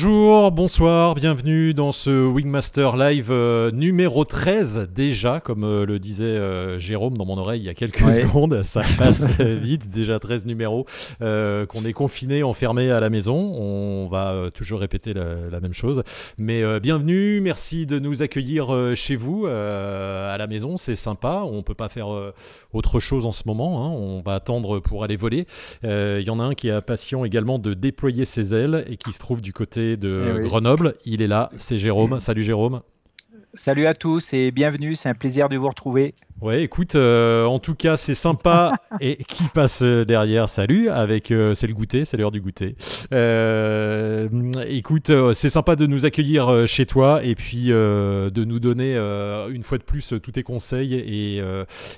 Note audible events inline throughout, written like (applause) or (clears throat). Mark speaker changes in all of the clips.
Speaker 1: Bonjour, bonsoir, bienvenue dans ce Wingmaster Live euh, numéro 13 déjà, comme euh, le disait euh, Jérôme dans mon oreille il y a quelques secondes, (laughs) ça passe vite, déjà 13 numéros, qu'on est confiné, enfermé à la maison, on va toujours répéter la, même chose, mais bienvenue, merci de nous accueillir chez vous, à la maison, c'est sympa, on peut pas faire autre chose en ce moment, hein. on va attendre pour aller voler, il y en a un qui a passion également de déployer ses ailes et qui se trouve du côté de eh Grenoble. Il est là, c'est Jérôme. (clears throat) Salut Jérôme. Salut à tous et
Speaker 2: bienvenue, c'est un plaisir de vous retrouver.
Speaker 1: Ouais, écoute, euh, en tout cas, c'est sympa. (laughs) Et qui passe euh, derrière, salut, avec euh, c'est le goûter, c'est l'heure du goûter. écoute, c'est sympa de nous accueillir chez toi et puis de nous donner une fois de plus tous tes conseils et,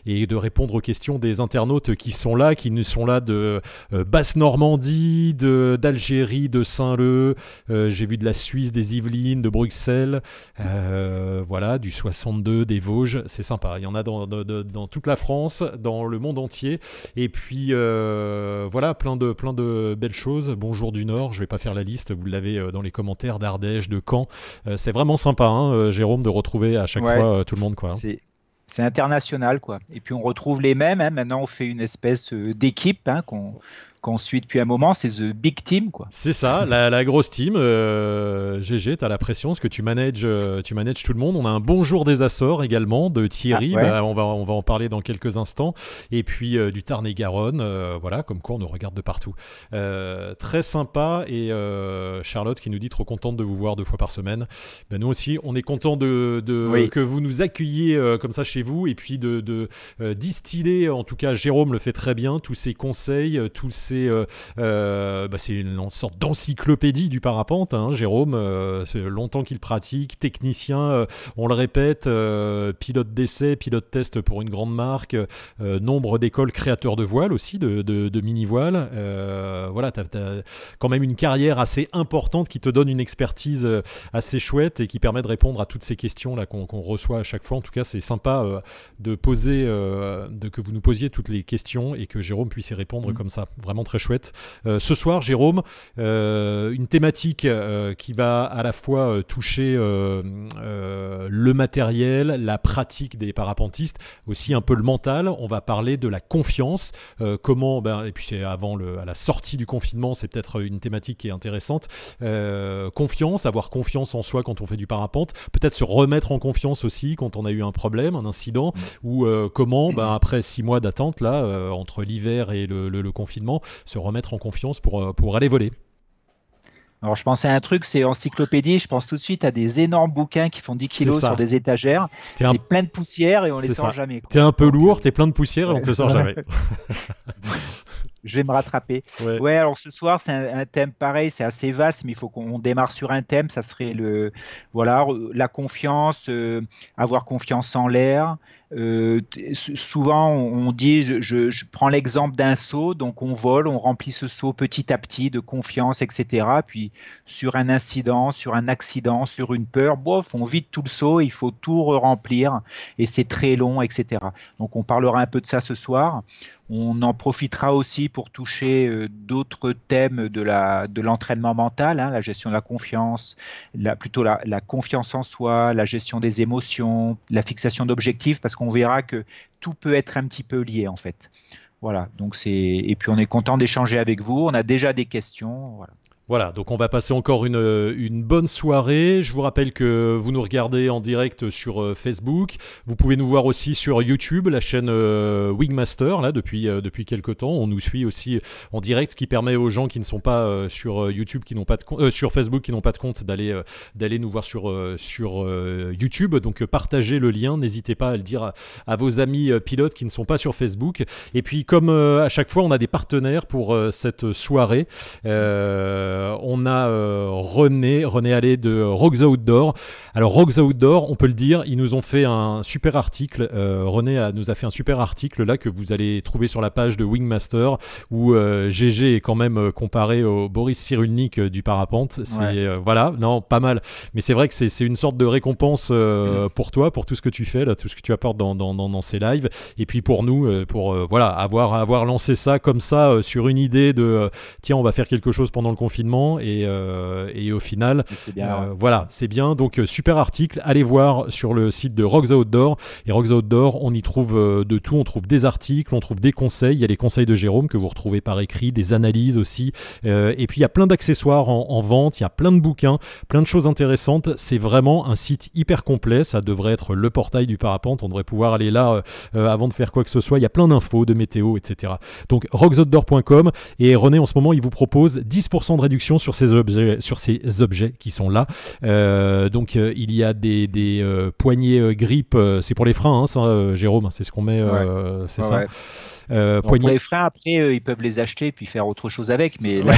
Speaker 1: et, de répondre aux questions des internautes qui sont là, qui nous sont là de Basse-Normandie, d'Algérie, de, de Saint-Leu, j'ai vu de la Suisse, des Yvelines, de Bruxelles, voilà, du 62, des Vosges, c'est sympa. Il y en a dans dans toute la France, dans le monde entier. Et puis euh, voilà, plein de, plein de belles choses. Bonjour du Nord, je ne vais pas faire la liste, vous l'avez euh, dans les commentaires d'Ardèche, de Caen. Euh, c'est vraiment sympa, hein, Jérôme, de retrouver à chaque fois tout le
Speaker 2: monde. Quoi, C'est international, quoi. Et puis on retrouve les mêmes. Hein. Maintenant, on fait une espèce d'équipe hein, qu'on qu'on suit depuis un moment, c'est The Big Team. quoi. C'est ça, la, grosse team.
Speaker 1: Euh, GG, tu as la pression, parce que tu manages, euh, tu manages tout le monde. On a un bonjour des Açores également de Thierry, ah, bah, on, va, on va en parler dans quelques instants. Et puis euh, du Tarn-et-Garonne, voilà, comme quoi on nous regarde de partout. très sympa, et Charlotte qui nous dit trop contente de vous voir deux fois par semaine. Bah, nous aussi, on est content de, que vous nous accueilliez comme ça chez vous, et puis de, de distiller, en tout cas Jérôme le fait très bien, tous ses conseils, tous euh, euh, bah, c'est une sorte d'encyclopédie du parapente, hein, Jérôme, euh, c'est longtemps qu'il pratique, technicien, on le répète, pilote d'essai, pilote test pour une grande marque, nombre d'écoles créateurs de voiles aussi, de, mini-voiles. voilà, tu as, quand même une carrière assez importante qui te donne une expertise assez chouette et qui permet de répondre à toutes ces questions là qu'on reçoit à chaque fois. En tout cas, c'est sympa de poser, de que vous nous posiez toutes les questions et que Jérôme puisse y répondre mmh. comme ça. Vraiment très chouette. Euh, ce soir, Jérôme, euh, une thématique euh, qui va à la fois toucher le matériel, la pratique des parapentistes, aussi un peu le mental. On va parler de la confiance, comment, ben, et puis c'est avant à la sortie du confinement, c'est peut-être une thématique qui est intéressante. confiance, avoir confiance en soi quand on fait du parapente, peut-être se remettre en confiance aussi quand on a eu un problème, un incident, mm. ou comment, ben, mm. après six mois d'attente, là, entre l'hiver et le, le,
Speaker 2: le confinement, se remettre en confiance pour, euh, pour aller voler. Alors je pensais à un truc, c'est encyclopédie, je pense tout de suite à des énormes bouquins qui font 10 kilos sur des étagères. C'est plein de poussière et on les sort ça. jamais.
Speaker 1: T'es un peu lourd, t'es plein de poussière et on te le sort jamais.
Speaker 2: (laughs) je vais me rattraper. Ouais. alors ce soir, c'est un, thème pareil, c'est assez vaste, mais il faut qu'on démarre sur un thème. Ça serait le, voilà, la confiance, euh, avoir confiance en l'air. Euh, souvent, on dit, je, prends l'exemple d'un seau, donc on vole, on remplit ce seau petit à petit de confiance, etc. Puis sur un incident, sur un accident, sur une peur, bof, on vide tout le seau, il faut tout remplir et c'est très long, etc. Donc on parlera un peu de ça ce soir. On en profitera aussi pour toucher euh, d'autres thèmes de, la, de l'entraînement mental, hein, la gestion de la confiance, plutôt la, confiance en soi, la gestion des émotions, la fixation d'objectifs, parce qu'on verra que tout peut être un petit peu lié en fait. Voilà, donc c'est et puis on est content d'échanger avec vous. On a déjà des questions. Voilà, donc on va passer encore
Speaker 1: euh, une, bonne soirée. Je vous rappelle que vous nous regardez en direct sur euh, Facebook. Vous pouvez nous voir aussi sur YouTube, la chaîne euh, Wingmaster là, depuis, depuis quelques temps. On nous suit aussi en direct, ce qui permet aux gens qui ne sont pas sur YouTube, qui n'ont pas de sur Facebook, qui n'ont pas de compte, d'aller nous voir sur, sur YouTube. Donc partagez le lien, n'hésitez pas à le dire à, vos amis pilotes qui ne sont pas sur Facebook. Et puis comme à chaque fois, on a des partenaires pour cette soirée. Euh, on a euh, René, René Allais de Rocks Outdoor. Alors Rocks Outdoor, on peut le dire, ils nous ont fait un super article. Euh, René nous a fait un super article là que vous allez trouver sur la page de Wingmaster où GG est quand même comparé au Boris Cyrulnik du parapente. C'est voilà, non, pas mal. Mais c'est vrai que c'est une sorte de récompense mm. pour toi, pour tout ce que tu fais là, tout ce que tu apportes dans, ces lives. Et puis pour nous, pour voilà avoir avoir lancé ça comme ça sur une idée de tiens, on va faire quelque chose pendant le confinement euh, et, au final, euh, voilà, c'est bien. Donc euh, super article, allez voir sur le site de Rocks Outdoor. Et Rocks Outdoor, on y trouve de tout, on trouve des articles, on trouve des conseils. Il y a les conseils de Jérôme que vous retrouvez par écrit, des analyses aussi. et puis il y a plein d'accessoires en, vente, il y a plein de bouquins, plein de choses intéressantes. C'est vraiment un site hyper complet. Ça devrait être le portail du parapente. On devrait pouvoir aller là avant de faire quoi que ce soit. Il y a plein d'infos, de météo, etc. Donc rocksoutdoor.com et René en ce moment il vous propose 10% de réduction sur ces objets, sur ces objets qui sont là. Euh, donc euh, il y a des, euh, poignées grippes, c'est pour les freins, hein, Jérôme, c'est ce qu'on met, c'est ça. pour les
Speaker 2: freins, après, ils peuvent les acheter puis faire autre chose avec. Mais là,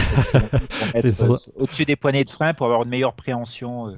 Speaker 2: c'est (laughs) au-dessus des poignées de frein pour avoir une meilleure préhension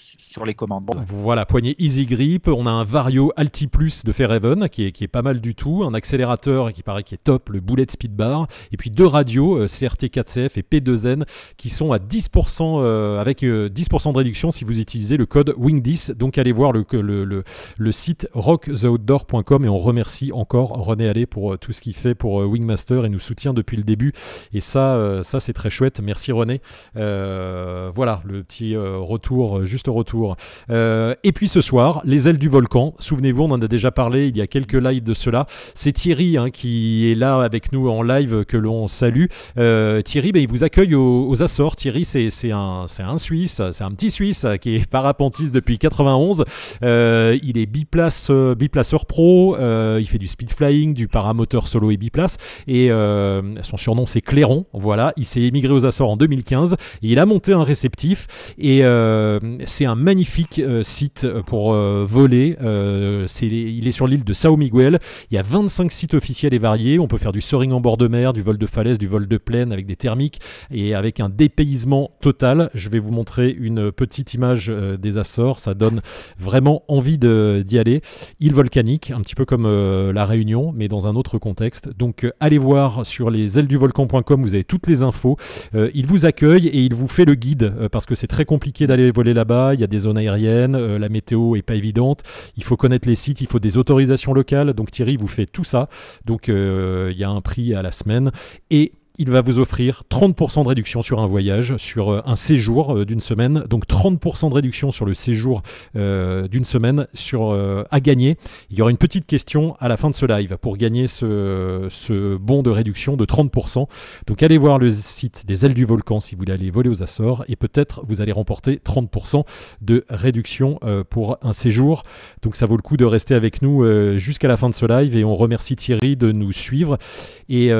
Speaker 2: sur les commandes. Voilà,
Speaker 1: poignée Easy Grip. On a un Vario Alti Plus de Fairhaven qui est, qui est pas mal du tout. Un accélérateur qui paraît qui est top, le Bullet bar Et puis deux radios, euh, CRT4CF et P2N, qui sont à 10% euh, avec 10% euh, de réduction si vous utilisez le code WING10. Donc allez voir le, le, le, site rocktheoutdoor.com et on remercie encore René Allais pour tout ce qu'il fait pour Wingmaster et nous soutient depuis le début. Et ça, ça c'est très chouette. Merci René. voilà, le petit retour juste retour. Euh, et puis ce soir, Les ailes du volcan. Souvenez-vous, on en a déjà parlé il y a quelques lives de cela. C'est Thierry hein, qui est là avec nous en live que l'on salue. Euh, Thierry, ben, il vous accueille aux, Açores. Thierry, c'est un, un Suisse, c'est un petit Suisse hein, qui est (laughs) parapentiste depuis 91. Euh, il est biplace, biplaceur pro. il fait du speed flying, du paramoteur solo et biplace. Et son surnom, c'est Clairon. Voilà, il s'est émigré aux Açores en 2015 et il a monté un réceptif. Et c'est un magnifique euh, site euh, pour euh, voler. il est sur l'île de Sao Miguel. Il y a 25 sites officiels et variés. On peut faire du soaring en bord de mer, du vol de falaise, du vol de plaine avec des thermiques et avec un dépaysement total. Je vais vous montrer une petite image des Açores. Ça donne vraiment envie d'y aller. Île volcanique, un petit peu comme la Réunion, mais dans un autre contexte. Donc allez voir sur les ailes du volcan.com, vous avez toutes les infos. il vous accueille et il vous fait le guide parce que c'est très compliqué d'aller voler là-bas il y a des zones aériennes, euh, la météo est pas évidente, il faut connaître les sites, il faut des autorisations locales. Donc Thierry vous fait tout ça. Donc euh, il y a un prix à la semaine. Et il va vous offrir 30% de réduction sur un voyage, sur euh, un séjour euh, d'une semaine. Donc 30% de réduction sur le séjour euh, d'une semaine sur, à gagner. Il y aura une petite question à la fin de ce live pour gagner ce, ce bon de réduction de 30%. Donc allez voir le site des ailes du volcan si vous voulez aller voler aux Açores et peut-être vous allez remporter 30% de réduction pour un séjour. Donc ça vaut le coup de rester avec nous jusqu'à la fin de ce live et on remercie Thierry de nous suivre. Et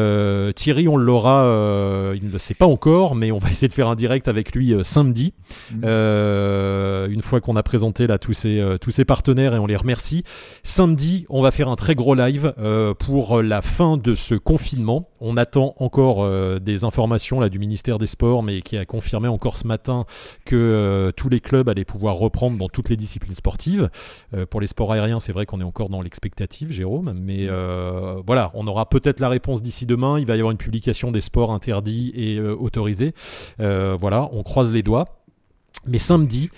Speaker 1: Thierry, on l'aura euh, il ne le sait pas encore, mais on va (laughs) essayer de faire un direct avec lui euh, samedi, mhm. euh, une fois qu'on a présenté là tous tous ses partenaires et on les remercie. Samedi, on va faire un très gros live pour la fin de ce confinement. On attend encore euh, des informations là, du ministère des Sports, mais qui a confirmé encore ce matin que euh, tous les clubs allaient pouvoir reprendre dans toutes les disciplines sportives. Euh, pour les sports aériens, c'est vrai qu'on est encore dans l'expectative, Jérôme, mais mm. voilà, on aura peut-être la réponse d'ici demain. Il va y avoir une publication des sports interdits et autorisés. voilà, on croise les doigts. Mais samedi,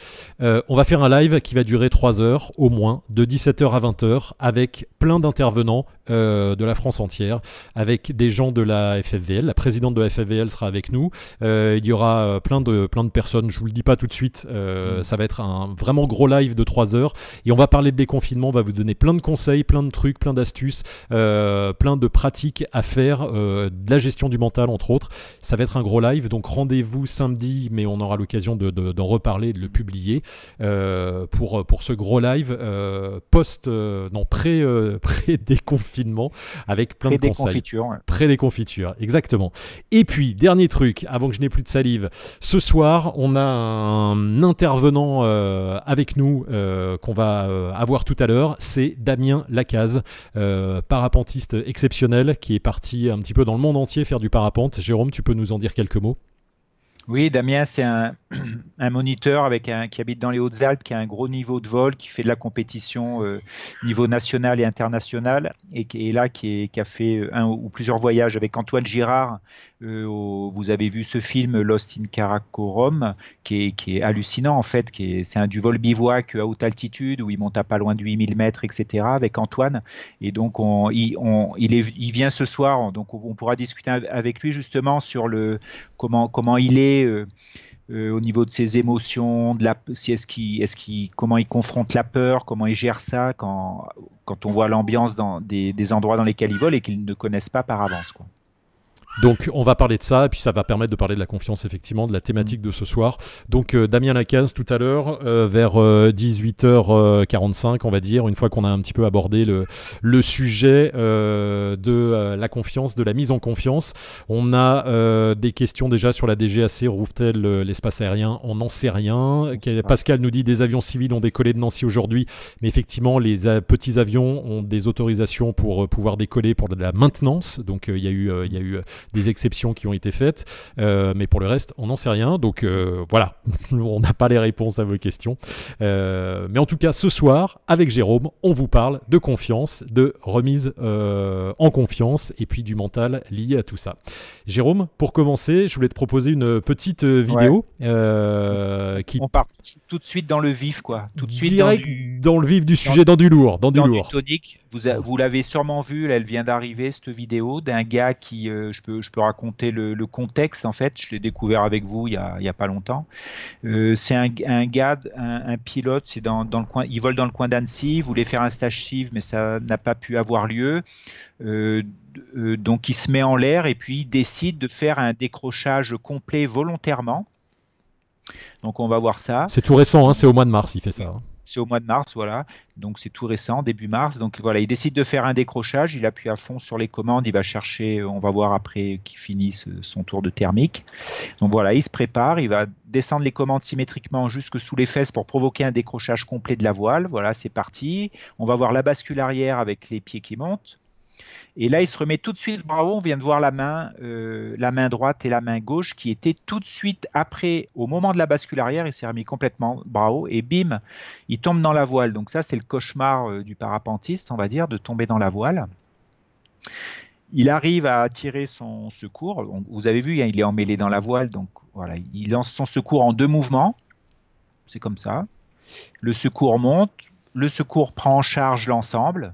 Speaker 1: euh, on va faire un live qui va durer 3 heures au moins, de 17h à 20h, avec plein d'intervenants euh, de la France entière, avec des gens de la FFVL. La présidente de la FFVL sera avec nous. Euh, il y aura plein de, plein de personnes, je vous le dis pas tout de suite, mm. ça va être un vraiment gros live de 3 heures. Et on va parler de déconfinement, on va vous donner plein de conseils, plein de trucs, plein d'astuces, plein de pratiques à faire, de la gestion du mental entre autres. Ça va être un gros live, donc rendez-vous samedi, mais on aura l'occasion d'en reparler, de le publier euh, pour, pour ce gros live euh, post, euh, non, pré, (laughs) pré déconfinement avec plein de conseils. pré Pré déconfiture, exactement. Et puis dernier truc, avant que je n'ai plus de salive, ce soir on a un intervenant avec nous qu'on va avoir tout à l'heure, c'est Damien Lacaze, parapentiste exceptionnel qui est parti un petit peu dans le monde entier faire du parapente. Jérôme, tu peux nous en dire quelques mots
Speaker 2: oui, Damien, c'est un, (clears throat) un moniteur avec qui habite dans les Hautes-Alpes, qui a un gros niveau de vol, qui fait de la compétition euh, niveau national et international, et qui est là, qui, a fait euh, un ou plusieurs voyages avec Antoine Girard. Euh, vous avez vu ce film Lost in Caracorum qui est, hallucinant en fait. C'est un du vol bivouac à haute altitude où il monte à pas loin de 8000 mètres, etc. avec Antoine. Et donc, on, il, vient ce soir, donc on, pourra discuter avec lui justement sur le, comment, comment il est. Euh, au niveau de ses émotions, de la, si est-ce comment il confronte la peur, comment il gère ça quand, quand on voit l'ambiance dans des, des endroits dans lesquels il vole et qu'ils ne connaissent pas par avance. Quoi.
Speaker 1: Donc on va parler de ça, et puis ça va permettre de parler de la confiance, effectivement, de la thématique de ce soir. Donc euh, Damien Lacaze, tout à l'heure, euh, vers 18h45, euh, on va dire, une fois qu'on a un petit peu abordé le, le sujet de la confiance, de la mise en confiance, on a des questions déjà sur la DGAC, rouvre-t-elle l'espace aérien On n'en sait rien. Pascal nous dit des avions civils ont décollé de Nancy aujourd'hui, mais effectivement, les petits avions ont des autorisations pour pouvoir décoller pour de la maintenance. Donc il y a eu... il y a eu des exceptions qui ont été faites. Euh, mais pour le reste, on n'en sait rien. Donc euh, voilà, (laughs) on n'a pas les réponses à vos questions. Euh, mais en tout cas, ce soir, avec Jérôme, on vous parle de confiance, de remise en confiance et puis du mental lié à tout ça. Jérôme, pour commencer, je voulais te proposer une petite vidéo
Speaker 2: qui. On part tout de suite dans le vif, quoi. Tout de suite dans,
Speaker 1: le vif du sujet, dans, du lourd, dans, du lourd.
Speaker 2: tonique. Vous, vous l'avez sûrement vu, elle vient d'arriver cette vidéo d'un gars qui, je peux je peux raconter le, contexte en fait. Je l'ai découvert avec vous il n'y a, pas longtemps. Euh, c'est un, gars, un, pilote, c'est dans, le coin, il vole dans le coin d'Annecy, il voulait faire un stage CIV, mais ça n'a pas pu avoir lieu. Euh, euh, donc il se met en l'air et puis il décide de faire un décrochage complet volontairement. Donc on va voir ça. C'est
Speaker 1: tout récent, hein, c'est au mois de mars il fait ça.
Speaker 2: Hein. C'est au mois de mars, voilà. Donc c'est tout récent, début mars. Donc voilà, il décide de faire un décrochage, il appuie à fond sur les commandes, il va chercher, euh, on va voir après qu'il finisse euh, son tour de thermique. Donc voilà, il se prépare, il va descendre les commandes symétriquement jusque sous les fesses pour provoquer un décrochage complet de la voile. Voilà, c'est parti. On va voir la bascule arrière avec les pieds qui montent. Et là, il se remet tout de suite bravo. On vient de voir la main, euh, la main droite et la main gauche qui étaient tout de suite après, au moment de la bascule arrière, il s'est remis complètement bravo et bim, il tombe dans la voile. Donc ça, c'est le cauchemar euh, du parapentiste, on va dire, de tomber dans la voile. Il arrive à tirer son secours. vous avez vu, hein, il est emmêlé dans la voile, donc voilà, il lance son secours en deux mouvements. C'est comme ça. Le secours monte, le secours prend en charge l'ensemble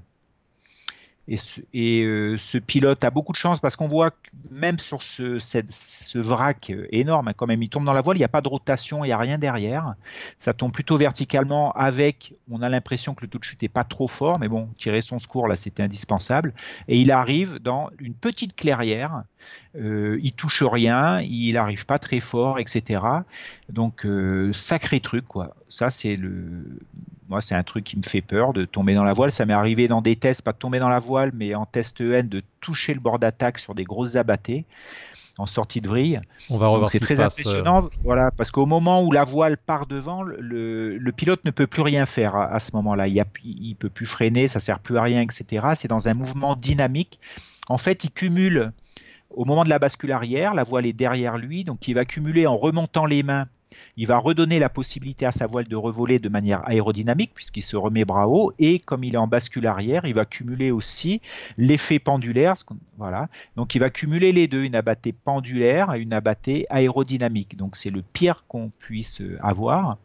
Speaker 2: et, euh, ce, pilote a beaucoup de chance parce qu'on voit même sur ce, ce, vrac euh, énorme, hein, quand même, il tombe dans la voile, il n'y a pas de rotation, il n'y a rien derrière. Ça tombe plutôt verticalement avec, on a l'impression que le tout de chute n'est pas trop fort, mais bon, tirer son secours là, c'était indispensable. Et il arrive dans une petite clairière euh, il touche rien, il arrive pas très fort, etc. Donc euh, sacré truc quoi. Ça c'est le, moi c'est un truc qui me fait peur de tomber dans la voile. Ça m'est arrivé dans des tests, pas de tomber dans la voile, mais en test EN de toucher le bord d'attaque sur des grosses abattées en sortie de vrille. On va C'est très euh, impressionnant, voilà, parce qu'au moment où la voile part devant, le, pilote ne peut plus rien faire à, ce moment-là. Il, il peut plus freiner, ça sert plus à rien, etc. C'est dans un mouvement dynamique. En fait, il cumule au moment de la bascule arrière, la voile est derrière lui, donc il va cumuler en remontant les mains. Il va redonner la possibilité à sa voile de revoler de manière aérodynamique puisqu'il se remet bras haut et comme il est en bascule arrière, il va cumuler aussi l'effet pendulaire. Voilà. Donc il va cumuler les deux, une abattée pendulaire et une abattée aérodynamique. Donc c'est le pire qu'on puisse euh, avoir.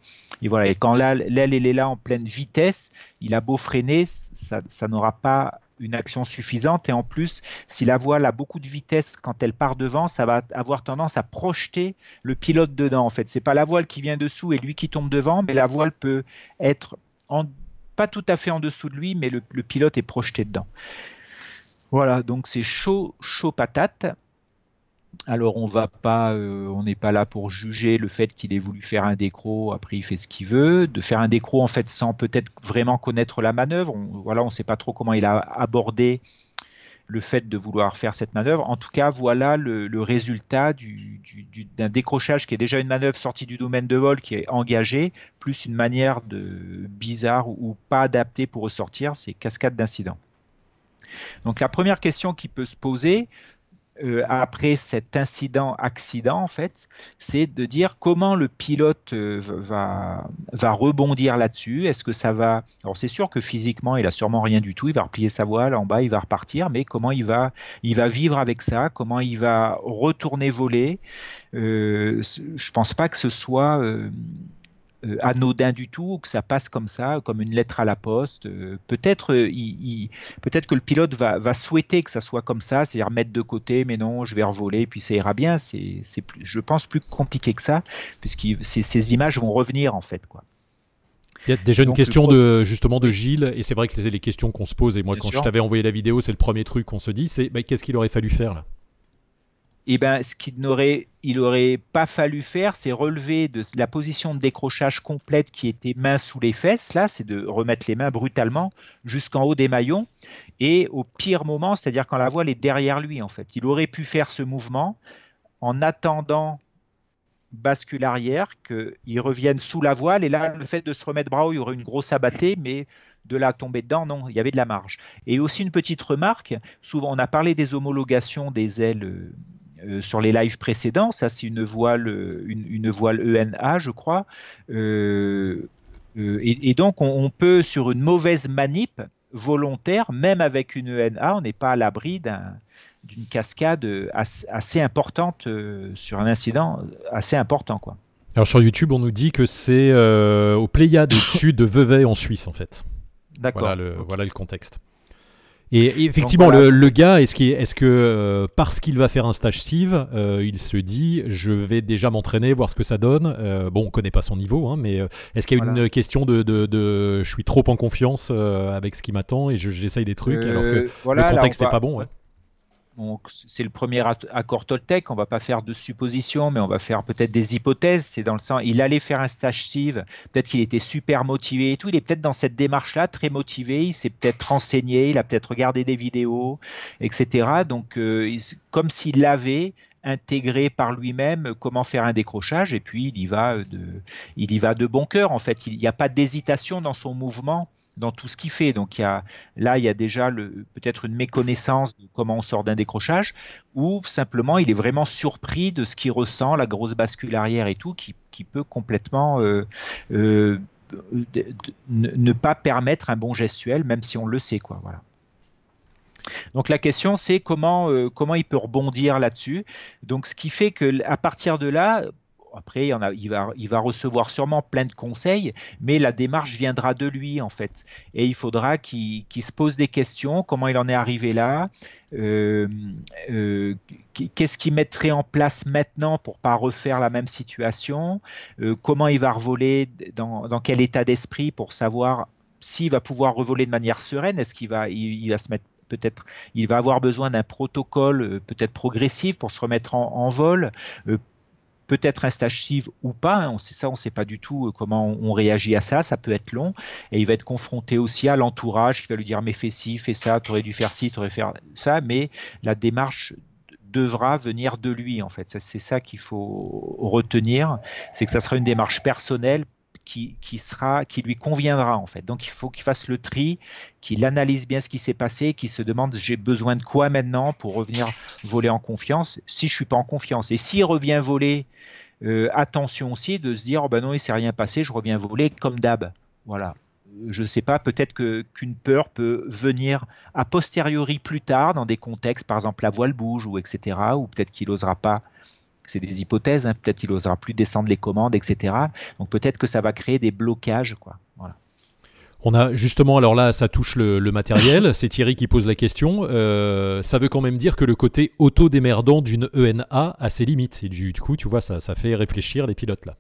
Speaker 2: Et voilà. Et quand l'aile est là en pleine vitesse, il a beau freiner, ça, ça n'aura pas une action suffisante. Et en plus, si la voile a beaucoup de vitesse quand elle part devant, ça va avoir tendance à projeter le pilote dedans. En fait, c'est pas la voile qui vient dessous et lui qui tombe devant, mais la voile peut être pas tout à fait en dessous de lui, mais le pilote est projeté dedans. Voilà, donc c'est chaud, chaud patate. Alors on va pas, euh, on n'est pas là pour juger le fait qu'il ait voulu faire un décro, après il fait ce qu'il veut, de faire un décro en fait sans peut-être vraiment connaître la manœuvre. On, voilà, on ne sait pas trop comment il a abordé le fait de vouloir faire cette manœuvre. En tout cas, voilà le, résultat d'un du, décrochage qui est déjà une manœuvre sortie du domaine de vol qui est engagée, plus une manière de bizarre ou pas adaptée pour ressortir, ces cascades d'incidents. Donc la première question qui peut se poser, euh, après cet incident-accident, en fait, c'est de dire comment le pilote euh, va, va rebondir là-dessus. Est-ce que ça va. Alors, c'est sûr que physiquement, il a sûrement rien du tout. Il va replier sa voile en bas, il va repartir, mais comment il va, il va vivre avec ça Comment il va retourner voler euh, Je pense pas que ce soit euh, euh, anodin du tout, que ça passe comme ça, comme une lettre à la poste. Euh, peut-être euh, peut-être que le pilote va, souhaiter que ça soit comme ça, c'est-à-dire mettre de côté, mais non, je vais revoler, puis ça ira bien. C'est, je pense, plus compliqué que ça, puisque ces images vont revenir en fait. Quoi.
Speaker 1: Il y a déjà une question de, justement de Gilles, et c'est vrai que c'est les questions qu'on se pose, et moi quand je t'avais envoyé la vidéo, c'est le premier truc qu'on se dit, c'est qu'est-ce qu'il aurait fallu faire là
Speaker 2: eh ben, ce qu'il n'aurait il aurait pas fallu faire, c'est relever de la position de décrochage complète qui était main sous les fesses, là, c'est de remettre les mains brutalement jusqu'en haut des maillons, et au pire moment, c'est-à-dire quand la voile est derrière lui, en fait. Il aurait pu faire ce mouvement en attendant bascule arrière, qu'il revienne sous la voile, et là, le fait de se remettre bras il y aurait une grosse abattée, mais de la tomber dedans, non, il y avait de la marge. Et aussi une petite remarque, souvent on a parlé des homologations des ailes euh, euh, sur les lives précédents. Ça, c'est une voile, euh, une, voile ENA, je crois. Euh, et, donc, on, peut, sur une mauvaise manip volontaire, même avec une ENA, on n'est pas à l'abri d'une cascade assez, importante sur un incident assez important quoi.
Speaker 1: Alors sur YouTube, on nous dit que c'est au Pléiade au-dessus de Vevey en Suisse en fait. D'accord. voilà le, contexte. Et, effectivement, le, gars, est-ce est que euh, parce qu'il va faire un stage SIV, euh, il se dit je vais déjà m'entraîner, voir ce que ça donne euh, Bon, on connaît pas son niveau, hein, mais est-ce qu'il y a une question de, de, je suis trop en confiance avec ce qui m'attend et j'essaye des trucs alors que le contexte n'est pas bon
Speaker 2: ouais. Donc, c'est le premier accord Toltec. On va pas faire de suppositions, mais on va faire peut-être des hypothèses. C'est dans le sens, il allait faire un stage civ. Peut-être qu'il était super motivé et tout. Il est peut-être dans cette démarche-là, très motivé. Il s'est peut-être renseigné. Il a peut-être regardé des vidéos, etc. Donc, euh, comme s'il avait intégré par lui-même comment faire un décrochage. Et puis, il y va de, il y va de bon cœur. En fait, il n'y a pas d'hésitation dans son mouvement dans tout ce qu'il fait. Donc là, il y a déjà peut-être une méconnaissance de comment on sort d'un décrochage, ou simplement il est vraiment surpris de ce qu'il ressent, la grosse bascule arrière et tout, qui, peut complètement euh, euh, ne pas permettre un bon gestuel, même si on le sait. quoi. Donc la question c'est comment, euh, comment il peut rebondir là-dessus. Donc ce qui fait que à partir de là, après, il, en a, il, va, il va recevoir sûrement plein de conseils, mais la démarche viendra de lui, en fait. Et il faudra qu'il se pose des questions, comment il en est arrivé là, euh, euh, qu'est-ce qu'il mettrait en place maintenant pour pas refaire la même situation, euh, comment il va revoler, dans, quel état d'esprit pour savoir s'il va pouvoir revoler de manière sereine, est-ce qu'il va, il, va se mettre peut-être il va avoir besoin d'un protocole peut-être progressif pour se remettre en vol, peut-être instachive ou pas. Hein, on sait ça, on ne sait pas du tout euh, comment on réagit à ça. Ça peut être long et il va être confronté aussi à l'entourage qui va lui dire ah, mais fais ci, fais ça, tu aurais dû faire ci, tu aurais dû faire ça. Mais la démarche devra venir de lui en fait. C'est ça qu'il faut retenir, c'est que ça sera une démarche personnelle qui, sera, qui lui conviendra en fait. Donc il faut qu'il fasse le tri, qu'il analyse bien ce qui s'est passé, qu'il se demande j'ai besoin de quoi maintenant pour revenir voler en confiance si je suis pas en confiance. Et s'il revient voler, euh, attention aussi de se dire oh, bah non il s'est rien passé, je reviens voler comme d'hab. Voilà je ne sais pas, peut-être que qu'une peur peut venir a posteriori plus tard dans des contextes, par exemple la voile bouge ou etc. Ou peut-être qu'il n'osera pas c'est des hypothèses, hein. peut-être il osera plus descendre les commandes, etc. Donc peut-être que ça va créer des blocages, quoi.
Speaker 1: On a justement, alors là, ça touche le, matériel. C'est Thierry qui pose la question. Euh, ça veut quand même dire que le côté auto-démerdant d'une ENA a ses limites. Et du, du coup, tu vois, ça, ça fait réfléchir les pilotes là.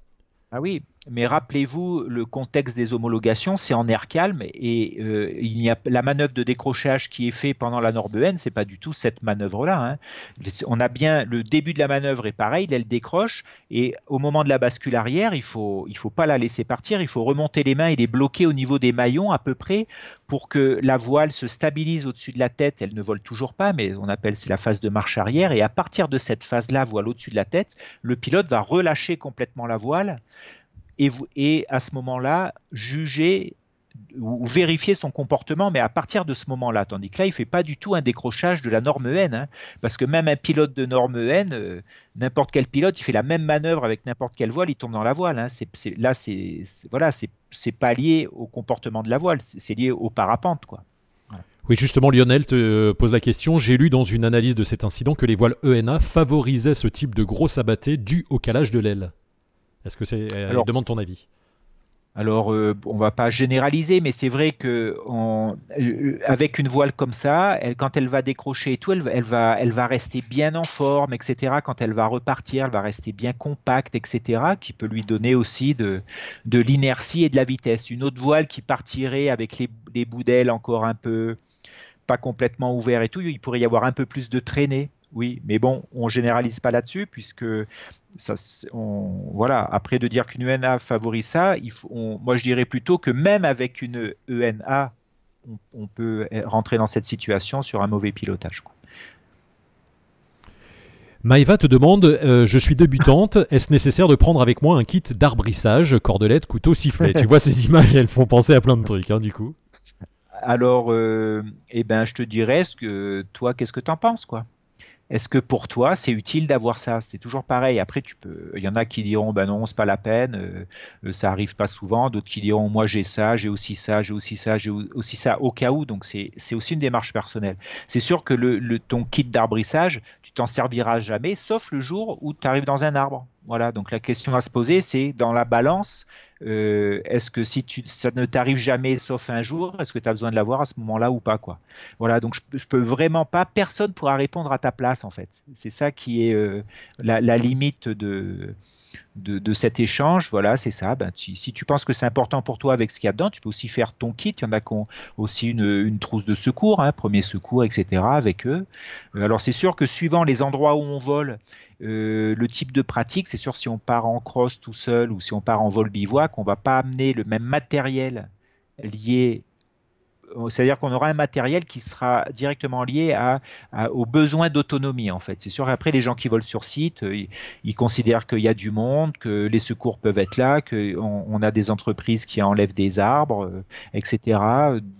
Speaker 2: Ah oui, mais rappelez-vous, le contexte des homologations, c'est en air calme et euh, il n'y a la manœuvre de décrochage qui est faite pendant la ce c'est pas du tout cette manœuvre-là. Hein. On a bien le début de la manœuvre est pareil, elle décroche et au moment de la bascule arrière, il faut il faut pas la laisser partir, il faut remonter les mains et les bloquer au niveau des maillons à peu près pour que la voile se stabilise au-dessus de la tête. Elle ne vole toujours pas, mais on appelle c'est la phase de marche arrière et à partir de cette phase-là, voile au-dessus de la tête, le pilote va relâcher complètement la voile et, vous, et à ce moment-là, juger ou, vérifier son comportement, mais à partir de ce moment-là. Tandis que là, il ne fait pas du tout un décrochage de la norme e N, hein. parce que même un pilote de norme e N, euh, n'importe quel pilote, il fait la même manœuvre avec n'importe quelle voile, il tombe dans la voile. Hein. là, c'est voilà, c'est pas lié au comportement de la voile, c'est lié au parapente, quoi.
Speaker 1: Oui, justement, Lionel te euh, pose la question. J'ai lu dans une analyse de cet incident que les voiles ENA favorisaient ce type de gros sabaté dû au calage de l'aile que c'est. Alors, demande
Speaker 2: ton avis. Alors, euh, on va pas généraliser, mais c'est vrai que euh, euh, avec une voile comme ça, quand elle va décrocher et tout, elle, va, rester bien en forme, etc. Quand elle va repartir, elle va rester bien compacte, etc. Qui peut lui donner aussi de, l'inertie et de la vitesse. Une autre voile qui partirait avec les, les bouts encore un peu pas complètement ouverts et tout, il pourrait y avoir un peu plus de traînée. Oui, mais bon, on généralise pas là-dessus puisque voilà. Après, de dire qu'une ENA favorise ça, moi je dirais plutôt que même avec une ENA, on, peut rentrer dans cette situation sur un mauvais pilotage.
Speaker 1: Maïva te demande euh, Je suis débutante, est-ce nécessaire de prendre avec moi un kit d'arbrissage, cordelette, couteau, sifflet Tu vois, ces (laughs) images, elles font penser à plein de trucs, hein, du coup.
Speaker 2: Alors, euh, eh ben, je te dirais, que, toi, qu'est-ce que t'en penses, quoi est-ce que pour toi, c'est utile d'avoir ça C'est toujours pareil. Après, tu peux. Il y en a qui diront, Ben non, c'est pas la peine, euh, euh, ça arrive pas souvent. D'autres qui diront, moi j'ai ça, j'ai aussi ça, j'ai aussi ça, j'ai aussi ça au cas où. Donc c'est aussi une démarche personnelle. C'est sûr que ton kit d'arbrissage, tu t'en serviras jamais, sauf le jour où tu arrives dans un arbre. Voilà, donc la question à se poser, c'est dans la balance, euh, est-ce que si ça ne t'arrive jamais sauf un jour, est-ce que tu as besoin de l'avoir à ce moment-là ou pas quoi Voilà, donc je, ne peux vraiment pas, personne pourra répondre à ta place en fait. C'est ça qui est euh, la, limite de, de, cet échange, voilà, c'est ça. Ben, si tu penses que c'est important pour toi avec ce qu'il y a dedans, tu peux aussi faire ton kit. Il y en a qui ont aussi une, trousse de secours, hein, premier secours, etc. avec eux. Euh, alors, c'est sûr que suivant les endroits où on vole euh, le type de pratique, c'est sûr si on part en cross tout seul ou si on part en vol bivouac, on va pas amener le même matériel lié c'est-à-dire qu'on aura un matériel qui sera directement lié à, aux besoins d'autonomie en fait. C'est sûr après les gens qui volent sur site, euh, ils, considèrent qu'il y a du monde, que les secours peuvent être là, qu'on on a des entreprises qui enlèvent des arbres, euh, etc.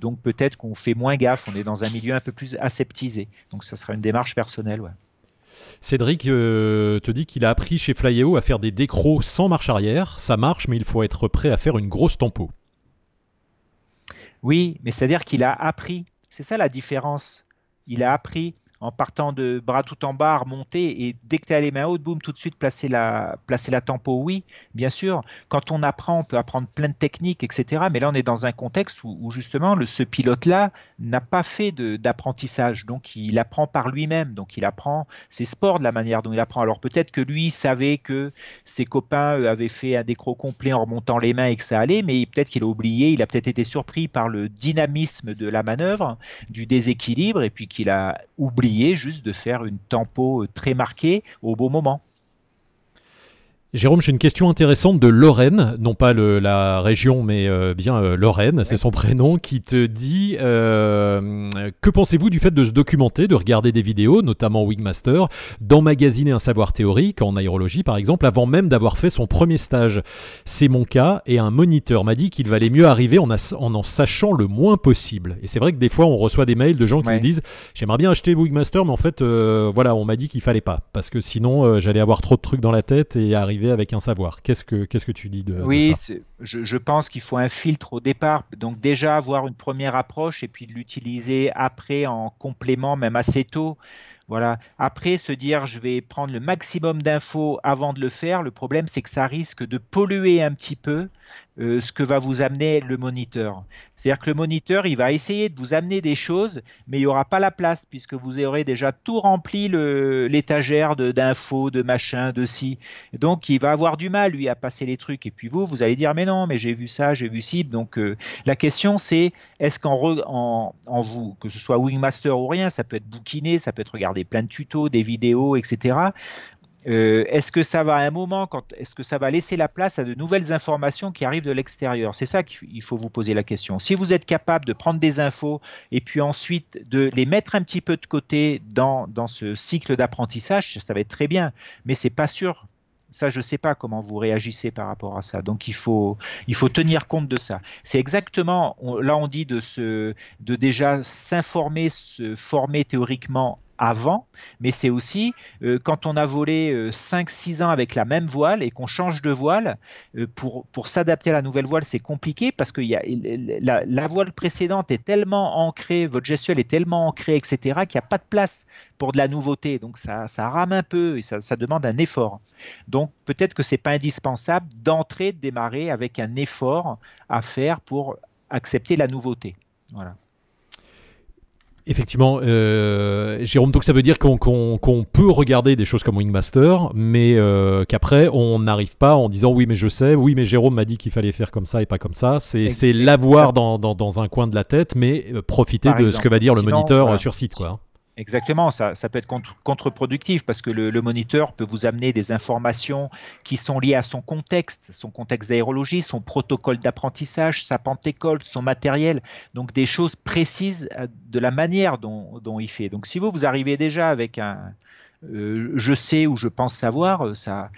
Speaker 2: Donc peut-être qu'on fait moins gaffe, on est dans un milieu un peu plus aseptisé. Donc ça sera une démarche personnelle. Ouais.
Speaker 1: Cédric euh, te dit qu'il a appris chez Flyeo à faire des décros sans marche arrière. Ça marche, mais il faut être prêt à faire une grosse tempo.
Speaker 2: Oui, mais c'est-à-dire qu'il a appris. C'est ça la différence. Il a appris en partant de bras tout en bas, remonter, et dès que tu as les mains hautes, boum, tout de suite placer la, placer la tempo, oui, bien sûr. Quand on apprend, on peut apprendre plein de techniques, etc. Mais là, on est dans un contexte où, justement, le, ce pilote-là n'a pas fait d'apprentissage, donc il apprend par lui-même, donc il apprend ses sports de la manière dont il apprend. Alors peut-être que lui savait que ses copains avaient fait un décro complet en remontant les mains et que ça allait, mais peut-être qu'il a oublié, il a peut-être été surpris par le dynamisme de la manœuvre, du déséquilibre, et puis qu'il a oublié juste de faire une tempo euh, très marquée au bon moment.
Speaker 1: Jérôme, j'ai une question intéressante de Lorraine, non pas le, la région, mais euh, bien euh, Lorraine, c'est son prénom, qui te dit euh, Que pensez-vous du fait de se documenter, de regarder des vidéos, notamment Wigmaster, d'emmagasiner un savoir théorique, en aérologie par exemple, avant même d'avoir fait son premier stage C'est mon cas, et un moniteur m'a dit qu'il valait mieux arriver en, en, sachant le moins possible. Et c'est vrai que des fois, on reçoit des mails de gens qui nous disent J'aimerais bien acheter Wigmaster, mais en fait, voilà, on m'a dit qu'il fallait pas, parce que sinon, j'allais avoir trop de trucs dans la tête et arriver avec un savoir. Qu'est-ce que, qu'est-ce que tu dis de, oui,
Speaker 2: ça je, je, pense qu'il faut un filtre au départ. Donc déjà avoir une première approche et puis l'utiliser après en complément, même assez tôt. Voilà. Après, se dire je vais prendre le maximum d'infos avant de le faire, le problème c'est que ça risque de polluer un petit peu euh, ce que va vous amener le moniteur. C'est-à-dire que le moniteur, il va essayer de vous amener des choses, mais il n'y aura pas la place puisque vous aurez déjà tout rempli l'étagère d'infos, de, de machin, de ci. Donc, il va avoir du mal, lui, à passer les trucs. Et puis vous, vous allez dire mais non, mais j'ai vu ça, j'ai vu ci. Donc, euh, la question c'est est-ce qu'en vous, que ce soit Wingmaster ou rien, ça peut être bouquiné, ça peut être regardé des plein de tutos, des vidéos, etc. Euh, est-ce que ça va à un moment, quand, est-ce que ça va laisser la place à de nouvelles informations qui arrivent de l'extérieur C'est ça qu'il faut vous poser la question. Si vous êtes capable de prendre des infos et puis ensuite de les mettre un petit peu de côté dans, ce cycle d'apprentissage, ça va être très bien, mais c'est pas sûr. Ça, je ne sais pas comment vous réagissez par rapport à ça. Donc, il faut, il faut tenir compte de ça. C'est exactement, là, on dit de, se, de déjà s'informer, se former théoriquement avant, mais c'est aussi euh, quand on a volé 5-6 euh, ans avec la même voile et qu'on change de voile, euh, pour, pour s'adapter à la nouvelle voile, c'est compliqué parce que y la, voile précédente est tellement ancrée, votre gestuelle est tellement ancré, etc., qu'il n'y a pas de place pour de la nouveauté. Donc ça, rame un peu et ça, ça demande un effort. Donc peut-être que c'est pas indispensable d'entrer, de démarrer avec un effort à faire pour accepter la nouveauté. Voilà.
Speaker 1: Effectivement, euh, Jérôme, donc ça veut dire qu'on peut regarder des choses comme Wingmaster, mais euh, qu'après, on n'arrive pas en disant oui, mais je sais, oui, mais Jérôme m'a dit qu'il fallait faire comme ça et pas comme ça. C'est l'avoir dans, un coin de la tête, mais euh, profiter de ce que va dire le moniteur sur site. Quoi. Hein.
Speaker 2: Exactement, ça, ça peut être contre-productif parce que le, moniteur peut vous amener des informations qui sont liées à son contexte, son contexte d'aérologie, son protocole d'apprentissage, sa pentecôte, son matériel, donc des choses précises euh, de la manière dont il fait. Donc si vous, vous arrivez déjà avec un, euh, je sais ou je pense savoir, euh, ça,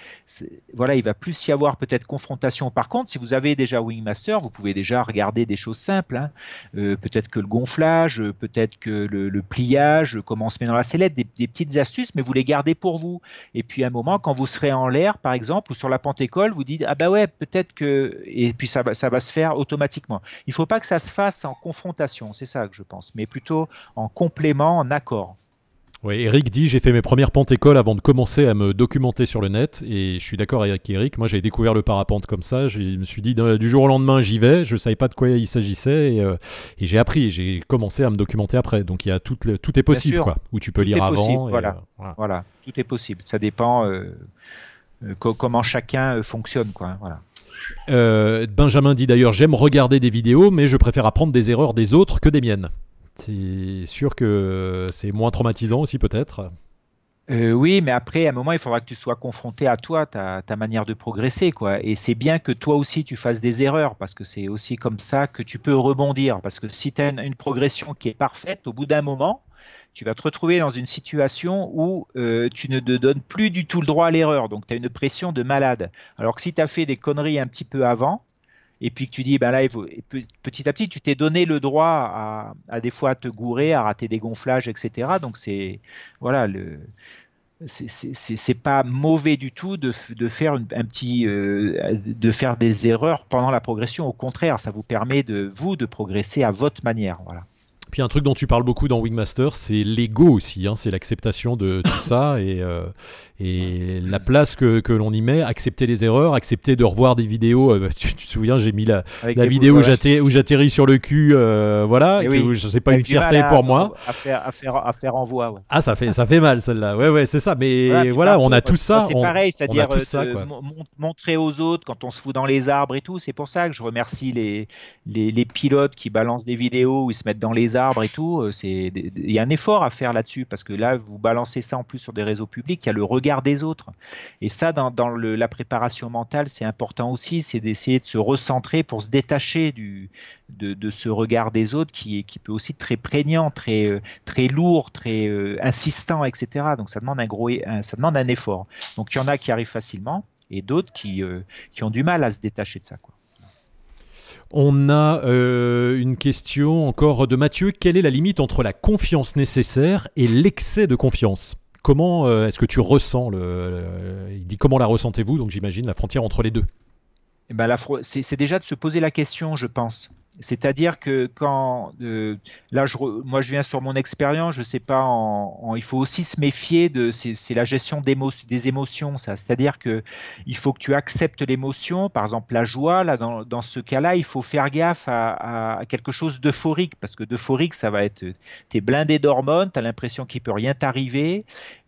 Speaker 2: voilà, il va plus y avoir peut-être confrontation. Par contre, si vous avez déjà Wingmaster, vous pouvez déjà regarder des choses simples. Hein. Euh, peut-être que le gonflage, peut-être que le, pliage, comment on se met dans la sellette, des, petites astuces, mais vous les gardez pour vous. Et puis à un moment, quand vous serez en l'air, par exemple, ou sur la école vous dites ah bah ouais, peut-être que, et puis ça, ça va se faire automatiquement. Il ne faut pas que ça se fasse en confrontation, c'est ça que je pense, mais plutôt en complément, en accord.
Speaker 1: Eric dit j'ai fait mes premières pentes-écoles avant de commencer à me documenter sur le net et je suis d'accord avec Eric. Moi, j'avais découvert le parapente comme ça. Je me suis dit du jour au lendemain, j'y vais. Je savais pas de quoi il s'agissait et, euh, j'ai appris. J'ai commencé à me documenter après. Donc il y a tout, tout est possible quoi. Où tu peux lire avant. Euh, voilà.
Speaker 2: voilà. tout est possible. Ça dépend euh, comment chacun fonctionne quoi. Hein,
Speaker 1: voilà. Benjamin dit d'ailleurs j'aime regarder des vidéos mais je préfère apprendre des erreurs des autres que des miennes.
Speaker 2: C'est sûr que c'est moins traumatisant aussi peut-être. Euh, oui, mais après, à un moment, il faudra que tu sois confronté à toi, ta, ta manière de progresser. quoi. Et c'est bien que toi aussi, tu fasses des erreurs, parce que c'est aussi comme ça que tu peux rebondir. Parce que si tu as une, progression qui est parfaite, au bout d'un moment, tu vas te retrouver dans une situation où euh, tu ne te donnes plus du tout le droit à l'erreur. Donc, tu as une pression de malade. Alors que si tu as fait des conneries un petit peu avant, et puis que tu dis, ben là, petit à petit, tu t'es donné le droit à, des fois te gourer, à rater des gonflages, etc. Donc c'est voilà le c'est pas mauvais du tout de, faire un petit euh, de faire des erreurs pendant la progression au contraire ça vous permet de vous de progresser à votre manière voilà puis
Speaker 1: un truc dont tu parles beaucoup dans Wingmaster, c'est l'ego aussi, hein, c'est l'acceptation de tout (coughs) ça et, euh, et la place que, l'on y met, accepter les erreurs, accepter de revoir des vidéos. Euh, tu, te souviens, j'ai mis la, la vidéo où j'atterris sur le cul, euh, voilà, c'est eh pas une fierté pour moi.
Speaker 2: À faire, en voix.
Speaker 1: Ah, ça fait, ça fait mal celle-là, ouais, ouais, c'est ça,
Speaker 2: mais voilà, on a tout ça. C'est pareil, c'est-à-dire montrer aux autres quand on se fout dans les arbres et tout, c'est pour ça que je remercie les, les, les pilotes qui balancent des vidéos où ils se mettent dans les arbres et tout. Euh, il y a un effort à faire là-dessus parce que là, vous balancez ça en plus sur des réseaux publics, il y a le regard des autres. Et ça, dans, la préparation mentale, c'est important aussi, c'est d'essayer de se recentrer pour se détacher du, de, ce regard des autres qui, qui peut aussi être très prégnant, très, euh, très lourd, très euh, insistant, etc. Donc ça demande un, gros, ça demande un effort. Donc il y en a qui arrivent facilement et d'autres qui, qui ont du mal à se détacher de ça. Quoi.
Speaker 1: On a euh, une question encore de Mathieu. Quelle est la limite entre la confiance nécessaire et l'excès de confiance Comment euh, est-ce que tu ressens le, euh, Il dit comment la ressentez-vous Donc j'imagine la frontière entre les deux.
Speaker 2: Eh ben, c'est déjà de se poser la question, je pense. C'est-à-dire que quand euh, là, moi, je viens sur mon expérience, je sais pas, il faut aussi se méfier de c'est la gestion des émotions, ça. C'est-à-dire que il faut que tu acceptes l'émotion, par exemple la joie. Là, dans, ce cas-là, il faut faire gaffe à, quelque chose d'euphorique parce que d'euphorique, ça va être euh, es blindé d'hormones, tu as l'impression qu'il peut rien t'arriver.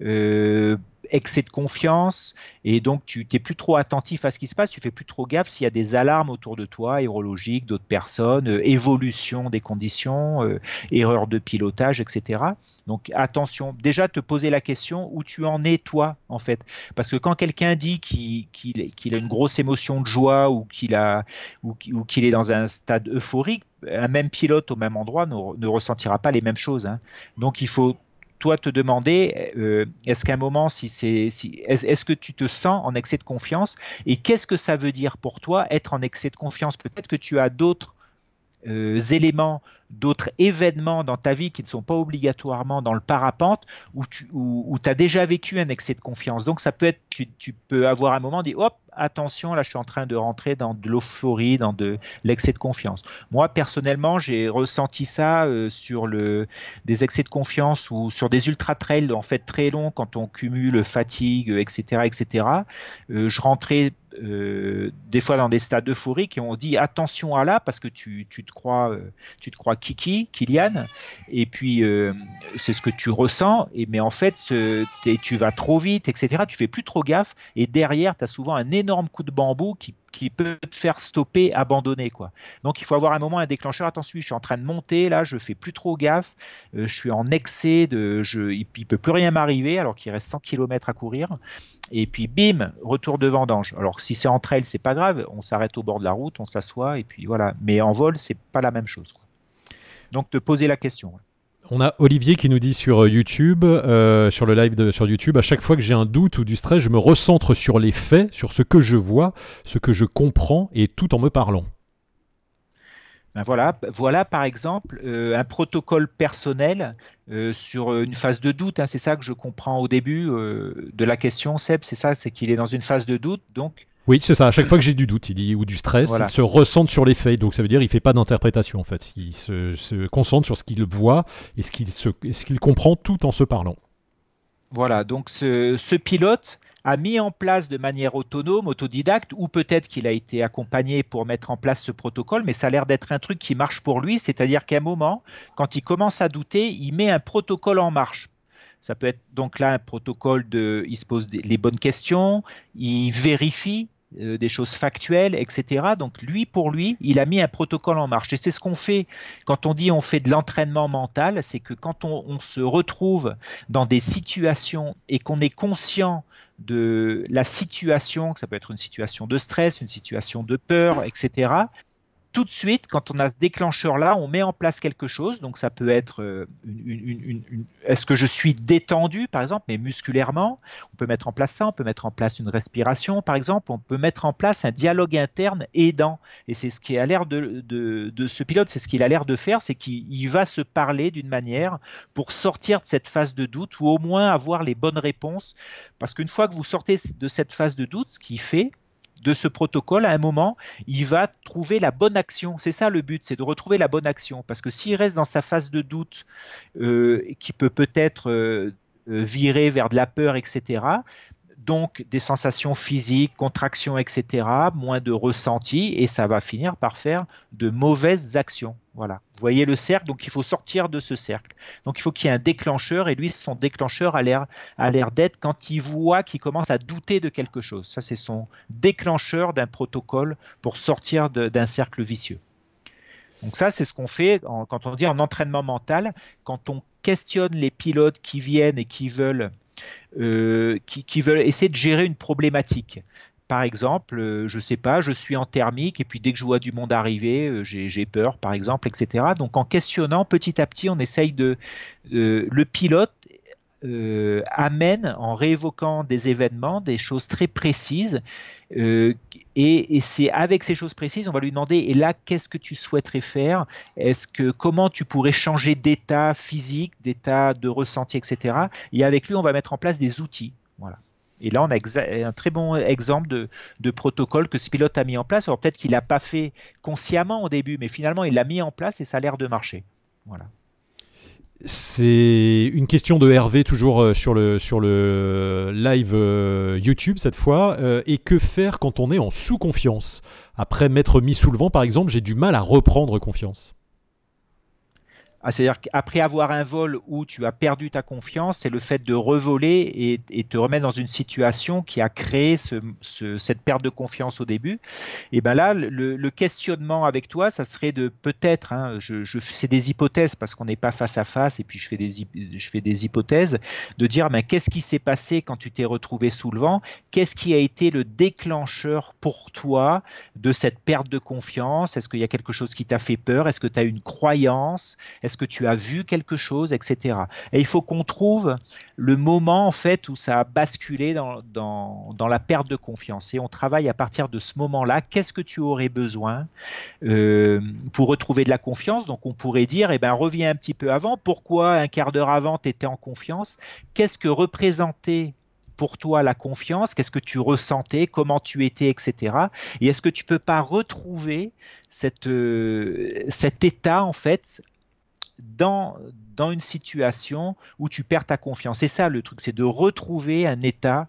Speaker 2: Euh, excès de confiance et donc tu t'es plus trop attentif à ce qui se passe, tu fais plus trop gaffe s'il y a des alarmes autour de toi, aérologiques, d'autres personnes, euh, évolution des conditions, euh, erreur de pilotage, etc. Donc attention, déjà te poser la question où tu en es toi en fait, parce que quand quelqu'un dit qu'il a une grosse émotion de joie ou qu'il est dans un stade euphorique, un même pilote au même endroit ne, ressentira pas les mêmes choses. Hein. Donc il faut toi te demander euh, est-ce qu'à un moment, si c'est, si, est-ce que tu te sens en excès de confiance et qu'est-ce que ça veut dire pour toi être en excès de confiance Peut-être que tu as d'autres euh, éléments, d'autres événements dans ta vie qui ne sont pas obligatoirement dans le parapente, où tu as déjà vécu un excès de confiance. Donc ça peut être, tu, tu peux avoir un moment dit, hop, attention, là je suis en train de rentrer dans de l'euphorie, dans de l'excès de confiance. Moi personnellement, j'ai ressenti ça euh, sur le, des excès de confiance ou sur des ultra-trails en fait très longs quand on cumule fatigue, etc. etc. Euh, je rentrais euh, des fois dans des stades d'euphorie qui ont dit attention à là parce que tu, te crois tu te crois Kiki Kilian. et puis c'est ce que tu ressens et mais en fait tu vas trop vite etc tu fais plus trop gaffe et derrière tu as souvent un énorme coup de bambou qui, peut te faire stopper, abandonner. Quoi. Donc il faut avoir un moment, un déclencheur. Attention, je suis en train de monter, là, je fais plus trop gaffe, euh, je suis en excès, de, je, il ne peut plus rien m'arriver alors qu'il reste 100 km à courir. Et puis bim, retour de vendange. Alors si c'est en trail, c'est pas grave, on s'arrête au bord de la route, on s'assoit et puis voilà. Mais en vol, c'est pas la même chose. Donc te poser la question
Speaker 1: on a Olivier qui nous dit sur euh, YouTube, euh, sur le live de, sur YouTube, à chaque fois que j'ai un doute ou du stress, je me recentre sur les faits, sur ce que je vois, ce que je comprends, et tout en me parlant.
Speaker 2: Ben voilà, voilà par exemple euh, un protocole personnel euh, sur une phase de doute. Hein, c'est ça que je comprends au début euh, de la question, Seb. C'est ça, c'est qu'il est dans une phase de doute. Donc
Speaker 1: oui, c'est ça. À chaque fois que j'ai du doute, il dit ou du stress, il se ressente sur les faits. Donc ça veut dire il fait pas d'interprétation en fait. Il se, concentre sur ce qu'il voit et ce qu'il qu'il comprend tout en se parlant.
Speaker 2: Voilà. Donc ce pilote a mis en place de manière autonome, autodidacte, ou peut-être qu'il a été accompagné pour mettre en place ce protocole, mais ça a l'air d'être un truc qui marche pour lui, c'est-à-dire qu'à un moment, quand il commence à douter, il met un protocole en marche. Ça peut être donc là un protocole de, il se pose les bonnes questions, il vérifie euh, des choses factuelles, etc. Donc lui, pour lui, il a mis un protocole en marche. Et c'est ce qu'on fait quand on dit on fait de l'entraînement mental, c'est que quand on, on, se retrouve dans des situations et qu'on est conscient de la situation, que ça peut être une situation de stress, une situation de peur, etc., tout de suite, quand on a ce déclencheur-là, on met en place quelque chose. Donc ça peut être euh, une, est-ce que je suis détendu, par exemple, mais musculairement On peut mettre en place ça, on peut mettre en place une respiration, par exemple, on peut mettre en place un dialogue interne aidant. Et c'est ce qui a l'air de, de, de, ce pilote, c'est ce qu'il a l'air de faire, c'est qu'il va se parler d'une manière pour sortir de cette phase de doute ou au moins avoir les bonnes réponses. Parce qu'une fois que vous sortez de cette phase de doute, ce qu'il fait, de ce protocole, à un moment, il va trouver la bonne action. C'est ça le but, c'est de retrouver la bonne action. Parce que s'il reste dans sa phase de doute, euh, qui peut peut-être euh, euh, virer vers de la peur, etc., donc des sensations physiques, contractions, etc., moins de ressentis, et ça va finir par faire de mauvaises actions. Voilà. Vous voyez le cercle, donc il faut sortir de ce cercle. Donc il faut qu'il y ait un déclencheur, et lui, son déclencheur a l'air, a l'air d'être quand il voit qu'il commence à douter de quelque chose. Ça, c'est son déclencheur d'un protocole pour sortir d'un cercle vicieux. Donc ça, c'est ce qu'on fait quand on dit en entraînement mental, quand on questionne les pilotes qui viennent et qui veulent euh, qui, veulent essayer de gérer une problématique par exemple, euh, je sais pas, je suis en thermique et puis dès que je vois du monde arriver, euh, j'ai peur, par exemple, etc. Donc en questionnant petit à petit, on essaye de le pilote euh, amène, en réévoquant des événements, des choses très précises. Euh, et, c'est avec ces choses précises, on va lui demander, et là, qu'est-ce que tu souhaiterais faire Est-ce que comment tu pourrais changer d'état physique, d'état de ressenti, etc. Et avec lui, on va mettre en place des outils. Voilà. Et là, on a un très bon exemple de, protocole que ce pilote a mis en place. Alors peut-être qu'il n'a pas fait consciemment au début, mais finalement, il l'a mis en place et ça a l'air de marcher. Voilà.
Speaker 1: C'est une question de Hervé, toujours euh, sur le, sur le euh, live euh, YouTube cette fois. et que faire quand on est en sous-confiance Après m'être mis sous le vent, par exemple, j'ai du mal à reprendre confiance.
Speaker 2: Ah, c'est-à-dire qu'après avoir un vol où tu as perdu ta confiance, c'est le fait de revoler et, te remettre dans une situation qui a créé cette perte de confiance au début. Et ben là, le, questionnement avec toi, ça serait de peut-être, hein, je, c'est des hypothèses parce qu'on n'est pas face à face et puis je fais des, je fais des hypothèses, de dire ben, qu'est-ce qui s'est passé quand tu t'es retrouvé sous le vent Qu'est-ce qui a été le déclencheur pour toi de cette perte de confiance Est-ce qu'il y a quelque chose qui t'a fait peur Est-ce que tu as une croyance est ce que tu as vu quelque chose, etc. Et il faut qu'on trouve le moment en fait où ça a basculé dans, la perte de confiance. Et on travaille à partir de ce moment-là. Qu'est-ce que tu aurais besoin euh, pour retrouver de la confiance Donc on pourrait dire, eh ben reviens un petit peu avant. Pourquoi un quart d'heure avant tu étais en confiance Qu'est-ce que représentait pour toi la confiance Qu'est-ce que tu ressentais Comment tu étais, etc. Et est-ce que tu ne peux pas retrouver cette, euh, cet état en fait dans, une situation où tu perds ta confiance. Et ça le truc, c'est de retrouver un état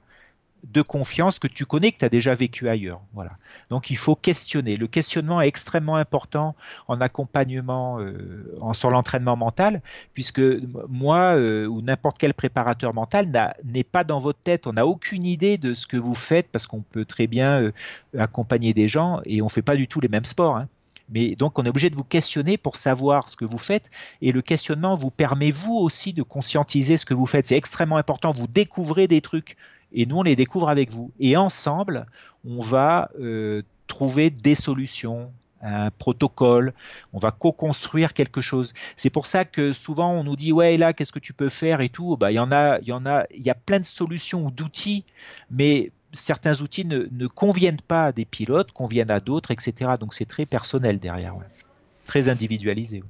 Speaker 2: de confiance que tu connais, que tu as déjà vécu ailleurs. Voilà. Donc il faut questionner. Le questionnement est extrêmement important en accompagnement, euh, en, sur l'entraînement mental, puisque moi euh, ou n'importe quel préparateur mental n'est pas dans votre tête. On n'a aucune idée de ce que vous faites, parce qu'on peut très bien euh, accompagner des gens et on ne fait pas du tout les mêmes sports. Hein. Mais donc on est obligé de vous questionner pour savoir ce que vous faites et le questionnement vous permet vous aussi de conscientiser ce que vous faites. C'est extrêmement important, vous découvrez des trucs et nous on les découvre avec vous. Et ensemble, on va euh, trouver des solutions, un protocole, on va co-construire quelque chose. C'est pour ça que souvent on nous dit ouais là qu'est-ce que tu peux faire et tout. Bah il y en a, il y en a, il y a plein de solutions ou d'outils, mais certains outils ne, conviennent pas à des pilotes, conviennent à d'autres, etc. Donc c'est très personnel derrière, très individualisé.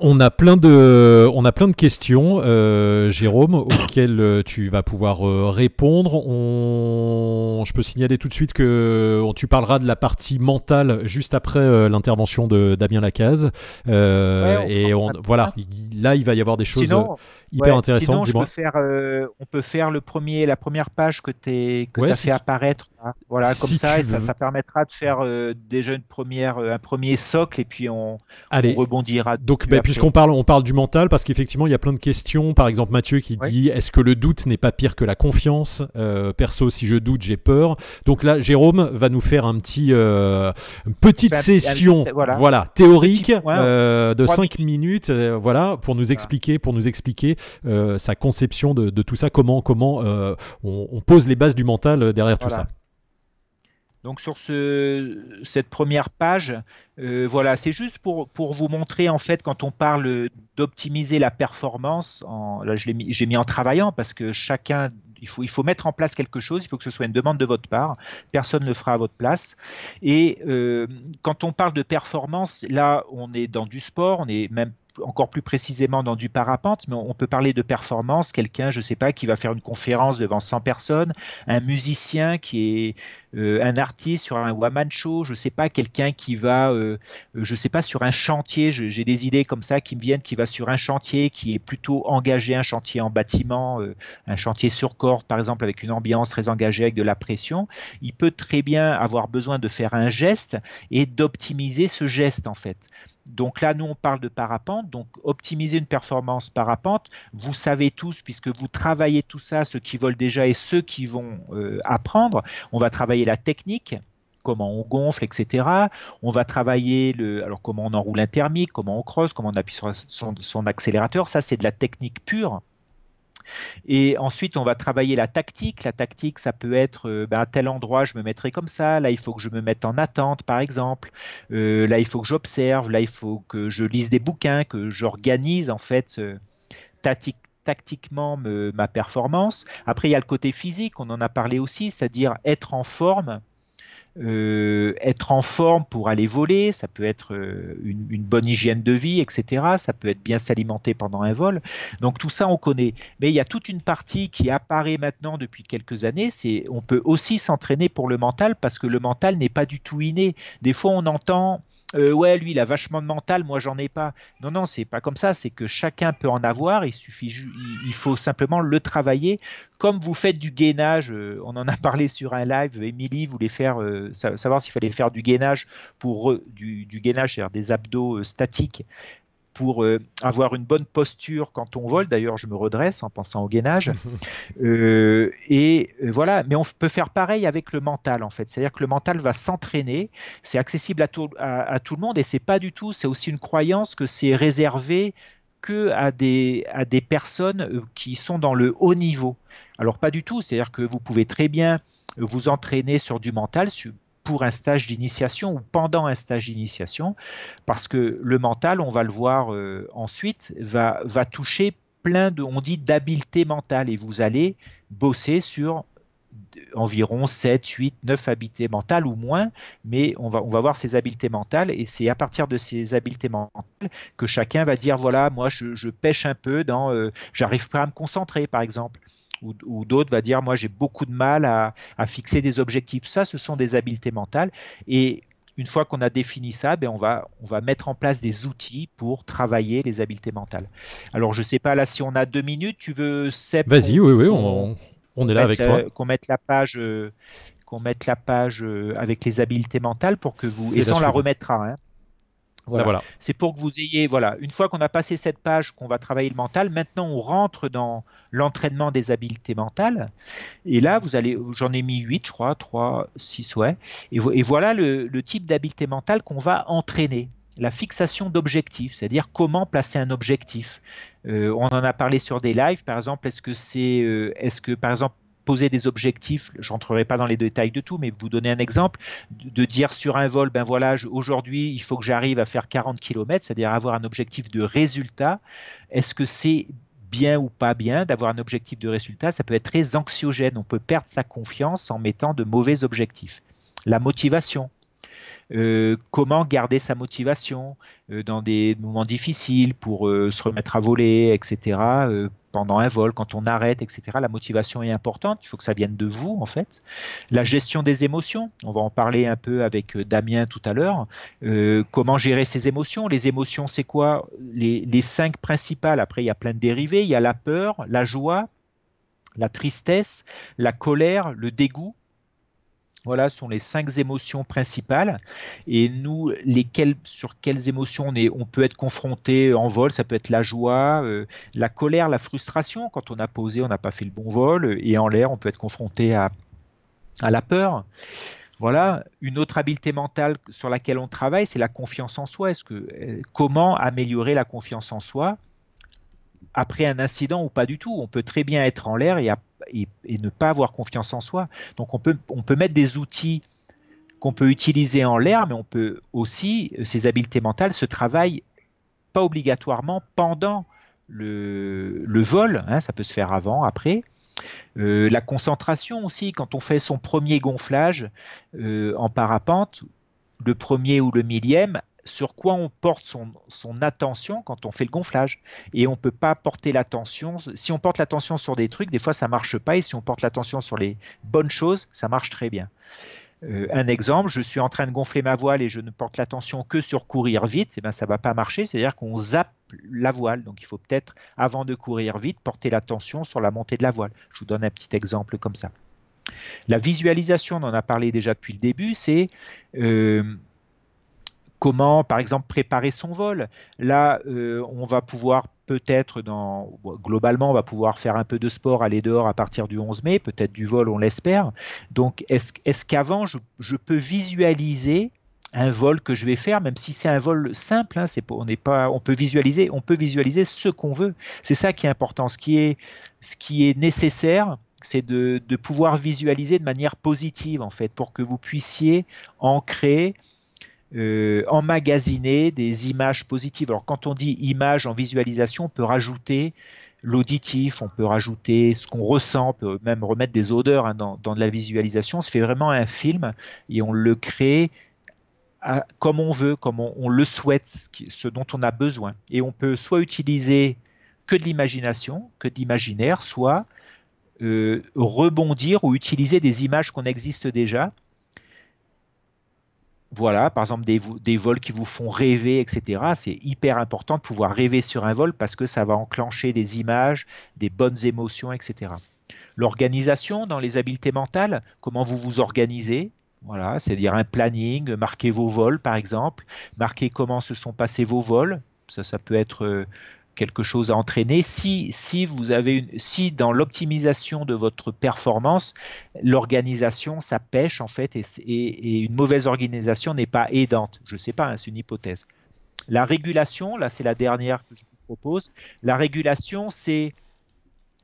Speaker 1: On a plein de, on a plein de questions, euh, Jérôme, auxquelles euh, tu vas pouvoir euh, répondre. je peux signaler tout de suite que tu parleras de la partie mentale juste après l'intervention de Damien Lacaze. et voilà, là il va y avoir des choses hyper intéressantes. Sinon,
Speaker 2: on peut faire le premier, la première page que tu que as fait apparaître. Hein. voilà, comme ça, ça, permettra de faire déjà une première, un premier socle et puis on, rebondira puisqu'on
Speaker 1: parle, on parle du mental, parce qu'effectivement, il y a plein de questions. Par exemple, Mathieu qui dit Est-ce que le doute n'est pas pire que la confiance euh, Perso, si je doute, j'ai peur. Donc là, Jérôme va nous faire un petit, euh, une petite session, voilà. théorique euh, de 5 minutes, voilà, pour nous expliquer, pour nous expliquer sa conception de, de, tout ça, comment, comment on, on, pose les bases du mental derrière tout ça.
Speaker 2: Donc sur ce, cette première page, euh, voilà, c'est juste pour, pour vous montrer en fait quand on parle d'optimiser la performance, en, là l'ai mis, mis en travaillant parce que chacun, il faut, il faut mettre en place quelque chose, il faut que ce soit une demande de votre part, personne ne le fera à votre place. Et euh, quand on parle de performance, là on est dans du sport, on est même encore plus précisément dans du parapente, mais on peut parler de performance, quelqu'un, je ne sais pas, qui va faire une conférence devant 100 personnes, un musicien qui est euh, un artiste sur un woman show, je ne sais pas, quelqu'un qui va, euh, euh, je ne sais pas, sur un chantier, j'ai des idées comme ça qui me viennent, qui va sur un chantier, qui est plutôt engagé, un chantier en bâtiment, un chantier sur corde, par exemple, avec une ambiance très engagée, avec de la pression, il peut très bien avoir besoin de faire un geste et d'optimiser ce geste, en fait. Donc là, nous, on parle de parapente. Donc, optimiser une performance parapente, vous savez tous, puisque vous travaillez tout ça, ceux qui volent déjà et ceux qui vont euh, apprendre, on va travailler la technique, comment on gonfle, etc. On va travailler comment on enroule un thermique, comment on creuse, comment on appuie sur son accélérateur. Ça, c'est de la technique pure. Et ensuite, on va travailler la tactique. La tactique, ça peut être euh, ben, à tel endroit, je me mettrai comme ça. Là, il faut que je me mette en attente, par exemple. Euh, là, il faut que j'observe. Là, il faut que je lise des bouquins, que j'organise en fait euh, tactiquement ma performance. Après, il y a le côté physique, on en a parlé aussi, c'est-à-dire être en forme euh, être en forme pour aller voler, ça peut être euh, une, bonne hygiène de vie, etc. Ça peut être bien s'alimenter pendant un vol. Donc tout ça, on connaît. Mais il y a toute une partie qui apparaît maintenant depuis quelques années. C'est on peut aussi s'entraîner pour le mental parce que le mental n'est pas du tout inné. Des fois, on entend euh, ouais, lui, il a vachement de mental, moi, j'en ai pas. Non, non, c'est pas comme ça. C'est que chacun peut en avoir. Il suffit, il faut simplement le travailler. Comme vous faites du gainage, euh, on en a (laughs) parlé sur un live. Émilie voulait faire euh, savoir s'il fallait faire du gainage pour du, du gainage, c'est-à-dire des abdos statiques pour euh, avoir une bonne posture quand on vole. D'ailleurs, je me redresse en pensant au gainage. (laughs) Euh, et euh, voilà, mais on peut faire pareil avec le mental en fait. C'est-à-dire que le mental va s'entraîner. C'est accessible à tout, à, tout le monde et c'est pas du tout. C'est aussi une croyance que c'est réservé que à des, à des personnes qui sont dans le haut niveau. Alors pas du tout, c'est-à-dire que vous pouvez très bien vous entraîner sur du mental, sur, pour un stage d'initiation ou pendant un stage d'initiation, parce que le mental, on va le voir euh, ensuite, va, va toucher plein de, on dit d'habiletés mentales et vous allez bosser sur environ 7, 8, 9 habiletés mentales ou moins, mais on va, on va voir ces habiletés mentales et c'est à partir de ces habiletés mentales que chacun va dire voilà, moi je, pêche un peu dans, euh, j'arrive pas à me concentrer par exemple ou, d'autres va dire moi j'ai beaucoup de mal à, fixer des objectifs. Ça, ce sont des habiletés mentales. Et une fois qu'on a défini ça, ben on, va, on va mettre en place des outils pour travailler les habiletés mentales. Alors je ne sais pas là si on a deux minutes, tu veux Seb Vas-y, oui, oui, on, on est là avec toi. Euh, qu'on mette la page, euh, qu'on mette la page euh, avec les habiletés mentales pour que vous et ça on la remettra. Hein, voilà. C'est pour que vous ayez, voilà, une fois qu'on a passé cette page, qu'on va travailler le mental, maintenant on rentre dans l'entraînement des habiletés mentales. Et là, vous allez, j'en ai mis 8, je crois, 3, 6, ouais. Et, voilà le, type d'habileté mentale qu'on va entraîner la fixation d'objectifs, c'est-à-dire comment placer un objectif. Euh, on en a parlé sur des lives, par exemple, est-ce que c'est, euh, est-ce que par exemple poser des objectifs, je rentrerai pas dans les détails de tout, mais vous donner un exemple, de dire sur un vol, ben voilà, aujourd'hui, il faut que j'arrive à faire 40 km, c'est-à-dire avoir un objectif de résultat. Est-ce que c'est bien ou pas bien, d'avoir un objectif de résultat, ça peut être très anxiogène. On peut perdre sa confiance en mettant de mauvais objectifs. La motivation, euh, comment garder sa motivation euh, dans des moments difficiles pour euh, se remettre à voler, etc. pendant un vol, quand on arrête, etc. La motivation est importante, il faut que ça vienne de vous, en fait. La gestion des émotions, on va en parler un peu avec Damien tout à l'heure. comment gérer ses émotions Les émotions, c'est quoi les, les cinq principales, après il y a plein de dérivés, il y a la peur, la joie, la tristesse, la colère, le dégoût, voilà, ce sont les cinq émotions principales. Et nous, sur quelles émotions on, peut être confronté en vol Ça peut être la joie, euh, la colère, la frustration. Quand on a posé, on n'a pas fait le bon vol. Euh, et en l'air, on peut être confronté à, la peur. Voilà, une autre habileté mentale sur laquelle on travaille, c'est la confiance en soi. Euh, comment améliorer la confiance en soi après un incident ou pas du tout. On peut très bien être en l'air et, ne pas avoir confiance en soi. Donc on peut, mettre des outils qu'on peut utiliser en l'air, mais on peut aussi, euh, ces habiletés mentales se travaillent pas obligatoirement pendant le, vol, hein, ça peut se faire avant, après. Euh, la concentration aussi, quand on fait son premier gonflage euh, en parapente, le premier ou le millième, sur quoi on porte son, attention quand on fait le gonflage. Et on ne peut pas porter l'attention. Si on porte l'attention sur des trucs, des fois ça ne marche pas. Et si on porte l'attention sur les bonnes choses, ça marche très bien. Euh, un exemple, je suis en train de gonfler ma voile et je ne porte l'attention que sur courir vite, et eh ben, ça ne va pas marcher, c'est-à-dire qu'on zappe la voile. Donc il faut peut-être, avant de courir vite, porter l'attention sur la montée de la voile. Je vous donne un petit exemple comme ça. La visualisation, on en a parlé déjà depuis le début, c'est euh, comment, par exemple, préparer son vol. Là, euh, on va pouvoir peut-être dans globalement on va pouvoir faire un peu de sport aller dehors à partir du 11 mai peut-être du vol on l'espère donc est-ce qu'avant je, peux visualiser un vol que je vais faire, même si c'est un vol simple, hein, on, n'est pas, on peut visualiser, on peut visualiser ce qu'on veut. C'est ça qui est important. Ce qui est, ce qui est nécessaire, c'est de, de, pouvoir visualiser de manière positive en fait, pour que vous puissiez ancrer euh, emmagasiner des images positives. Alors quand on dit image en visualisation, on peut rajouter l'auditif, on peut rajouter ce qu'on ressent, on peut même remettre des odeurs hein, dans, de la visualisation. On se fait vraiment un film et on le crée comme on veut, comme on, le souhaite, ce, dont on a besoin. Et on peut soit utiliser que de l'imagination, que de l'imaginaire, soit euh, rebondir ou utiliser des images qu'on existe déjà voilà, par exemple, des, vols qui vous font rêver, etc. C'est hyper important de pouvoir rêver sur un vol parce que ça va enclencher des images, des bonnes émotions, etc. L'organisation dans les habiletés mentales, comment vous vous organisez, voilà, c'est-à-dire un planning, marquez vos vols par exemple, marquez comment se sont passés vos vols, ça, ça peut être euh, quelque chose à entraîner si, si vous avez une, si dans l'optimisation de votre performance l'organisation ça pêche en fait et, une mauvaise organisation n'est pas aidante je ne sais pas hein, c'est une hypothèse la régulation là c'est la dernière que je vous propose la régulation c'est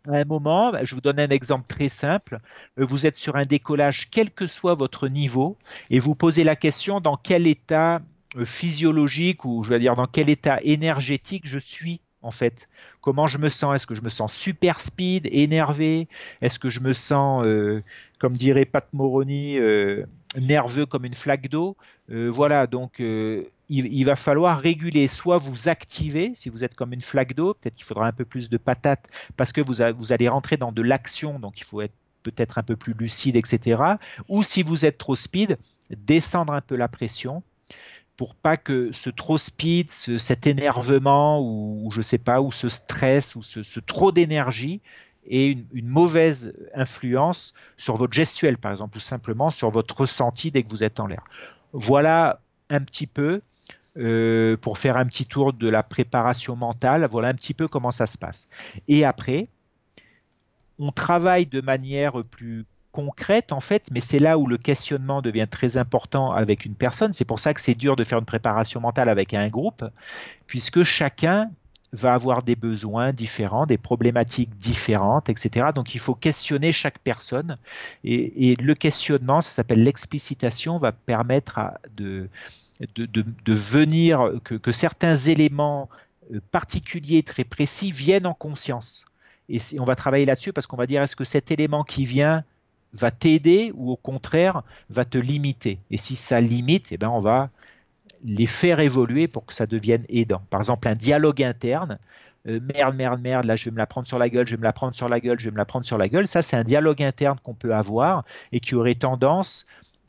Speaker 2: à un moment, bah, je vous donne un exemple très simple, vous êtes sur un décollage quel que soit votre niveau et vous posez la question dans quel état euh, physiologique ou je vais dire dans quel état énergétique je suis en fait. Comment je me sens Est-ce que je me sens super speed, énervé Est-ce que je me sens, euh, comme dirait Pat Moroni, euh, nerveux comme une flaque d'eau euh, Voilà, donc il, va falloir réguler. Soit vous activer si vous êtes comme une flaque d'eau, peut-être qu'il faudra un peu plus de patates parce que vous, vous allez rentrer dans de l'action, donc il faut être peut-être un peu plus lucide, etc. Ou si vous êtes trop speed, descendre un peu la pression pour pas que ce trop speed, cet énervement ou, je sais pas, ou ce stress ou ce, trop d'énergie ait une, mauvaise influence sur votre gestuelle, par exemple, ou simplement sur votre ressenti dès que vous êtes en l'air. Voilà un petit peu, euh, pour faire un petit tour de la préparation mentale, voilà un petit peu comment ça se passe. Et après, on travaille de manière plus concrète, en fait, mais c'est là où le questionnement devient très important avec une personne. C'est pour ça que c'est dur de faire une préparation mentale avec un groupe, puisque chacun va avoir des besoins différents, des problématiques différentes, etc. Donc il faut questionner chaque personne. Et, le questionnement, ça s'appelle l'explicitation, va permettre de, de, venir, que, que, certains éléments euh, particuliers, très précis, viennent en conscience. Et on va travailler là-dessus parce qu'on va dire est-ce que cet élément qui vient va t'aider ou au contraire va te limiter. Et si ça limite, et eh ben on va les faire évoluer pour que ça devienne aidant. Par exemple, un dialogue interne, euh, merde, merde, merde, là je vais me la prendre sur la gueule, je vais me la prendre sur la gueule, je vais me la prendre sur la gueule, ça c'est un dialogue interne qu'on peut avoir et qui aurait tendance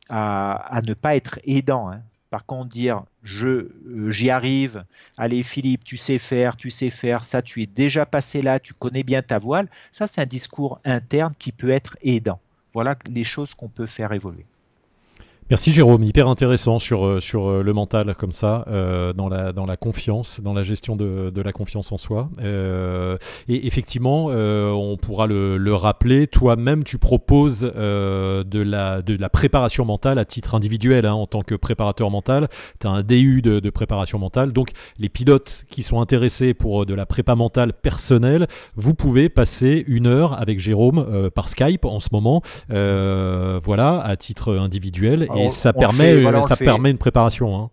Speaker 2: à, ne pas être aidant. Hein. Par contre, dire je euh, j'y arrive, allez Philippe, tu sais faire, tu sais faire, ça tu es déjà passé là, tu connais bien ta voile, ça c'est un discours interne qui peut être aidant. Voilà les choses qu'on peut faire évoluer.
Speaker 1: Merci Jérôme, hyper intéressant sur, euh, sur euh, le mental comme ça, euh, dans, la, dans la confiance, dans la gestion de, de la confiance en soi. Euh, et effectivement, euh, on pourra le, le rappeler, toi-même tu proposes euh, de, la, de la préparation mentale à titre individuel hein, en tant que préparateur mental. Tu as un DU de, de, préparation mentale, donc les pilotes qui sont intéressés pour de la prépa mentale personnelle, vous pouvez passer une heure avec Jérôme par Skype en ce moment, voilà, à titre individuel. Et ça, permet, euh, ça permet une préparation. Hein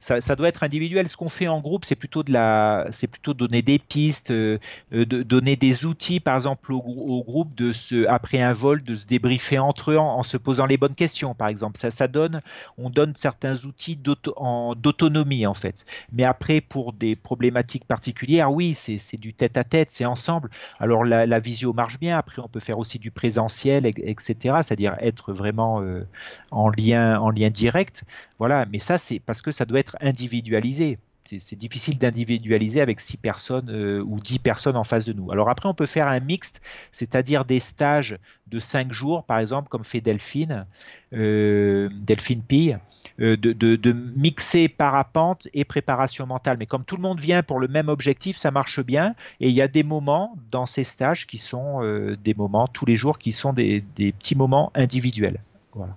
Speaker 2: ça, doit être individuel. Ce qu'on fait en groupe, c'est plutôt de la, c'est plutôt donner des pistes, euh, euh, de, donner des outils, par exemple au, groupe de se, après un vol, de se débriefer entre eux en, se posant les bonnes questions, par exemple. Ça, ça donne, on donne certains outils d'autonomie en, fait. Mais après, pour des problématiques particulières, oui, c'est du tête à tête, c'est ensemble. Alors la, visio marche bien. Après, on peut faire aussi du présentiel, etc. C'est-à-dire être vraiment euh, en lien, en lien direct. Voilà. Mais ça, c'est parce que ça doit être individualisé. C'est difficile d'individualiser avec 6 personnes euh, ou 10 personnes en face de nous. Alors après, on peut faire un mixte, c'est-à-dire des stages de 5 jours, par exemple, comme fait Delphine, euh, Delphine Pille, euh, de, mixer parapente et préparation mentale. Mais comme tout le monde vient pour le même objectif, ça marche bien. Et il y a des moments dans ces stages qui sont des moments tous les jours, qui sont des, des petits moments individuels. Voilà.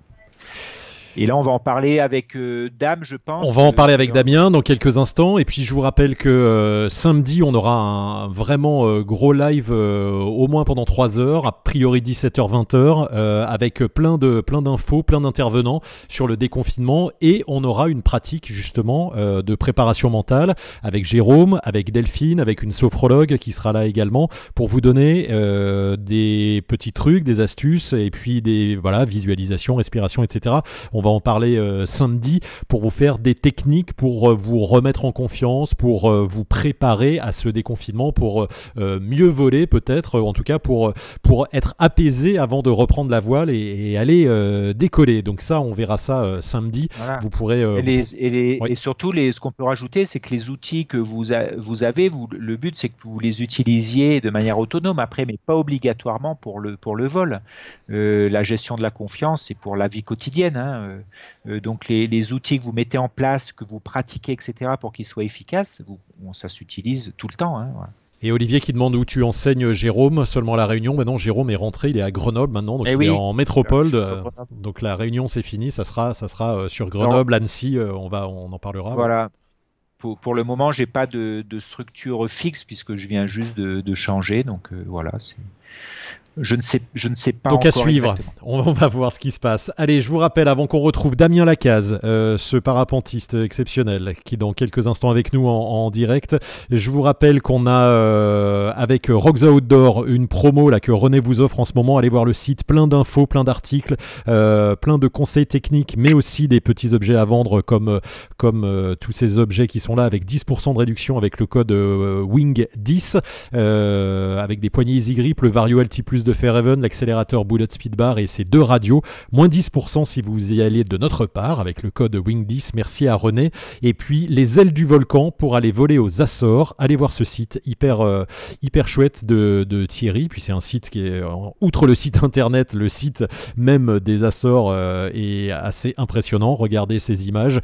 Speaker 2: Et là, on va en parler avec euh, Dame, je pense. On va en euh, parler
Speaker 1: avec Damien dans quelques instants. Et puis, je vous rappelle que euh, samedi, on aura un vraiment euh, gros live au moins pendant 3 heures, a priori 17h-20h, avec plein de plein d'infos, plein d'intervenants sur le déconfinement. Et on aura une pratique justement de préparation mentale avec Jérôme, avec Delphine, avec une sophrologue qui sera là également pour vous donner des petits trucs, des astuces et puis des voilà visualisations, respiration, etc. On va en parler euh, samedi, pour vous faire des techniques pour euh, vous remettre en confiance, pour euh, vous préparer à ce déconfinement, pour mieux voler peut-être, en tout cas pour, pour être apaisé avant de reprendre la voile et, aller décoller. Donc ça, on verra ça samedi. Vous pourrez... et, les,
Speaker 2: et, surtout, les, ce qu'on peut rajouter, c'est que les outils que vous, vous avez, vous, le but, c'est que vous les utilisiez de manière autonome après, mais pas obligatoirement pour le, pour le vol. la gestion de la confiance, c'est pour la vie quotidienne. Hein. Euh, euh, donc les, outils que vous mettez en place, que vous pratiquez, etc., pour qu'ils soient efficaces, ça s'utilise tout le temps. Hein,
Speaker 1: et Olivier qui demande où tu enseignes Jérôme, seulement la Réunion. Maintenant, Jérôme est rentré, il est à Grenoble maintenant, donc eh il est en métropole. donc la Réunion, c'est fini, ça sera, ça sera euh, sur Grenoble, Annecy, on, va,
Speaker 2: on en parlera. Voilà pour, le moment, j'ai pas de, structure fixe puisque je viens juste de, changer. Donc euh, voilà, je ne, sais, je ne sais pas. Donc à suivre,
Speaker 1: on va voir ce qui se passe. Allez, je vous rappelle, avant qu'on retrouve Damien Lacaze, euh, ce parapentiste exceptionnel, qui est dans quelques instants avec nous en, direct, je vous rappelle qu'on a euh, avec Rocks Outdoor une promo là, que René vous offre en ce moment. Allez voir le site, plein d'infos, plein d'articles, plein de conseils techniques, mais aussi des petits objets à vendre comme, comme tous ces objets qui sont là avec 10% de réduction avec le code euh, WING10, euh, avec des poignées Easy Grip, le Vario LT Plus de Fairhaven, l'accélérateur Bullet Speed Bar et ses deux radios, moins 10% si vous y allez de notre part avec le code WING10, merci à René, et puis les ailes du volcan pour aller voler aux Açores, allez voir ce site hyper, euh, hyper chouette de, de Thierry, puis c'est un site qui est, outre le site internet, le site même des Açores est assez impressionnant, regardez ces images,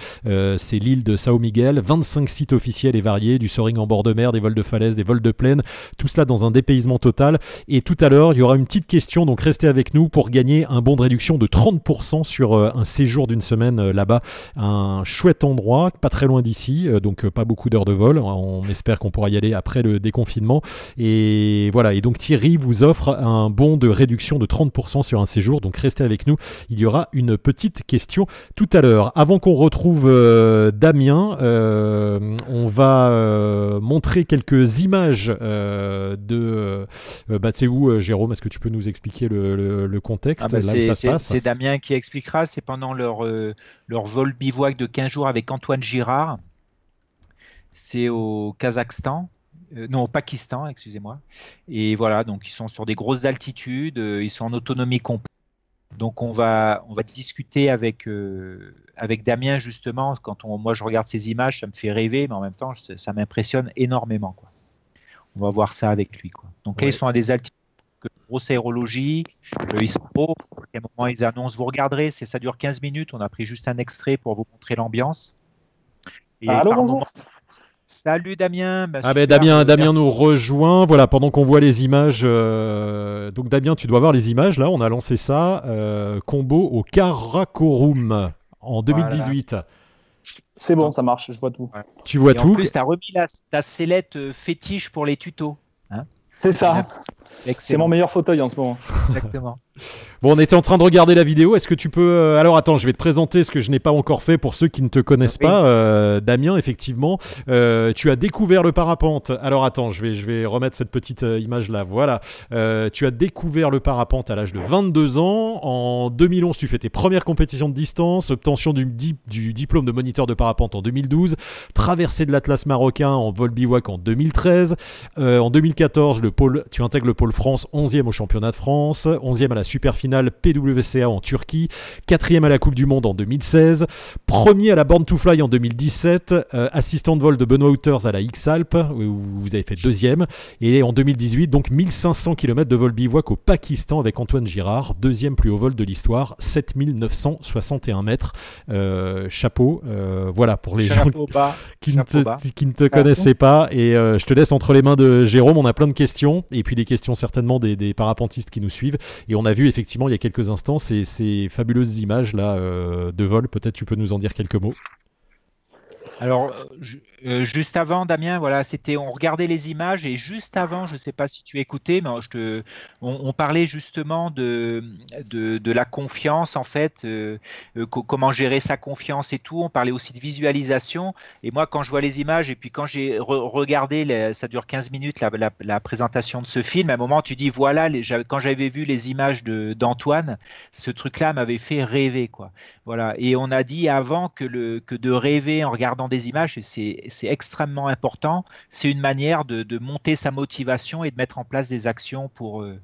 Speaker 1: c'est l'île de Sao Miguel, 25 sites officiels et variés, du soaring en bord de mer, des vols de falaise, des vols de plaine, tout cela dans un dépaysement total. Et tout à l'heure, il y aura une petite question, donc restez avec nous pour gagner un bon de réduction de 30% sur euh, un séjour d'une semaine euh, là-bas. Un chouette endroit, pas très loin d'ici, euh, donc pas beaucoup d'heures de vol. On espère qu'on pourra y aller après le déconfinement. Et voilà, et donc Thierry vous offre un bon de réduction de 30% sur un séjour, donc restez avec nous. Il y aura une petite question tout à l'heure. Avant qu'on retrouve Damien, euh, on va euh, montrer quelques images
Speaker 2: euh,
Speaker 1: de. Bah, c'est où, Jérôme Est-ce que tu peux nous expliquer le, contexte C'est
Speaker 2: Damien qui expliquera. C'est pendant leur, leur vol bivouac de 15 jours avec Antoine Girard. C'est au Kazakhstan. non, au Pakistan, excusez-moi. Et voilà, donc ils sont sur des grosses altitudes, ils sont en autonomie complète. Donc on va, on va discuter avec, euh, avec Damien justement. Quand on, moi je regarde ces images, ça me fait rêver, mais en même temps ça, m'impressionne énormément. Quoi. On va voir ça avec lui. Quoi. Donc là ils sont à des altitudes grosse aérologie. Euh, ils sont beaux. À un moment ils annoncent, vous regarderez, ça dure 15 minutes. On a pris juste un extrait pour vous montrer l'ambiance. Allô, bonjour. Salut Damien. Bah, ah, ben, Damien, Damien nous rejoint.
Speaker 1: Voilà, pendant qu'on voit les images. Euh, donc Damien, tu dois voir les images. Là, on a lancé ça.
Speaker 2: Euh, combo au Karakorum en 2018. C'est bon, ça marche. Je vois tout. Tu vois tout. En plus, as remis la, ta sellette euh, fétiche pour les tutos. Hein. c'est ça. C'est mon meilleur fauteuil en ce moment. Exactement.
Speaker 1: Bon, on était en train de regarder la vidéo. Est-ce que tu peux. Euh, alors, attends, je vais te présenter ce que je n'ai pas encore fait pour ceux qui ne te connaissent pas. Euh, Damien, effectivement, euh, tu as découvert le parapente. Alors, attends, je vais, je vais remettre cette petite image-là. Voilà. tu as découvert le parapente à l'âge de 22 ans. En 2011, tu fais tes premières compétitions de distance, obtention du, diplôme de moniteur de parapente en 2012, traversée de l'Atlas marocain en vol bivouac en 2013. en 2014, le pôle, tu intègres le pôle France, 11e au championnat de France, 11e à la super finale PWCA en Turquie, quatrième à la Coupe du Monde en 2016, premier à la Born to Fly en 2017, euh, assistant de vol de Benoît Houters à la X-Alpes, où vous avez fait deuxième, et en 2018, donc 1500 km de vol bivouac au Pakistan avec Antoine Girard, deuxième plus haut vol de l'histoire, 7961 mètres. Euh, chapeau, euh, voilà, pour les gens (laughs) qui, ne te, connaissaient pas, et je te laisse entre les mains de Jérôme, on a plein de questions, et puis des questions certainement des parapentistes qui nous suivent, et on a a vu effectivement il y a quelques instants ces, ces fabuleuses images là euh, de vol. Peut-être tu peux nous en dire quelques mots.
Speaker 2: Alors, euh, euh, juste avant, Damien, voilà, c'était on regardait les images et juste avant, je ne sais pas si tu écoutais, mais on, parlait justement de, de, la confiance en fait, euh, euh, comment gérer sa confiance et tout. On parlait aussi de visualisation. Et moi, quand je vois les images et puis quand j'ai regardé, ça dure 15 minutes la, présentation de ce film. À un moment, tu dis voilà, quand j'avais vu les images d'Antoine, ce truc-là m'avait fait rêver quoi. Voilà. Et on a dit avant que, le, que de rêver en regardant des images, c'est c'est extrêmement important. C'est une manière de, monter sa motivation et de mettre en place des actions pour, euh,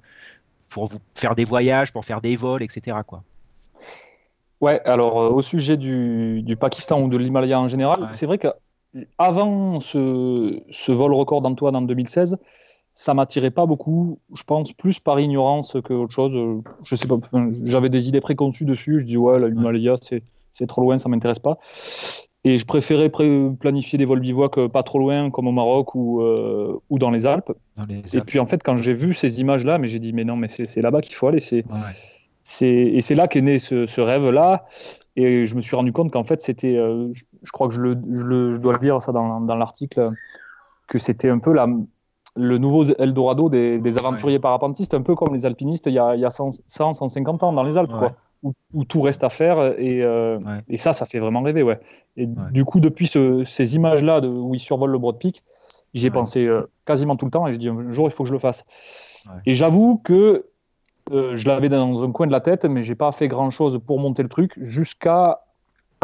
Speaker 2: pour vous faire des voyages, pour faire des vols, etc. Quoi.
Speaker 3: Ouais, alors euh, au sujet du, Pakistan ou de l'Himalaya en général, c'est vrai qu'avant ce, ce vol record d'Antoine en 2016, ça m'attirait pas beaucoup, je pense plus par ignorance que autre chose. Je sais pas, j'avais des idées préconçues dessus, je dis ouais, l'Himalaya c'est trop loin, ça m'intéresse pas. Et je préférais planifier des vols bivouac euh, pas trop loin, comme au Maroc ou, euh, ou dans, les Alpes. Et puis en fait, quand j'ai vu ces images-là, mais j'ai dit, mais non, mais c'est là-bas qu'il faut aller. Et c'est là qu'est né ce, rêve-là. Et je me suis rendu compte qu'en fait, c'était, euh, je, crois que je, dois le dire ça dans, l'article, que c'était un peu le nouveau Eldorado des, des aventuriers parapentistes, un peu comme les alpinistes il y a, 100, 150 ans dans les Alpes. Quoi où, tout reste à faire. Euh, et, ça, ça fait vraiment rêver. Ouais. Et du coup, depuis ces images-là de, où il survole le Broad Peak, j'y ai pensé euh, quasiment tout le temps et je dis un jour, il faut que je le fasse. Et j'avoue que euh, je l'avais dans un coin de la tête, mais j'ai pas fait grand-chose pour monter le truc jusqu'à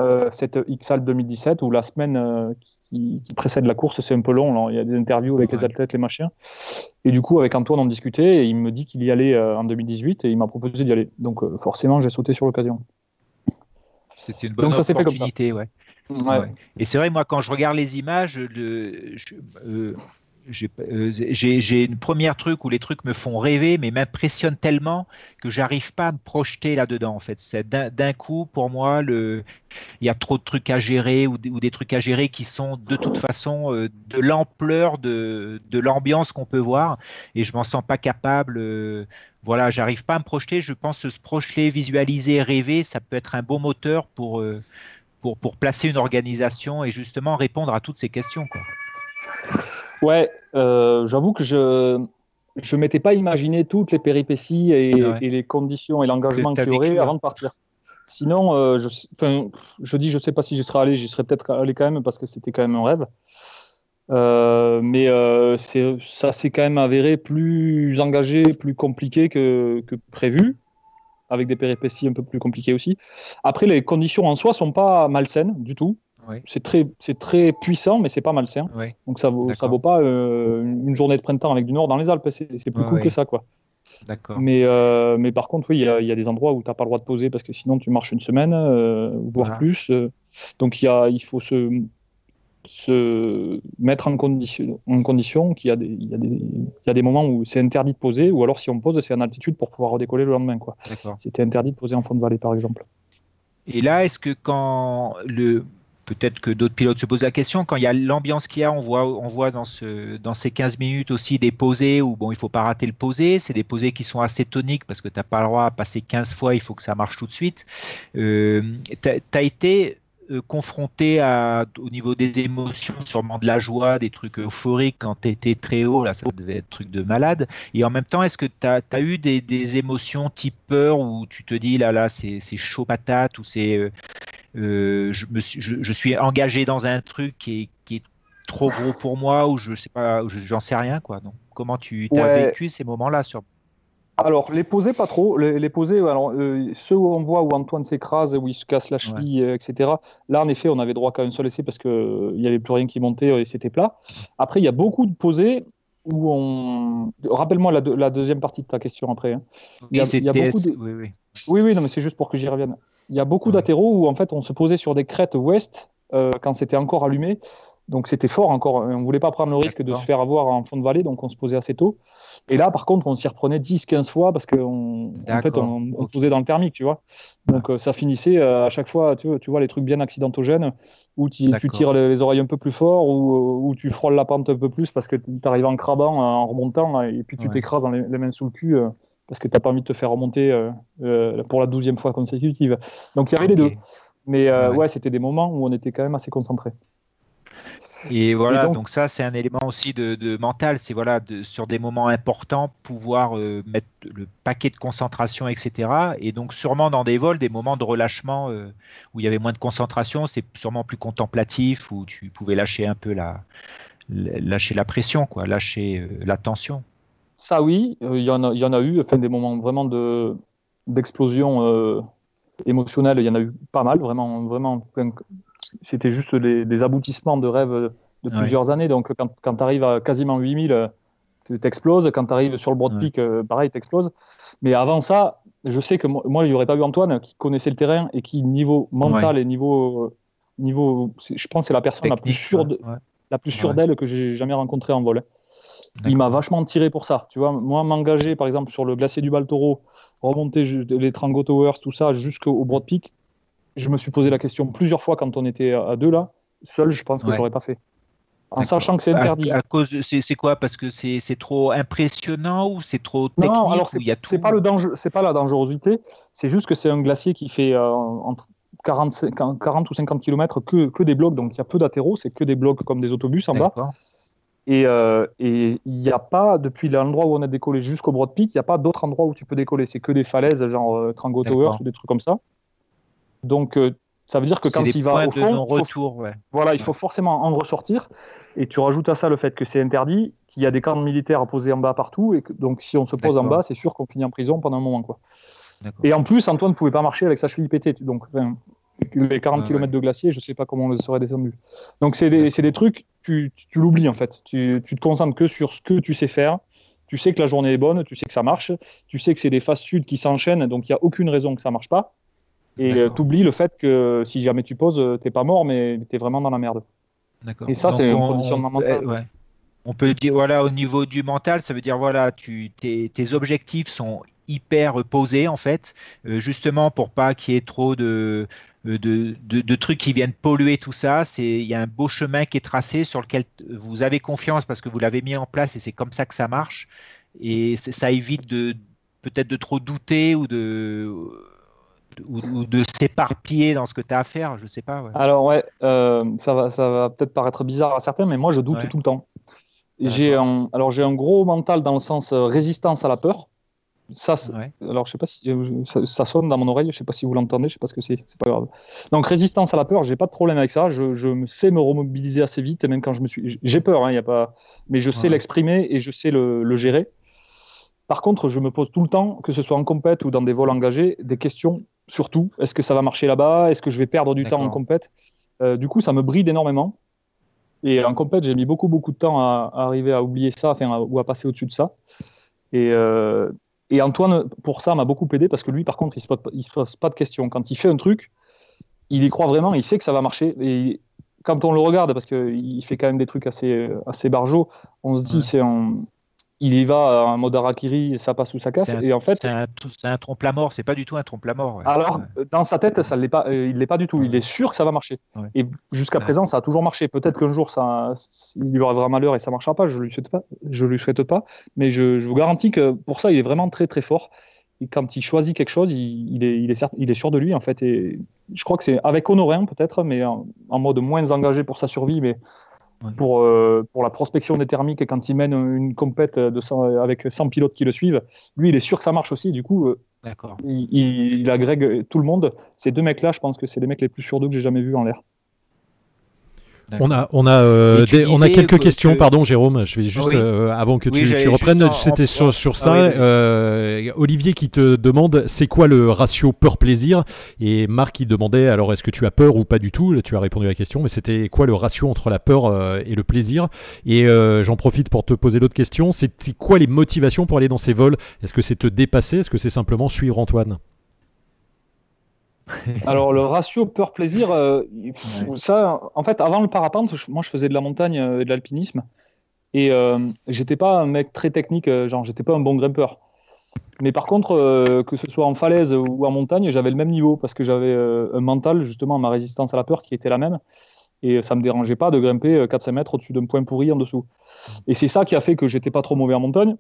Speaker 3: euh, cette XAL 2017 où la semaine euh, qui, précède la course, c'est un peu long. Il y a des interviews avec les athlètes, les machins. Et du coup, avec Antoine, on discutait et il me dit qu'il y allait euh, en 2018 et il m'a proposé d'y aller. Donc, forcément, j'ai sauté sur l'occasion.
Speaker 2: C'était une bonne Donc, ça opportunité, fait comme ça. Et c'est vrai, moi, quand je regarde les images, euh, j'ai une première truc où les trucs me font rêver, mais m'impressionnent tellement que j'arrive pas à me projeter là-dedans. En fait, c'est d'un coup pour moi le, il y a trop de trucs à gérer ou, des trucs à gérer qui sont de toute façon euh, de l'ampleur de, de l'ambiance qu'on peut voir et je m'en sens pas capable. Euh, voilà, j'arrive pas à me projeter. Je pense que se projeter, visualiser, rêver, ça peut être un bon moteur pour pour, pour placer une organisation et justement répondre à toutes ces questions. Quoi.
Speaker 3: Ouais, euh, j'avoue que je je m'étais pas imaginé toutes les péripéties et, ah les conditions et l'engagement qu'il y aurait avant de hein. partir. Sinon, euh, je, je dis, je sais pas si j'y serais allé, j'y serais peut-être allé quand même parce que c'était quand même un rêve. Euh, mais euh, ça s'est quand même avéré plus engagé, plus compliqué que, que, prévu, avec des péripéties un peu plus compliquées aussi. Après, les conditions en soi sont pas malsaines du tout. C'est très, très puissant, mais c'est pas malsain. Donc ça vaut, ça vaut pas euh, une journée de printemps avec du nord dans les Alpes. C'est, plus cool que ça, quoi. Mais, euh, mais par contre, oui, il y, a des endroits où tu t'as pas le droit de poser parce que sinon tu marches une semaine, euh, voire plus. donc il y il faut se, se mettre en condition, en condition qu'il y a des, y moments où c'est interdit de poser, ou alors si on pose, c'est en altitude pour pouvoir redécoller le lendemain, C'était interdit de poser en fond de vallée, par exemple.
Speaker 2: Et là, est-ce que quand le peut-être que d'autres pilotes se posent la question. Quand il y a l'ambiance qu'il y a, on voit, on voit dans, ces 15 minutes aussi des posés où bon, il ne faut pas rater le posé. C'est des posés qui sont assez toniques parce que tu n'as pas le droit à passer 15 fois, il faut que ça marche tout de suite. Euh, tu as, été euh, confronté à, au niveau des émotions, sûrement de la joie, des trucs euphoriques quand tu étais très haut, là ça devait être truc de malade. Et en même temps, est-ce que tu as, eu des, des, émotions type peur où tu te dis là là c'est chaud patate ou c'est euh, euh, je, me suis, suis engagé dans un truc qui est, trop gros pour moi ou je sais pas, j'en sais rien quoi. Donc, comment tu as vécu ces moments-là sur
Speaker 3: alors, les poser, pas trop. Les, les poser, alors, euh, ceux où on voit où Antoine s'écrase, où il se casse la cheville, euh, etc. Là, en effet, on avait droit qu'à un seul essai parce qu'il n'y avait plus rien qui montait et c'était plat. Après, il y a beaucoup de posés où on. Rappelle-moi la, deuxième partie de ta question après. Hein. Il y a, beaucoup de... Oui, oui. Oui, oui, non, mais c'est juste pour que j'y revienne. Il y a beaucoup ouais. où en fait on se posait sur des crêtes ouest euh, quand c'était encore allumé. Donc c'était fort encore. On ne voulait pas prendre le risque de se faire avoir en fond de vallée, donc on se posait assez tôt. Et là, par contre, on s'y reprenait 10-15 fois parce qu'on en fait, on, posait dans le thermique, tu vois. Donc euh, ça finissait euh, à chaque fois, tu, vois, les trucs bien accidentogènes où tu, tires les, oreilles un peu plus fort ou où tu frôles la pente un peu plus parce que tu arrives en crabant, en remontant et puis tu t'écrases les, les, mains sous le cul parce que tu as pas envie de te faire remonter euh, euh, pour la douzième fois consécutive. Donc il y avait les deux. Mais euh, ouais, c'était des moments où on était quand même assez concentrés.
Speaker 2: Et voilà, donc, ça c'est un élément aussi de, mental, c'est voilà, de, sur des moments importants, pouvoir euh, mettre le paquet de concentration, etc. Et donc sûrement dans des vols, des moments de relâchement où il y avait moins de concentration, c'est sûrement plus contemplatif, où tu pouvais lâcher un peu la, lâcher la pression, quoi, lâcher la tension.
Speaker 3: Ça oui, euh, il y, en a, eu, enfin, des moments vraiment de, d'explosion euh, émotionnelle, il y en a eu pas mal, vraiment, vraiment. C'était juste des, aboutissements de rêves de plusieurs années. Donc, quand, quand tu arrives à quasiment 8000, tu t'exploses. Quand tu arrives sur le broad peak, pareil, euh, pareil, t'exploses. Mais avant ça, je sais que moi, il n'y pas eu Antoine qui connaissait le terrain et qui, niveau mental et niveau. niveau je pense que c'est la personne la plus sûre, la plus sûre d'elle que j'ai jamais rencontrée en vol. Hein il m'a vachement tiré pour ça. Tu vois, moi, m'engager, par exemple, sur le glacier du Baltoro, remonter les Trango Towers, tout ça, jusqu'au Broad Peak, je me suis posé la question plusieurs fois quand on était à deux là. Seul, je pense que je n'aurais pas fait. En sachant que c'est interdit. À,
Speaker 2: cause, c'est quoi Parce que c'est trop impressionnant ou c'est trop technique Non, alors c'est pas
Speaker 3: le danger, c'est pas la dangerosité. C'est juste que c'est un glacier qui fait euh, entre 40, ou 50 km que, que des blocs, donc il y a peu d'athéros, c'est que des blocs comme des autobus en bas. Euh, et il n'y a pas, depuis l'endroit où on a décollé jusqu'au Broad Peak, il n'y a pas d'autre endroit où tu peux décoller. C'est que des falaises, genre euh, Trango Towers ou des trucs comme ça. Donc, euh, ça veut dire que quand il va au fond, retour, voilà, il faut forcément en ressortir. Et tu rajoutes à ça le fait que c'est interdit, qu'il y a des camps militaires posés en bas partout. Et donc, si on se pose en bas, c'est sûr qu'on finit en prison pendant un moment. Quoi. Et en plus, Antoine ne pouvait pas marcher avec sa cheville pétée. Donc, les 40 km de glacier, je ne sais pas comment on le serait descendu. Donc c'est des, trucs, tu, l'oublies en fait. Tu, tu, te concentres que sur ce que tu sais faire. Tu sais que la journée est bonne, tu sais que ça marche, tu sais que c'est des faces sud qui s'enchaînent, donc il n'y a aucune raison que ça ne marche pas. Et euh, tu oublies le fait que si jamais tu poses, euh, tu n'es pas mort, mais tu es vraiment dans la merde.
Speaker 2: Et ça, c'est une conditionnement mental. Eh, on peut dire, voilà, au niveau du mental, ça veut dire, voilà, tu, tes, objectifs sont hyper posés, en fait, euh, justement pour pas qu'il y ait trop de, euh, de, trucs qui viennent polluer tout ça. Il y a un beau chemin qui est tracé sur lequel vous avez confiance parce que vous l'avez mis en place et c'est comme ça que ça marche. Et ça évite de peut-être de trop douter ou de de s'éparpiller dans ce que tu as à faire, je sais pas. Alors ouais, euh, ça va,
Speaker 3: ça va peut-être paraître bizarre à certains, mais moi je doute tout le temps. J'ai un, alors j'ai un gros mental dans le sens euh, résistance à la peur. Ça, alors je sais pas si euh, ça, sonne dans mon oreille, je sais pas si vous l'entendez, je sais pas ce que c'est, c'est pas grave. Donc résistance à la peur, j'ai pas de problème avec ça, je, je, sais me remobiliser assez vite, même quand je me suis, j'ai peur, hein, a pas, mais je sais l'exprimer et je sais le, gérer. Par contre, je me pose tout le temps, que ce soit en compète ou dans des vols engagés, des questions surtout. Est-ce que ça va marcher là-bas Est-ce que je vais perdre du temps en compète euh, Du coup, ça me bride énormément. Et en compète, j'ai mis beaucoup beaucoup de temps à, arriver à oublier ça, ou à passer au-dessus de ça. Et, euh, et Antoine, pour ça, m'a beaucoup aidé parce que lui, par contre, il ne se, pose, pas de questions. Quand il fait un truc, il y croit vraiment, il sait que ça va marcher. Et quand on le regarde, parce qu'il fait quand même des trucs assez, euh, assez barjots, on se dit, c'est il y va un mode Arakiri, ça passe ou ça casse. et en fait, c'est un, trompe la mort, c'est pas du tout un trompe la mort. Alors euh, dans sa tête, ça l'est pas, euh, il l'est pas du tout. Il est sûr que ça va marcher. Et jusqu'à présent, ça a toujours marché. Peut-être qu'un jour, ça, il y aura un malheur et ça marchera pas. Je lui souhaite pas. lui souhaite pas. Mais je, vous garantis que pour ça, il est vraiment très très fort. Et quand il choisit quelque chose, il, est, sûr de lui en fait. Et je crois que c'est avec Honorin hein, peut-être, mais en, en mode moins engagé pour sa survie, mais pour, euh, pour la prospection des thermiques quand il mène une compète de avec 100 pilotes qui le suivent. Lui, il est sûr que ça marche aussi. Du coup, euh, il, agrègue tout le monde. Ces deux mecs-là, je pense que c'est les mecs les plus sûrs d'eux que j'ai jamais vus en l'air.
Speaker 1: On a, on a, euh, on a quelques questions, pardon Jérôme, je vais juste, euh, avant que tu, reprennes, c'était sur, sur, ça, euh, Olivier qui te demande c'est quoi le ratio peur-plaisir et Marc qui demandait alors est-ce que tu as peur ou pas du tout, tu as répondu à la question, mais c'était quoi le ratio entre la peur et le plaisir et j'en profite pour te poser l'autre question, c'est quoi les motivations pour aller dans ces vols Est-ce que c'est te dépasser Est-ce que c'est simplement suivre Antoine
Speaker 3: (laughs) Alors, le ratio peur-plaisir, euh, ça, en fait, avant le parapente, moi, je faisais de la montagne euh, et de l'alpinisme. Et euh, j'étais pas un mec très technique, genre, j'étais pas un bon grimpeur. Mais par contre, que ce soit en falaise ou en montagne, j'avais le même niveau parce que j'avais un mental, justement, ma résistance à la peur qui était la même. Et ça me dérangeait pas de grimper 400 mètres au-dessus d'un point pourri en dessous. Et c'est ça qui a fait que j'étais pas trop mauvais en montagne.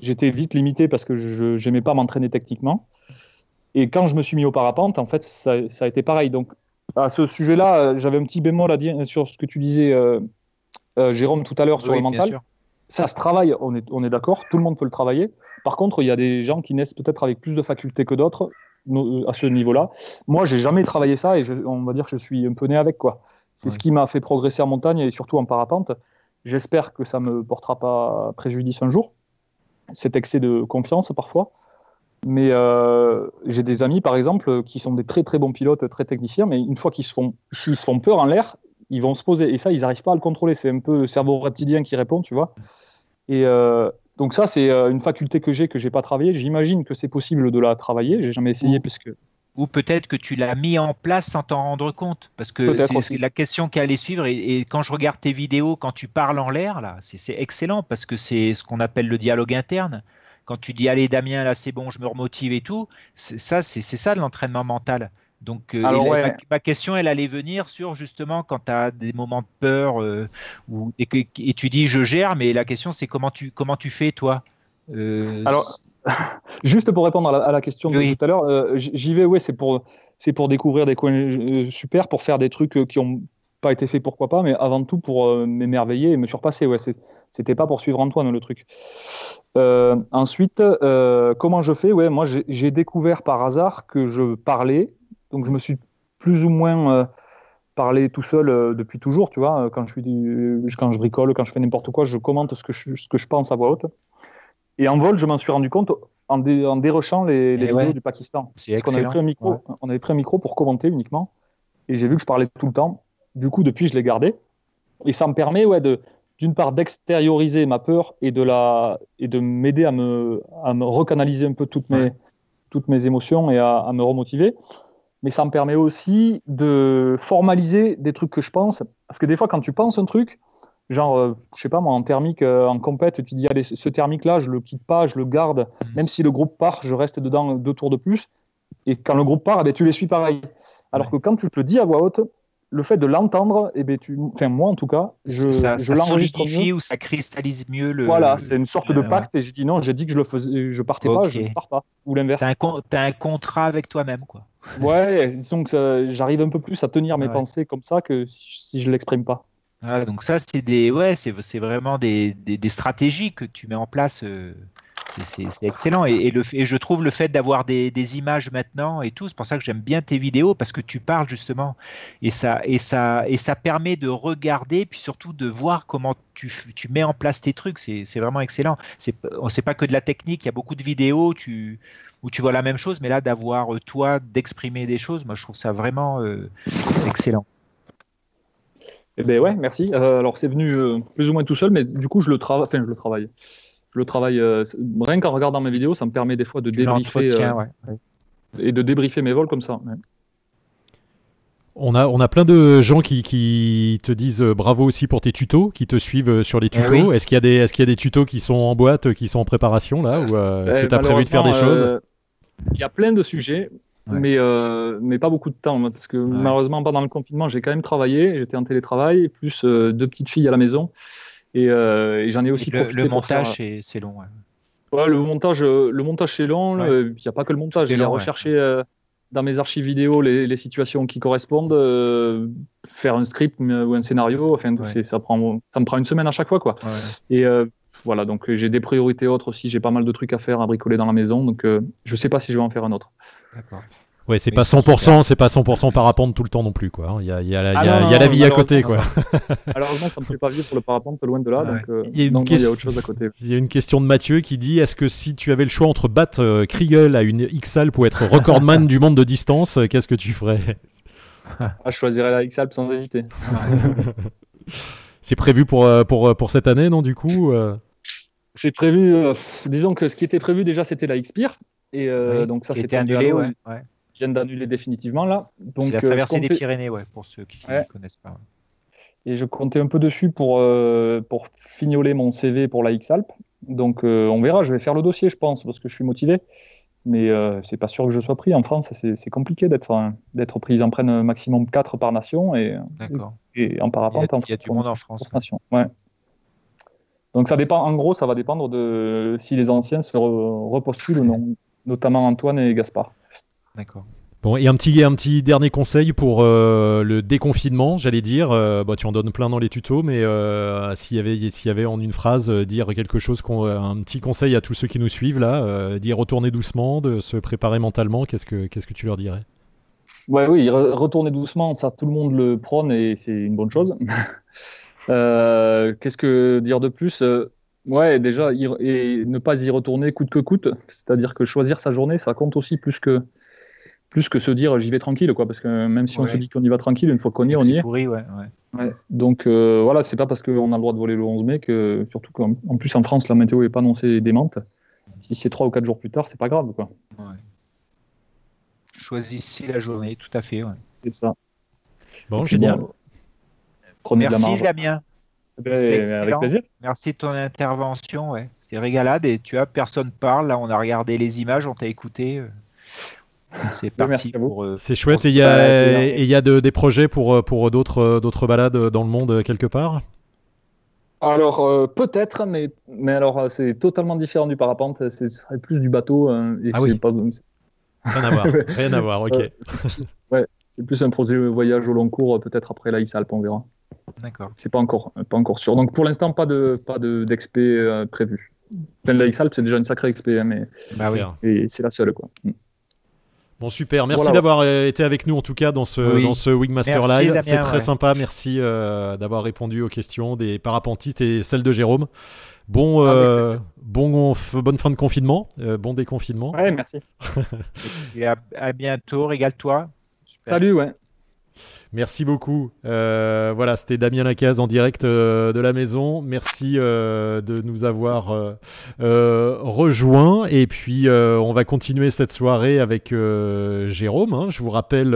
Speaker 3: J'étais vite limité parce que je n'aimais pas m'entraîner techniquement. Et quand je me suis mis au parapente, en fait, ça, a été pareil. Donc, à ce sujet-là, euh, j'avais un petit bémol dire euh, sur ce que tu disais, euh, Jérôme, tout à l'heure sur le mental. Ça se travaille, on est, on est d'accord, tout le monde peut le travailler. Par contre, il y a des gens qui naissent peut-être avec plus de facultés que d'autres à ce niveau-là. Moi, j'ai jamais travaillé ça et on va dire que je suis un peu né avec quoi. C'est ce qui m'a fait progresser en montagne et surtout en parapente. J'espère que ça ne me portera pas préjudice un jour, cet excès de confiance parfois. Mais euh, j'ai des amis, par exemple, qui sont des très très bons pilotes, très techniciens, mais une fois qu'ils se font, font peur en l'air, ils vont se poser. Et ça, ils n'arrivent pas à le contrôler. C'est un peu le cerveau reptilien qui répond, tu vois. Et euh, donc ça, c'est euh, une faculté que j'ai, que j'ai pas travaillée. J'imagine que c'est possible de la travailler. J'ai jamais essayé, parce
Speaker 2: ou peut-être que tu l'as mis en place sans t'en rendre compte. Parce que c'est la question qui allait suivre. Et, et, quand je regarde tes vidéos, quand tu parles en l'air, là, c'est excellent parce que c'est ce qu'on appelle le dialogue interne quand tu dis allez Damien, là c'est bon, je me remotive et tout, ça, c'est ça de l'entraînement mental. Donc euh, ma, question, elle allait venir sur justement quand tu as des moments de peur euh, ou et, tu dis je gère, mais la question c'est comment tu, comment tu fais toi euh, Alors,
Speaker 3: (laughs) juste pour répondre à la, question de tout à l'heure, j'y vais, ouais, c'est pour, c'est pour découvrir des coins super, pour faire des trucs qui ont pas été fait pourquoi pas, mais avant tout pour euh, m'émerveiller et me surpasser. Ouais, c'était pas pour suivre Antoine le truc. Euh, ensuite, euh, comment je fais Ouais, moi j'ai découvert par hasard que je parlais, donc je me suis plus ou moins parlé tout seul depuis toujours, tu vois. Quand je suis, quand je bricole, quand je fais n'importe quoi, je commente ce que je, ce que je pense à voix haute. Et en vol, je m'en suis rendu compte en, en dérochant les, eh vidéos du Pakistan. parce avait, pris un micro, on avait pris un micro pour commenter uniquement, et j'ai vu que je parlais tout le temps du coup, depuis, je l'ai gardé. Et ça me permet, ouais, de, d'une part, d'extérioriser ma peur et de, la, et de m'aider à me, à me recanaliser un peu toutes mes, toutes mes émotions et à, à me remotiver. Mais ça me permet aussi de formaliser des trucs que je pense. Parce que des fois, quand tu penses un truc, genre, euh, je sais pas moi, en thermique, euh, en compète, tu dis, allez, ce thermique-là, je le quitte pas, je le garde, mhm. même si le groupe part, je reste dedans deux tours de plus. Et quand le groupe part, eh ben, tu les suis pareil. Alors que quand tu te le dis à voix haute, le fait de l'entendre, et eh ben tu,
Speaker 2: enfin moi en tout cas,
Speaker 3: je, ça, je l'enregistre
Speaker 2: ou ça cristallise mieux le. Voilà, c'est une sorte de pacte.
Speaker 3: Et j'ai dit non, j'ai dit que je le faisais, je partais pas, je ne
Speaker 2: pars pas, ou l'inverse. T'as un, un, contrat avec toi-même, quoi.
Speaker 3: (laughs) Ouais, disons que j'arrive un peu plus à tenir mes pensées comme ça que si, je l'exprime
Speaker 2: pas. Ah, donc ça c'est des, ouais, c'est vraiment des, des, stratégies que tu mets en place. Euh, c'est excellent. Et, le, je trouve le fait d'avoir des, images maintenant et tout, c'est pour ça que j'aime bien tes vidéos parce que tu parles justement. Et ça, et ça, et ça permet de regarder, puis surtout de voir comment tu, mets en place tes trucs. C'est vraiment excellent. On ne sait pas que de la technique, il y a beaucoup de vidéos tu, où tu vois la même chose, mais là, d'avoir euh, toi, d'exprimer des choses, moi, je trouve ça vraiment euh, excellent. Eh
Speaker 3: ben ouais, merci. Euh, alors c'est venu plus ou moins tout seul, mais du coup je le, enfin, je le travaille le travail euh, rien qu'en regardant mes vidéos, ça me permet des fois de débriefer. Euh, et de débriefer mes vols comme ça.
Speaker 1: On a, on a plein de gens qui, qui, te disent euh, bravo aussi pour tes tutos, qui te suivent sur les eh tutos. Est-ce qu'il y, a des, est -ce qu'il y a des tutos qui sont en boîte, qui sont en préparation là Ou est-ce eh, que tu as prévu de faire des choses
Speaker 3: Il y a plein de sujets, mais, mais pas beaucoup de temps. Hein, parce que malheureusement, pendant le confinement, j'ai quand même travaillé. J'étais en télétravail, plus deux petites filles à la maison. Euh, et, j'en ai aussi le, montage, c'est long. Ouais. le montage, euh, le montage c'est long. Il euh, y n'y a pas que le montage. J'ai recherché dans mes archives vidéo les, situations qui correspondent, faire un script ou un scénario. Enfin, ça prend, ça me prend une semaine à chaque fois, quoi. Et voilà, donc j'ai des priorités autres aussi. J'ai pas mal de trucs à faire, à bricoler dans la maison. Donc, je sais pas si je vais en faire un autre.
Speaker 1: D'accord. Ouais, c'est pas 100%, c'est pas 100% parapente tout le temps non plus, quoi. Hein. Il y a, la, vie à côté, quoi.
Speaker 3: (laughs) Malheureusement, ça me fait pas vivre pour le parapente, loin de là. Euh, il, y a une autre chose à
Speaker 1: côté. Il y a une question de Mathieu qui dit est-ce que si tu avais le choix entre battre euh, Kriegel à une X-Alp ou être recordman (laughs) du monde de distance, euh, qu'est-ce que tu ferais ah,
Speaker 3: Je choisirais la X-Alp sans hésiter.
Speaker 1: (laughs) c'est prévu pour, pour, cette année, non, du coup
Speaker 3: C'est prévu. disons que ce qui était prévu déjà, c'était la X-Pire. Et donc ça, c'était annulé. Ouais d'annuler définitivement là. Donc, la euh, traversée des Pyrénées, ouais, pour ceux qui ne connaissent pas. Et je comptais un peu dessus pour, euh, pour fignoler mon CV pour la X-Alpes. Donc euh, on verra, je vais faire le dossier, je pense, parce que je suis motivé. Mais c'est pas sûr que je sois pris. En France, c'est compliqué d'être d'être pris. Ils en prennent maximum 4 par nation et, et, en parapente. Il y il y a monde en France. Ouais. Donc ça dépend, en gros, ça va dépendre de si les anciens se repostulent ou non, (laughs) notamment Antoine et Gaspard.
Speaker 2: D'accord.
Speaker 1: Bon, et un petit, un petit dernier conseil pour euh, le déconfinement, j'allais dire. Euh, bah, tu en donnes plein dans les tutos, mais euh, s'il y avait, s'il y avait en une phrase dire quelque chose, qu'on, un petit conseil à tous ceux qui nous suivent là, dire retourner doucement, de se préparer mentalement. Qu'est-ce que, qu'est-ce que tu leur dirais
Speaker 3: Ouais, oui, retourner doucement, ça tout le monde le prône et c'est une bonne chose. (laughs) qu'est-ce que dire de plus Ouais, déjà, et ne pas y retourner coûte que coûte, c'est-à-dire que choisir sa journée, ça compte aussi plus que plus que se dire j'y vais tranquille, quoi, parce que même si on se dit qu'on y va tranquille, une fois qu'on y est, on y est. Pourri, ouais, Donc euh, voilà, c'est pas parce qu'on a le droit de voler le 11 mai que, surtout qu'en en plus en France, la météo n'est pas annoncée démente. Si c'est trois ou quatre jours plus tard, c'est pas grave. Quoi.
Speaker 2: Choisissez la journée, tout à fait. C'est ça. Bon, génial. Merci, eh ben, avec plaisir. Merci de ton intervention. C'était régalade et tu vois, personne parle. Là, on a regardé les images, on t'a écouté. Euh. C'est (laughs) bah, parti euh, c'est chouette. Et il
Speaker 1: y a, des projets pour, euh, euh, d'autres, balades dans le monde quelque part
Speaker 3: alors peut-être, mais, alors c'est totalement différent du parapente, ce serait plus du bateau. ah oui. Rien à voir, (laughs) rien à voir, ok. c'est plus un projet voyage au long cours, peut-être après la Alpes, on verra. D'accord. C'est pas encore, pas encore sûr. Donc pour l'instant, pas de pas d'XP prévu. Enfin, la c'est déjà une sacrée XP, hein, mais et c'est la seule quoi. Mm.
Speaker 1: Bon, super. Merci d'avoir euh, été avec nous, en tout cas, dans ce, ce Live. C'est très sympa. Merci euh, d'avoir répondu aux questions des parapentistes et celles de Jérôme. Bon, ah, euh, bonne fin de confinement, bon déconfinement. Ouais, merci. (laughs)
Speaker 2: et à, bientôt.
Speaker 3: Régale-toi. Salut, ouais.
Speaker 1: Merci beaucoup. Euh, voilà, c'était Damien Lacaze en direct euh, de la maison. Merci euh, de nous avoir rejoints. Et puis, on va continuer cette soirée avec Jérôme. Hein. Je vous rappelle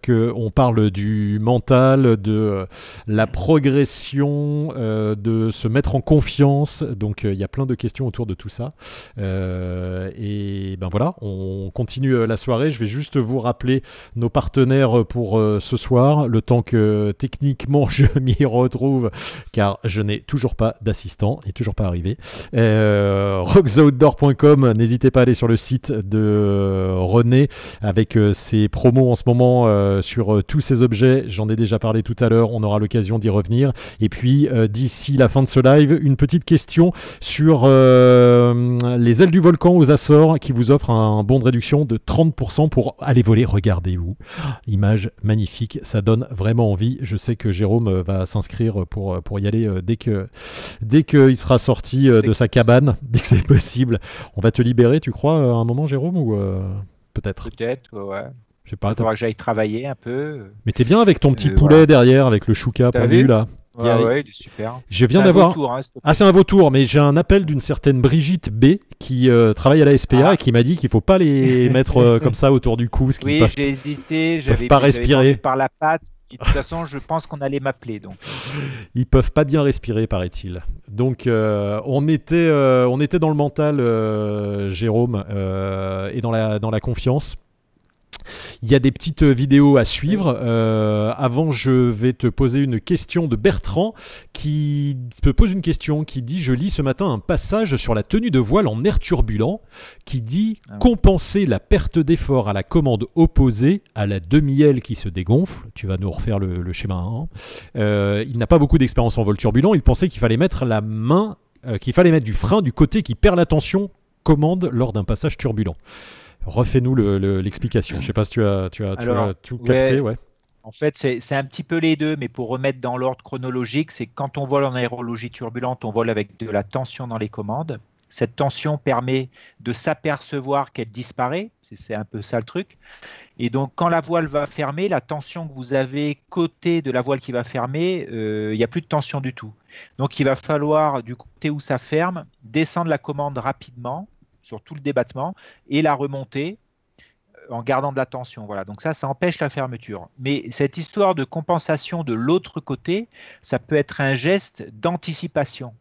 Speaker 1: que qu'on parle du mental, de la progression, de se mettre en confiance. Donc, il y a plein de questions autour de tout ça. et ben voilà, on continue la soirée. Je vais juste vous rappeler nos partenaires pour ce soir le temps que techniquement (laughs) je m'y retrouve, car je n'ai toujours pas d'assistant, il toujours pas arrivé. Euh, rocksoutdoor.com, n'hésitez pas à aller sur le site de René avec euh, ses promos en ce moment euh, sur euh, tous ces objets. J'en ai déjà parlé tout à l'heure, on aura l'occasion d'y revenir. Et puis d'ici la fin de ce live, une petite question sur les ailes du volcan aux Açores qui vous offre un bon de réduction de 30% pour aller voler. Regardez-vous, ah, image magnifique, ça donne vraiment envie. Je sais que Jérôme euh, va s'inscrire pour, euh, pour y aller euh, dès que dès qu'il sera sorti de sa cabane, (laughs) dès que c'est possible. On va te libérer, tu crois, à un moment, Jérôme, ou
Speaker 2: peut-être Peut-être, ouais. Je sais pas. Il faudra que j'aille travailler un peu.
Speaker 1: Mais t'es bien avec ton petit poulet derrière, avec le chouka pendu là. Ah super. Je viens d'avoir. Hein, ah, c'est un vautour, mais j'ai un appel d'une certaine Brigitte B qui euh, travaille à la SPA ah. et qui m'a dit qu'il faut pas les (laughs) mettre euh, comme ça autour du cou. oui, j'ai hésité, j'avais pas respirer
Speaker 2: par la patte. de toute (laughs) façon, je pense qu'on allait m'appeler. Donc,
Speaker 1: ils peuvent pas bien respirer, paraît-il. Donc, euh, on était, on était dans le mental, Jérôme, et dans la, dans la confiance. Il y a des petites vidéos à suivre. Euh, avant, je vais te poser une question de Bertrand qui te pose une question qui dit Je lis ce matin un passage sur la tenue de voile en air turbulent qui dit ah Compenser la perte d'effort à la commande opposée à la demi-aile qui se dégonfle. Tu vas nous refaire le, schéma. Hein. Euh, il n'a pas beaucoup d'expérience en vol turbulent. Il pensait qu'il fallait mettre la main, euh, qu'il fallait mettre du frein du côté qui perd la tension commande lors d'un passage turbulent. Refais-nous l'explication. je Je sais pas si tu as,
Speaker 2: tout capté. En fait, c'est un petit peu les deux, mais pour remettre dans l'ordre chronologique, c'est quand on vole en aérologie turbulente, on vole avec de la tension dans les commandes. Cette tension permet de s'apercevoir qu'elle disparaît, c'est un peu ça le truc. Et donc quand la voile va fermer, la tension que vous avez côté de la voile qui va fermer, euh, il n'y a plus de tension du tout. Donc il va falloir du côté où ça ferme, descendre la commande rapidement sur tout le débattement et la remontée euh, en gardant de la tension. Voilà. Donc ça, ça empêche la fermeture. Mais cette histoire de compensation de l'autre côté, ça peut être un geste d'anticipation.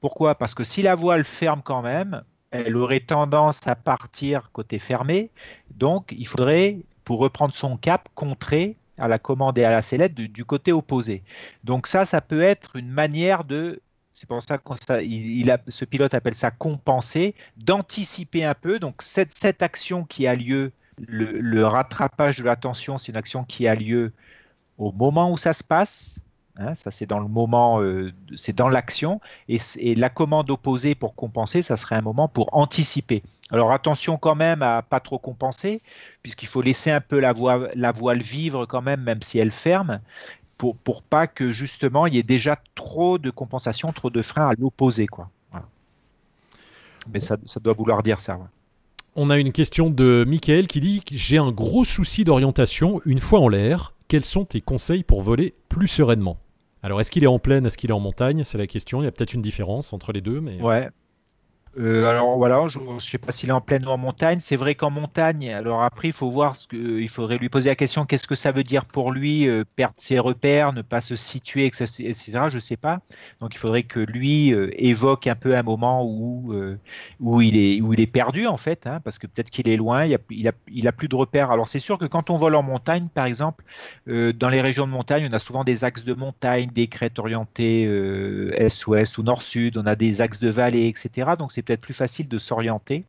Speaker 2: Pourquoi Parce que si la voile ferme quand même, elle aurait tendance à partir côté fermé. Donc il faudrait, pour reprendre son cap, contrer à la commande et à la sellette du côté opposé. Donc ça, ça peut être une manière de c'est pour ça a ce pilote appelle ça compenser, d'anticiper un peu. Donc cette, action qui a lieu, le, rattrapage de l'attention, c'est une action qui a lieu au moment où ça se passe. Hein, ça c'est dans le moment, euh, c'est dans l'action. Et, la commande opposée pour compenser, ça serait un moment pour anticiper. Alors attention quand même à pas trop compenser, puisqu'il faut laisser un peu la, la voile vivre quand même, même si elle ferme pour, pas que justement il y ait déjà trop de compensation, trop de freins à l'opposé. quoi. Mais ça, doit vouloir dire ça.
Speaker 1: On a une question de Michael qui dit J'ai un
Speaker 2: gros souci
Speaker 1: d'orientation une fois en l'air. Quels sont tes conseils pour voler plus sereinement alors, est-ce qu'il est en plaine, est-ce qu'il est en montagne C'est la question. Il y a peut-être une différence entre les deux, mais.
Speaker 2: Ouais. Euh, alors voilà, je ne sais pas s'il est en plaine ou en montagne. C'est vrai qu'en montagne, alors après, il faut voir, ce que, il faudrait lui poser la question qu'est-ce que ça veut dire pour lui, euh, perdre ses repères, ne pas se situer, etc. Je ne sais pas. Donc il faudrait que lui euh, évoque un peu un moment où, où, il, est, où il est perdu, en fait, hein, parce que peut-être qu'il est loin, il n'a a, il a plus de repères. Alors c'est sûr que quand on vole en montagne, par exemple, dans les régions de montagne, on a souvent des axes de montagne, des crêtes orientées est-ouest ou nord-sud, on a des axes de vallée, etc. Donc c'est peut-être plus facile de s'orienter.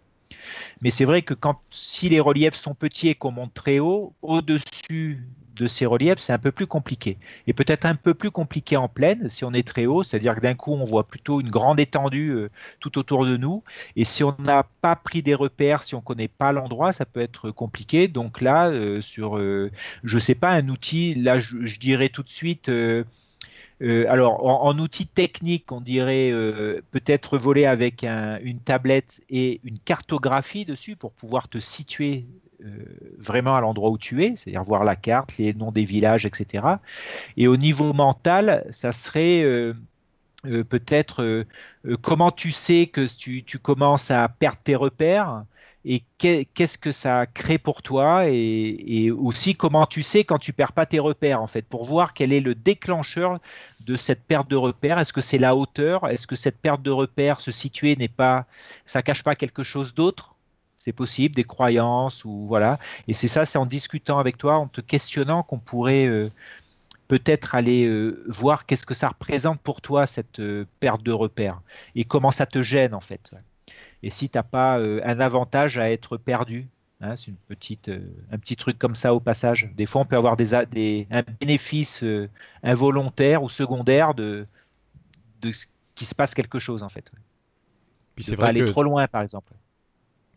Speaker 2: Mais c'est vrai que quand, si les reliefs sont petits et qu'on monte très haut, au-dessus de ces reliefs, c'est un peu plus compliqué. Et peut-être un peu plus compliqué en pleine si on est très haut, c'est-à-dire que d'un coup, on voit plutôt une grande étendue euh, tout autour de nous. Et si on n'a pas pris des repères, si on connaît pas l'endroit, ça peut être compliqué. Donc là, euh, sur, euh, je sais pas, un outil, là, je dirais tout de suite euh, alors, en, outil technique, on dirait euh, peut-être voler avec une tablette et une cartographie dessus pour pouvoir te situer euh, vraiment à l'endroit où tu es, c'est-à-dire voir la carte, les noms des villages, etc. Et au niveau mental, ça serait peut-être comment tu sais que tu, commences à perdre tes repères et qu'est-ce que ça crée pour toi et, et, aussi comment tu sais quand tu perds pas tes repères en fait pour voir quel est le déclencheur de cette perte de repère Est-ce que c'est la hauteur Est-ce que cette perte de repère, se situer, n'est pas, ça cache pas quelque chose d'autre C'est possible, des croyances ou voilà. Et c'est ça, c'est en discutant avec toi, en te questionnant, qu'on pourrait euh, peut-être aller euh, voir qu'est-ce que ça représente pour toi cette euh, perte de repère et comment ça te gêne en fait. Et si tu n'as pas un avantage à être perdu Hein, c'est une petite, euh, un petit truc comme ça au passage. Des fois, on peut avoir des, des un bénéfice euh, involontaire ou secondaire de, de ce qu'il se passe quelque chose en fait. Puis c'est vrai aller trop loin, par exemple.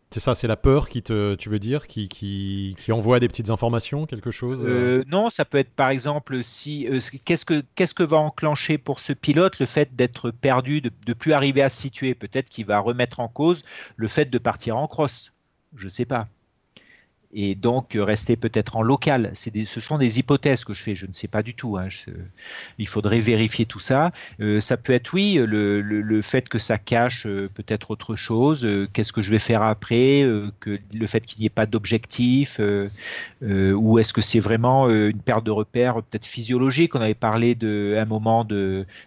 Speaker 1: C'est ça, c'est la peur qui te, tu veux dire, qui, envoie des petites informations, quelque chose euh?
Speaker 2: Non, ça peut être par exemple si qu'est-ce que qu'est-ce que va enclencher pour ce pilote le fait d'être perdu, de ne plus arriver à se situer. Peut-être qu'il va remettre en cause le fait de partir en crosse. Je sais pas et donc euh, rester peut-être en local. ce sont des hypothèses que je fais, je ne sais pas du tout. Hein, il faudrait vérifier tout ça. Euh, ça peut être, oui, le, fait que ça cache euh, peut-être autre chose, qu'est-ce que je vais faire après, que le fait qu'il n'y ait pas d'objectif, ou est-ce que c'est vraiment une perte de repères peut-être physiologique On avait parlé de, un moment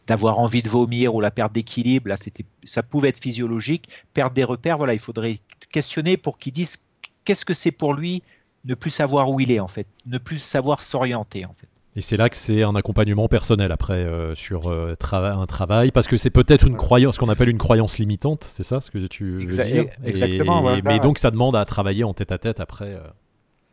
Speaker 2: d'avoir envie de vomir ou la perte d'équilibre, là, ça pouvait être physiologique. Perte des repères, voilà, il faudrait questionner pour qu'ils disent qu'est-ce que c'est pour lui ne plus savoir où il est en fait, ne plus savoir s'orienter en fait.
Speaker 1: Et c'est là que c'est un accompagnement personnel après euh, sur euh, un travail parce que c'est peut-être une croyance, ce qu'on appelle une croyance limitante, c'est ça ce que tu veux dire. Exactement. mais donc
Speaker 2: ça demande à travailler en tête à tête après. Euh,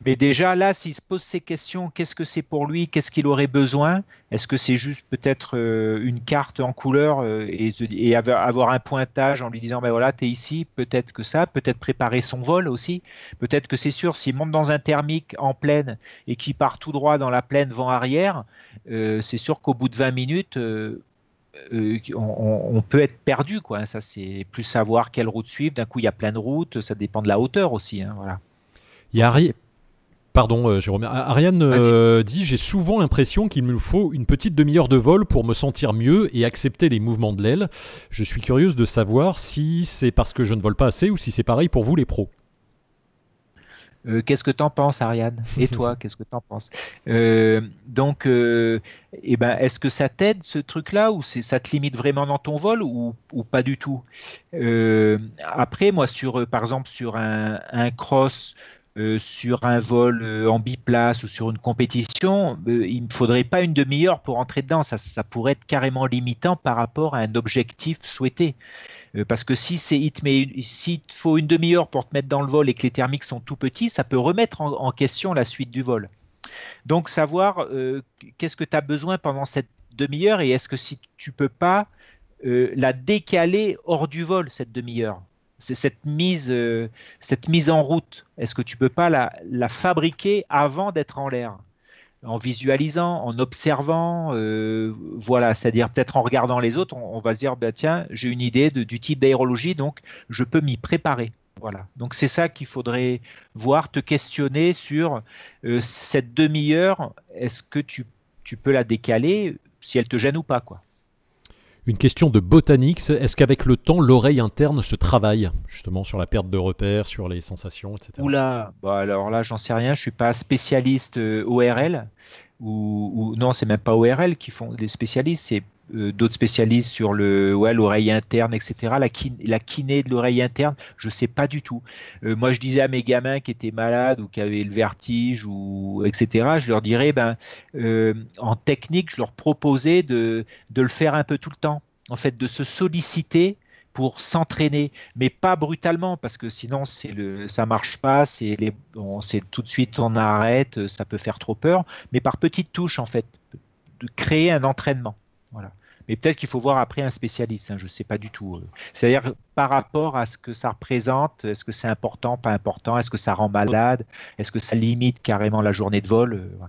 Speaker 2: mais déjà, là, s'il se pose ces questions, qu'est-ce que c'est pour lui Qu'est-ce qu'il aurait besoin Est-ce que c'est juste peut-être euh, une carte en couleur euh, et, avoir un pointage en lui disant, ben voilà, t'es ici, peut-être que ça, peut-être préparer son vol aussi. Peut-être que c'est sûr, s'il monte dans un thermique en pleine et qu'il part tout droit dans la plaine vent arrière, euh, c'est sûr qu'au bout de 20 minutes, on, peut être perdu, quoi. Ça, c'est plus savoir quelle route suivre. D'un coup, il y a plein de routes. Ça dépend de la hauteur aussi, hein, voilà.
Speaker 1: Il y Pardon, euh, Jérôme. Ariane euh, dit J'ai souvent l'impression qu'il me faut une petite demi-heure de vol pour me sentir mieux et accepter les mouvements de l'aile. Je suis curieuse de savoir si c'est parce que je ne vole pas assez ou si c'est pareil pour vous, les pros.
Speaker 2: Euh, qu'est-ce que t'en penses, Ariane Et toi, (laughs) qu'est-ce que t'en penses Donc, eh ben, est-ce que ça t'aide ce truc-là ou ça te limite vraiment dans ton vol ou, pas du tout Après, moi, sur, par exemple, sur un cross euh, sur un vol euh, en biplace ou sur une compétition, euh, il ne faudrait pas une demi-heure pour entrer dedans. Ça, pourrait être carrément limitant par rapport à un objectif souhaité. parce que si c'est il faut une demi-heure pour te mettre dans le vol et que les thermiques sont tout petits, ça peut remettre en, en question la suite du vol. Donc savoir qu'est-ce que tu as besoin pendant cette demi-heure et est-ce que si tu peux pas la décaler hors du vol cette demi-heure c'est cette mise, euh, cette mise en route. Est-ce que tu peux pas la, fabriquer avant d'être en l'air en visualisant, en observant, euh, voilà, c'est-à-dire peut-être en regardant les autres, on, va se dire, bah, tiens, j'ai une idée du type d'aérologie, donc je peux m'y préparer. Voilà. Donc c'est ça qu'il faudrait voir, te questionner sur euh, cette demi-heure, est-ce que tu, tu, peux la décaler si elle te gêne ou pas, quoi.
Speaker 1: Une question de botanique, est-ce qu'avec le temps, l'oreille interne se travaille, justement, sur la perte de repères, sur les sensations, etc.
Speaker 2: Oula, bah alors là, j'en sais rien, je ne suis pas spécialiste euh, ORL, ou, non, c'est même pas ORL qui font les spécialistes, c'est euh, d'autres spécialistes sur le ouais, l'oreille interne, etc. La, kiné de l'oreille interne, je sais pas du tout. Euh, moi, je disais à mes gamins qui étaient malades ou qui avaient le vertige ou etc. Je leur dirais ben euh, en technique, je leur proposais de, de le faire un peu tout le temps. En fait, de se solliciter pour s'entraîner, mais pas brutalement, parce que sinon c'est le, ça marche pas, c'est les, on, tout de suite on arrête, euh, ça peut faire trop peur, mais par petites touches en fait, de créer un entraînement. Voilà. Mais peut-être qu'il faut voir après un spécialiste, hein, je ne sais pas du tout. Euh. C'est-à-dire par rapport à ce que ça représente, est-ce que c'est important, pas important, est-ce que ça rend malade, est-ce que ça limite carrément la journée de vol euh,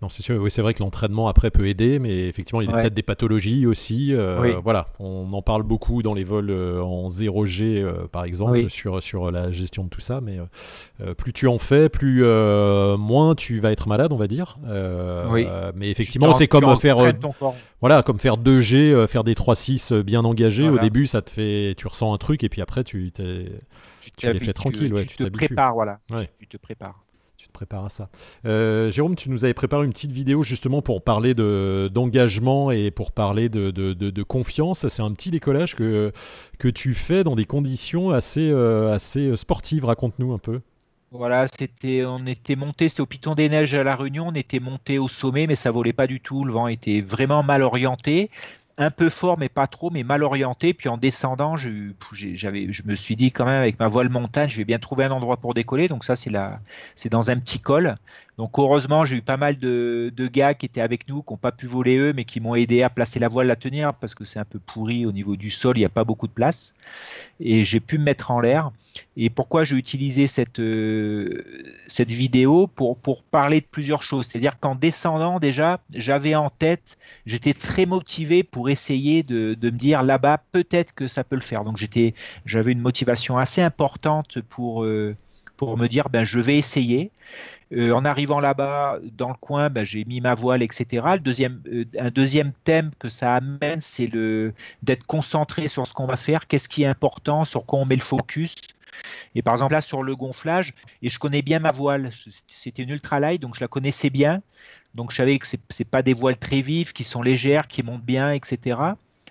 Speaker 1: non, c'est Oui, c'est vrai que l'entraînement après peut aider, mais effectivement, il y a peut-être des pathologies aussi. Euh, voilà, on en parle beaucoup dans les vols euh, en 0G, euh, par exemple, sur, sur la gestion de tout ça. Mais plus tu en fais, plus moins tu vas être malade, on va dire. Mais effectivement, c'est comme faire, voilà, comme faire 2G, faire des 3-6 bien engagés. Au début, ça te fait, tu ressens un truc, et puis après, tu, tu, les fais tranquille. Tu, te prépares,
Speaker 2: voilà. tu te prépares tu te prépares à ça.
Speaker 1: Euh, Jérôme, tu nous avais préparé une petite vidéo justement pour parler d'engagement et pour parler de, confiance. C'est un petit décollage que, que tu fais dans des conditions assez, euh, assez sportives. Raconte-nous un peu.
Speaker 2: Voilà, c'était, on était monté, c'est au Piton des Neiges à La Réunion, on était monté au sommet, mais ça volait pas du tout. Le vent était vraiment mal orienté un peu fort, mais pas trop, mais mal orienté. Puis en descendant, je, j'avais, je me suis dit quand même avec ma voile montagne, je vais bien trouver un endroit pour décoller. Donc ça, c'est, la, c'est dans un petit col. Donc heureusement, j'ai eu pas mal de, gars qui étaient avec nous, qui n'ont pas pu voler eux, mais qui m'ont aidé à placer la voile, la tenir, parce que c'est un peu pourri au niveau du sol, il n'y a pas beaucoup de place. Et j'ai pu me mettre en l'air. Et pourquoi j'ai utilisé cette, euh, cette vidéo pour, pour parler de plusieurs choses. C'est-à-dire qu'en descendant déjà, j'avais en tête, j'étais très motivé pour essayer de, de me dire là-bas, peut-être que ça peut le faire. Donc j'étais, j'avais une motivation assez importante pour... Euh, pour me dire ben, je vais essayer. Euh, en arrivant là-bas, dans le coin, ben, j'ai mis ma voile, etc. deuxième, euh, un deuxième thème que ça amène, c'est le, d'être concentré sur ce qu'on va faire, qu'est-ce qui est important, sur quoi on met le focus. Et par exemple, là, sur le gonflage, et je connais bien ma voile. C'était une ultralight, donc je la connaissais bien. Donc je savais que ce n'est pas des voiles très vives, qui sont légères, qui montent bien, etc.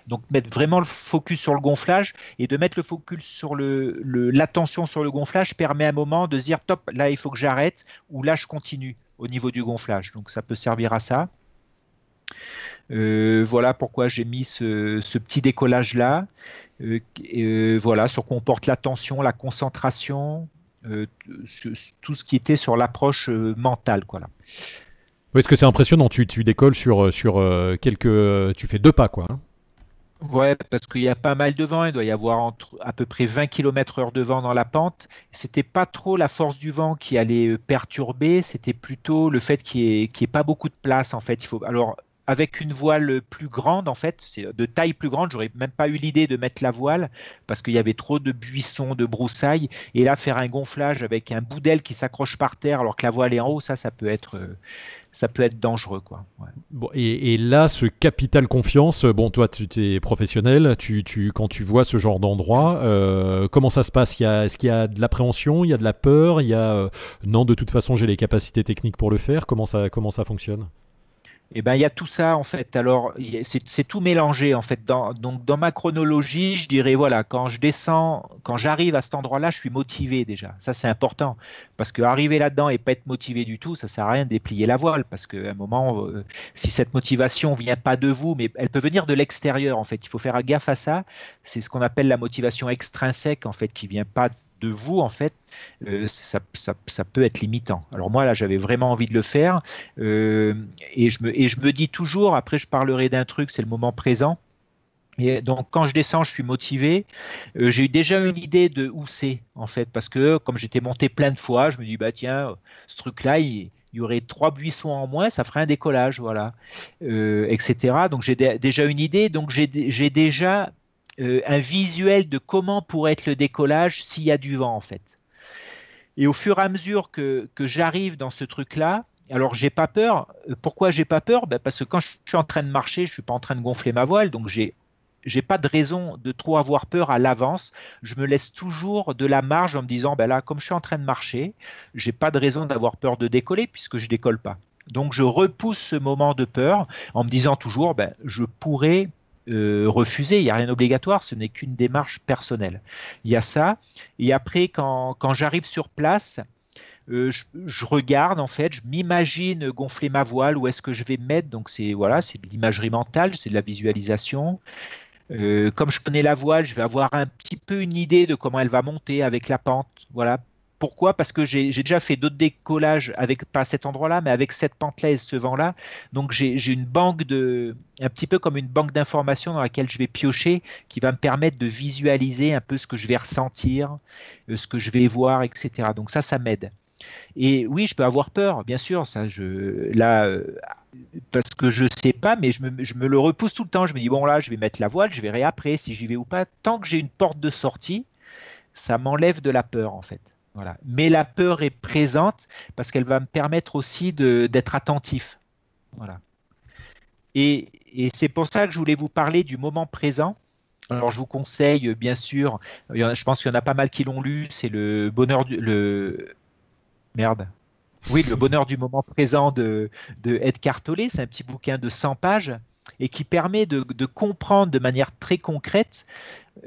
Speaker 2: Donc mettre vraiment le focus sur le gonflage et de mettre le focus sur le, l'attention sur le gonflage permet à un moment de se dire top, là il faut que j'arrête ou là je continue au niveau du gonflage. Donc ça peut servir à ça. Euh, voilà pourquoi j'ai mis ce, petit décollage là. Euh, euh, voilà sur qu'on porte l'attention, la concentration, tout ce qui était sur l'approche mentale. Voilà.
Speaker 1: Est-ce que c'est impressionnant tu, tu, décolles sur, sur quelques. Tu fais deux pas, quoi. Hein.
Speaker 2: Ouais, parce qu'il y a pas mal de vent. Il doit y avoir entre, à peu près 20 km heure de vent dans la pente. C'était pas trop la force du vent qui allait euh, perturber. C'était plutôt le fait qu'il n'y ait, ait, pas beaucoup de place en fait. Il faut alors avec une voile plus grande en fait, de taille plus grande. J'aurais même pas eu l'idée de mettre la voile parce qu'il y avait trop de buissons, de broussailles. Et là, faire un gonflage avec un bout d'aile qui s'accroche par terre alors que la voile est en haut, ça, ça peut être, euh, ça peut être dangereux quoi.
Speaker 1: et, là, ce capital confiance, euh, bon, toi, tu es professionnel, quand tu vois ce genre d'endroit, euh, comment ça se passe Est-ce qu'il y a de l'appréhension Il y a de la peur Il y a non, de toute façon, j'ai les capacités techniques pour le faire. Comment comment ça fonctionne
Speaker 2: eh ben, il y a tout ça en fait. Alors, c'est tout mélangé en fait. Dans, donc, dans ma chronologie, je dirais voilà, quand je descends, quand j'arrive à cet endroit-là, je suis motivé déjà. Ça, c'est important parce que arriver là-dedans et pas être motivé du tout, ça sert à rien de déplier la voile parce qu'à un moment, euh, si cette motivation vient pas de vous, mais elle peut venir de l'extérieur en fait. Il faut faire gaffe à ça. C'est ce qu'on appelle la motivation extrinsèque en fait, qui vient pas de vous, en fait, euh, ça, peut être limitant. Alors moi, là, j'avais vraiment envie de le faire. Euh, et, je me, et je me dis toujours, après, je parlerai d'un truc, c'est le moment présent. Et donc, quand je descends, je suis motivé. Euh, j'ai eu déjà une idée de où c'est, en fait, parce que comme j'étais monté plein de fois, je me dis, bah tiens, ce truc-là, il, y aurait trois buissons en moins, ça ferait un décollage, voilà, etc. Donc, j'ai déjà une idée, donc j'ai déjà euh, un visuel de comment pourrait être le décollage s'il y a du vent en fait. Et au fur et à mesure que, j'arrive dans ce truc-là, alors j'ai pas peur. Euh, pourquoi j'ai pas peur ben, Parce que quand je suis en train de marcher, je suis pas en train de gonfler ma voile, donc j'ai j'ai pas de raison de trop avoir peur à l'avance. Je me laisse toujours de la marge en me disant, ben là, comme je suis en train de marcher, j'ai pas de raison d'avoir peur de décoller puisque je décolle pas. Donc je repousse ce moment de peur en me disant toujours, ben, je pourrais euh, refuser, il n'y a rien obligatoire ce n'est qu'une démarche personnelle. Il y a ça. Et après, quand, j'arrive sur place, euh, je, regarde en fait, je m'imagine gonfler ma voile, où est-ce que je vais mettre. Donc c'est voilà, c'est de l'imagerie mentale, c'est de la visualisation. Euh, comme je connais la voile, je vais avoir un petit peu une idée de comment elle va monter avec la pente. Voilà, pourquoi Parce que j'ai déjà fait d'autres décollages avec pas à cet endroit-là, mais avec cette pente-là ce vent-là. Donc j'ai une banque de, un petit peu comme une banque d'informations dans laquelle je vais piocher, qui va me permettre de visualiser un peu ce que je vais ressentir, euh, ce que je vais voir, etc. Donc ça, ça m'aide. Et oui, je peux avoir peur, bien sûr, ça, je, là, euh, parce que je sais pas, mais je me, je me, le repousse tout le temps. Je me dis, bon, là, je vais mettre la voile, je verrai après si j'y vais ou pas. Tant que j'ai une porte de sortie, ça m'enlève de la peur, en fait. Mais la peur est présente parce qu'elle va me permettre aussi d'être attentif. Voilà. Et, c'est pour ça que je voulais vous parler du moment présent. Alors je vous conseille bien sûr, je pense qu'il y en a pas mal qui l'ont lu, c'est le bonheur du merde. Oui, le bonheur du moment présent de, Ed Cartolé. c'est un petit bouquin de 100 pages et qui permet de, comprendre de manière très concrète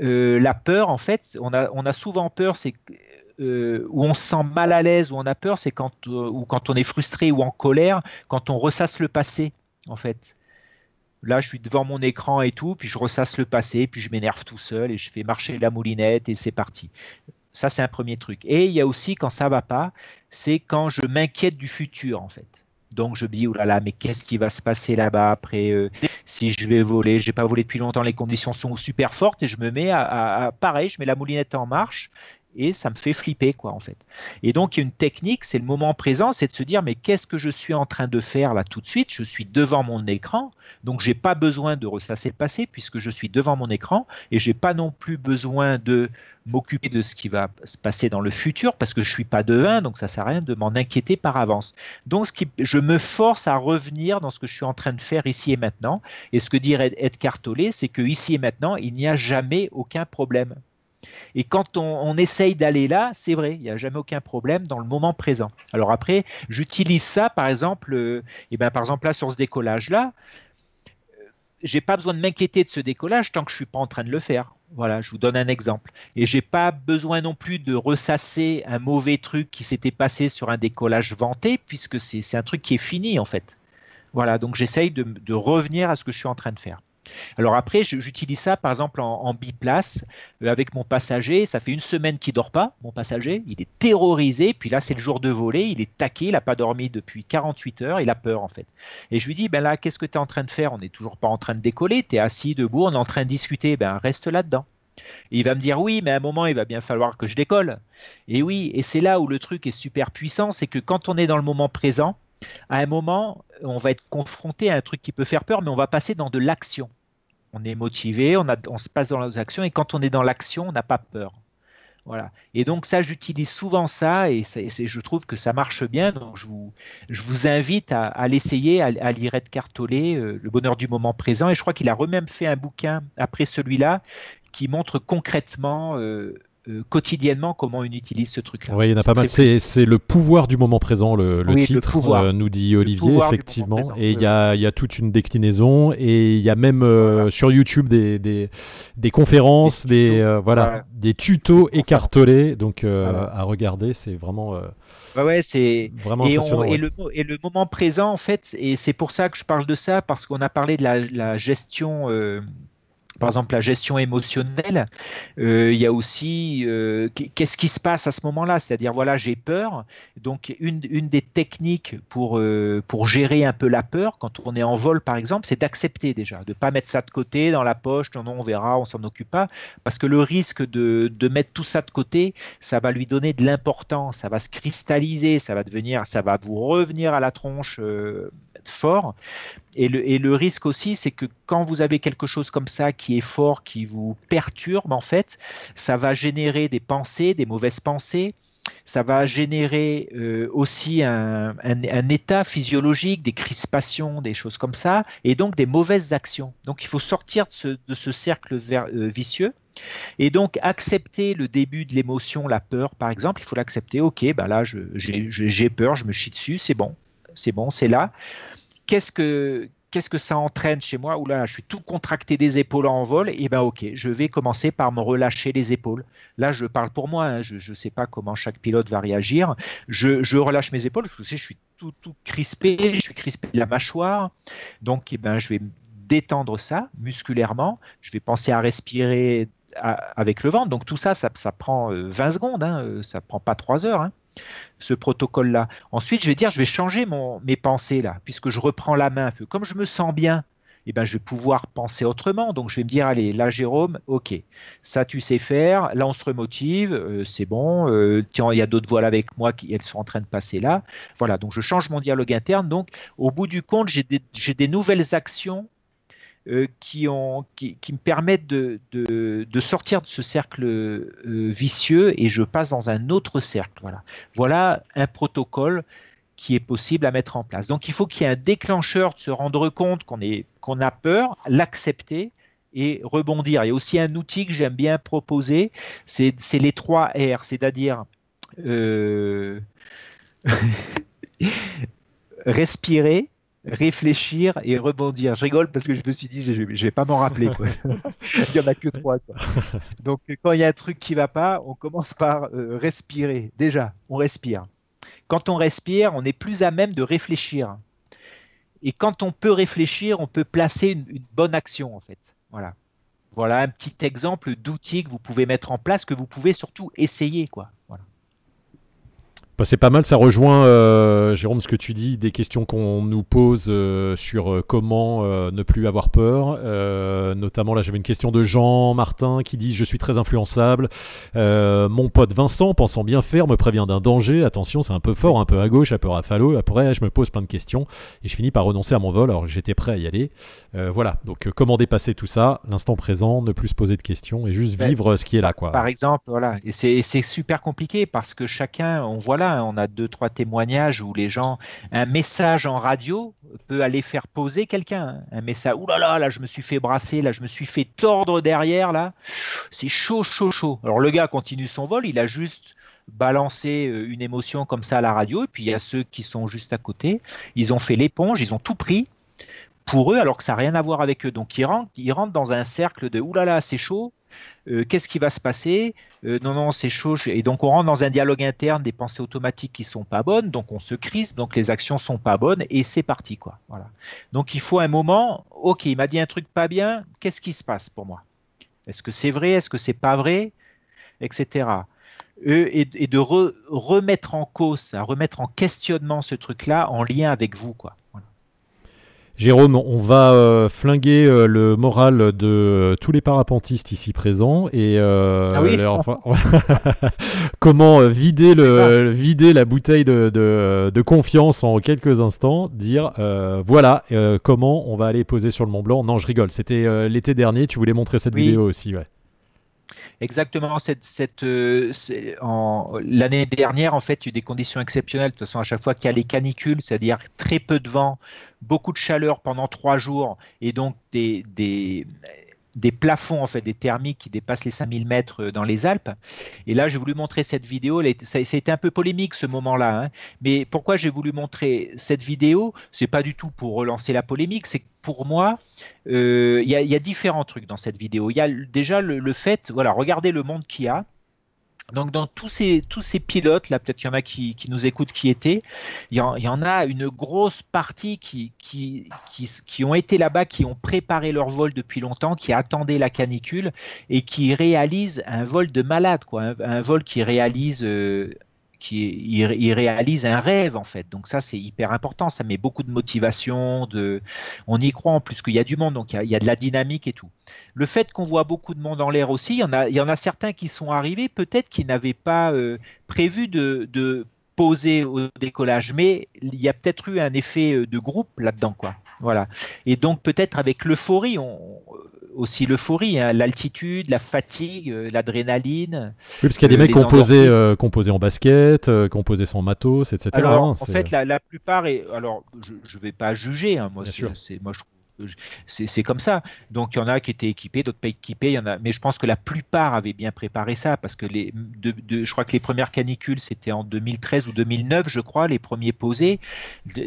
Speaker 2: euh, la peur. En fait, on a, on a souvent peur, c'est euh, où on se sent mal à l'aise, où on a peur, c'est quand, euh, ou quand on est frustré ou en colère, quand on ressasse le passé, en fait. Là, je suis devant mon écran et tout, puis je ressasse le passé, puis je m'énerve tout seul et je fais marcher la moulinette et c'est parti. Ça, c'est un premier truc. Et il y a aussi quand ça va pas, c'est quand je m'inquiète du futur, en fait. Donc je me dis, oh là là, mais qu'est-ce qui va se passer là-bas après euh, Si je vais voler, j'ai pas volé depuis longtemps, les conditions sont super fortes et je me mets à, à, pareil, je mets la moulinette en marche et ça me fait flipper quoi en fait. Et donc il y a une technique, c'est le moment présent, c'est de se dire mais qu'est-ce que je suis en train de faire là tout de suite Je suis devant mon écran, donc j'ai pas besoin de ressasser le passé puisque je suis devant mon écran et j'ai pas non plus besoin de m'occuper de ce qui va se passer dans le futur parce que je ne suis pas devin, donc ça ne sert à rien de m'en inquiéter par avance. Donc ce qui, je me force à revenir dans ce que je suis en train de faire ici et maintenant. Et ce que dirait Ed Cartolé, c'est qu'ici et maintenant il n'y a jamais aucun problème et quand on, essaye d'aller là, c'est vrai, il n'y a jamais aucun problème dans le moment présent. Alors après, j'utilise ça, par exemple, et euh, eh ben, par exemple là sur ce décollage-là, je euh, j'ai pas besoin de m'inquiéter de ce décollage tant que je ne suis pas en train de le faire. Voilà, je vous donne un exemple. Et j'ai pas besoin non plus de ressasser un mauvais truc qui s'était passé sur un décollage vanté, puisque c'est un truc qui est fini en fait. Voilà, donc j'essaye de revenir à ce que je suis en train de faire. Alors après, j'utilise ça par exemple en, biplace euh, avec mon passager. Ça fait une semaine qu'il dort pas, mon passager. Il est terrorisé. Puis là, c'est le jour de voler. Il est taqué. Il n'a pas dormi depuis 48 heures. Il a peur en fait. Et je lui dis, ben là, qu'est-ce que tu es en train de faire On n'est toujours pas en train de décoller. Tu es assis debout. On est en train de discuter. Ben reste là-dedans. Et il va me dire oui, mais à un moment, il va bien falloir que je décolle. Et oui, et c'est là où le truc est super puissant, c'est que quand on est dans le moment présent, à un moment, on va être confronté à un truc qui peut faire peur, mais on va passer dans de l'action. On est motivé, on, se passe dans actions, et quand on est dans l'action, on n'a pas peur. Voilà. Et donc ça, j'utilise souvent ça et, je trouve que ça marche bien. Donc je vous, invite à, l'essayer, à, lire Ed Cartolé, euh, Le bonheur du moment présent. Et je crois qu'il a même fait un bouquin après celui-là qui montre concrètement euh, euh, quotidiennement comment on utilise ce truc-là. Oui, il y en a pas mal. C'est
Speaker 1: le pouvoir du moment présent, le, le titre, euh, nous dit Olivier, effectivement. et il y, a, y, a, toute une déclinaison. Et il y a même euh, sur YouTube des, des, des conférences, des, voilà, des tutos écartelés. Donc à regarder, c'est vraiment.
Speaker 2: ouais, c'est vraiment et, le, et, le, moment présent, en fait, et c'est pour ça que je parle de ça, parce qu'on a parlé de la, la gestion par exemple la gestion émotionnelle. Euh, il y a aussi euh, qu'est-ce qui se passe à ce moment-là, c'est-à-dire voilà j'ai peur. Donc une, des techniques pour euh, pour gérer un peu la peur quand on est en vol par exemple, c'est d'accepter déjà, de pas mettre ça de côté dans la poche, non on verra, on s'en occupe pas, parce que le risque de, de mettre tout ça de côté, ça va lui donner de l'importance, ça va se cristalliser, ça va devenir, ça va vous revenir à la tronche fort. Et le, et le risque aussi, c'est que quand vous avez quelque chose comme ça qui est fort, qui vous perturbe, en fait, ça va générer des pensées, des mauvaises pensées ça va générer euh, aussi un, un, état physiologique, des crispations, des choses comme ça, et donc des mauvaises actions. Donc il faut sortir de ce, de ce cercle euh, vicieux. Et donc accepter le début de l'émotion, la peur par exemple, il faut l'accepter, ok, ben là j'ai peur, je me chie dessus, c'est bon, c'est bon, c'est là. Qu'est-ce que, qu'est-ce que ça entraîne chez moi là, je suis tout contracté des épaules en vol. Et eh ben ok, je vais commencer par me relâcher les épaules. Là, je parle pour moi. Hein. Je ne sais pas comment chaque pilote va réagir. Je, relâche mes épaules. Je, je suis tout, tout, crispé. Je suis crispé de la mâchoire. Donc, et eh ben, je vais détendre ça musculairement. Je vais penser à respirer avec le ventre. Donc tout ça, ça, prend 20 euh, secondes. Hein. Euh, ça prend pas 3 heures. Hein ce protocole-là. Ensuite, je vais dire, je vais changer mon, mes pensées là, puisque je reprends la main. Comme je me sens bien, eh ben, je vais pouvoir penser autrement. Donc, je vais me dire, allez, là, Jérôme, OK, ça, tu sais faire. Là, on se remotive, euh, c'est bon. Euh, tiens, il y a d'autres voiles avec moi qui elles sont en train de passer là. Voilà, donc je change mon dialogue interne. Donc, au bout du compte, j'ai des, des nouvelles actions euh, qui, me permettent de, sortir de ce cercle euh, vicieux et je passe dans un autre cercle. Voilà, un protocole qui est possible à mettre en place. Donc il faut qu'il y ait un déclencheur de se rendre compte qu'on qu'on a peur, l'accepter et rebondir. Il y a aussi un outil que j'aime bien proposer, c'est les trois R, c'est-à-dire euh, (laughs) respirer, réfléchir et rebondir. Je rigole parce que je me suis dit, je, ne vais pas m'en rappeler. (laughs) il y en a que trois. Donc, quand il y a un truc qui va pas, on commence par euh, respirer. Déjà, on respire. Quand on respire, on est plus à même de réfléchir. Et quand on peut réfléchir, on peut placer une, bonne action, en fait. Voilà. Voilà un petit exemple d'outil que vous pouvez mettre en place, que vous pouvez surtout essayer, quoi. Voilà.
Speaker 1: Bah, c'est pas mal, ça rejoint, euh, Jérôme, ce que tu dis, des questions qu'on nous pose euh, sur euh, comment ne plus avoir peur. notamment, là, j'avais une question de Jean Martin qui dit Je suis très influençable. mon pote Vincent, pensant bien faire, me prévient d'un danger. Attention, c'est un peu fort, un peu à gauche, un peu rafalo. Après, je me pose plein de questions et je finis par renoncer à mon vol. Alors, j'étais prêt à y aller. voilà, donc comment dépasser tout ça, l'instant présent, ne plus se poser de questions et juste vivre ce qui est là. Quoi. Par
Speaker 2: exemple, voilà. Et c'est super compliqué parce que chacun, on voit là, Hein, on a deux, trois témoignages où les gens, un message en radio peut aller faire poser quelqu'un. Un message, oulala, là, là, là, je me suis fait brasser, là, je me suis fait tordre derrière, là. C'est chaud, chaud, chaud. Alors le gars continue son vol, il a juste balancé euh, une émotion comme ça à la radio. Et puis il y a ceux qui sont juste à côté. Ils ont fait l'éponge, ils ont tout pris pour eux alors que ça n'a rien à voir avec eux. Donc ils rentrent, ils rentrent dans un cercle de oulala, c'est chaud. Euh, qu'est-ce qui va se passer euh, Non, non, c'est chaud. Et donc on rentre dans un dialogue interne des pensées automatiques qui sont pas bonnes, donc on se crise, donc les actions sont pas bonnes et c'est parti quoi. Voilà. Donc il faut un moment. Ok, il m'a dit un truc pas bien. Qu'est-ce qui se passe pour moi Est-ce que c'est vrai Est-ce que c'est pas vrai Etc. Euh, et, de remettre en cause, à hein, remettre en questionnement ce truc-là en lien avec vous quoi.
Speaker 1: Jérôme, on va euh, flinguer euh, le moral de euh, tous les parapentistes ici présents et comment vider, la bouteille de, confiance en quelques instants, dire voilà comment on va aller poser sur le Mont Blanc. Non, je rigole, c'était l'été dernier, tu voulais montrer cette vidéo aussi. Ouais.
Speaker 2: Exactement. Cette, euh, l'année dernière, en fait, il y a eu des conditions exceptionnelles. De toute façon, à chaque fois qu'il y a les canicules, c'est-à-dire très peu de vent, beaucoup de chaleur pendant trois jours, et donc des des plafonds en fait des thermiques qui dépassent les 5000 mètres euh, dans les Alpes. Et là, j'ai voulu montrer cette vidéo. C'était un peu polémique ce moment-là, hein. mais pourquoi j'ai voulu montrer cette vidéo C'est pas du tout pour relancer la polémique. C'est pour moi, euh, il y, a différents trucs dans cette vidéo. Il y a déjà le, fait, voilà, regardez le monde qu'il y a. Donc dans tous ces, tous ces pilotes, là peut-être qu'il y en a qui, nous écoutent qui étaient, il y en, a une grosse partie qui, qui, qui, ont été là-bas, qui ont préparé leur vol depuis longtemps, qui attendaient la canicule et qui réalisent un vol de malade, quoi, un, vol qui réalise... Euh, qui il, réalise un rêve en fait. Donc ça c'est hyper important, ça met beaucoup de motivation, on y croit en plus qu'il y a du monde, donc il y, a, de la dynamique et tout. Le fait qu'on voit beaucoup de monde en l'air aussi, il y en a, certains qui sont arrivés peut-être qui n'avaient pas euh, prévu de, de poser au décollage, mais il y a peut-être eu un effet euh, de groupe là-dedans quoi. Voilà. Et donc peut-être avec l'euphorie, on, aussi l'euphorie, hein, l'altitude, la fatigue, euh, l'adrénaline. Oui, parce qu'il y a des euh, mecs composés,
Speaker 1: euh, composés en basket, composés sans matos, etc. Hein, en fait,
Speaker 2: la, la plupart, et alors je ne vais pas juger, hein, moi, c'est, moi je trouve c'est comme ça. Donc il y en a qui étaient équipés, d'autres pas équipés. y en a, mais je pense que la plupart avaient bien préparé ça parce que les, je crois que les premières canicules c'était en 2013 ou 2009, je crois, les premiers posés.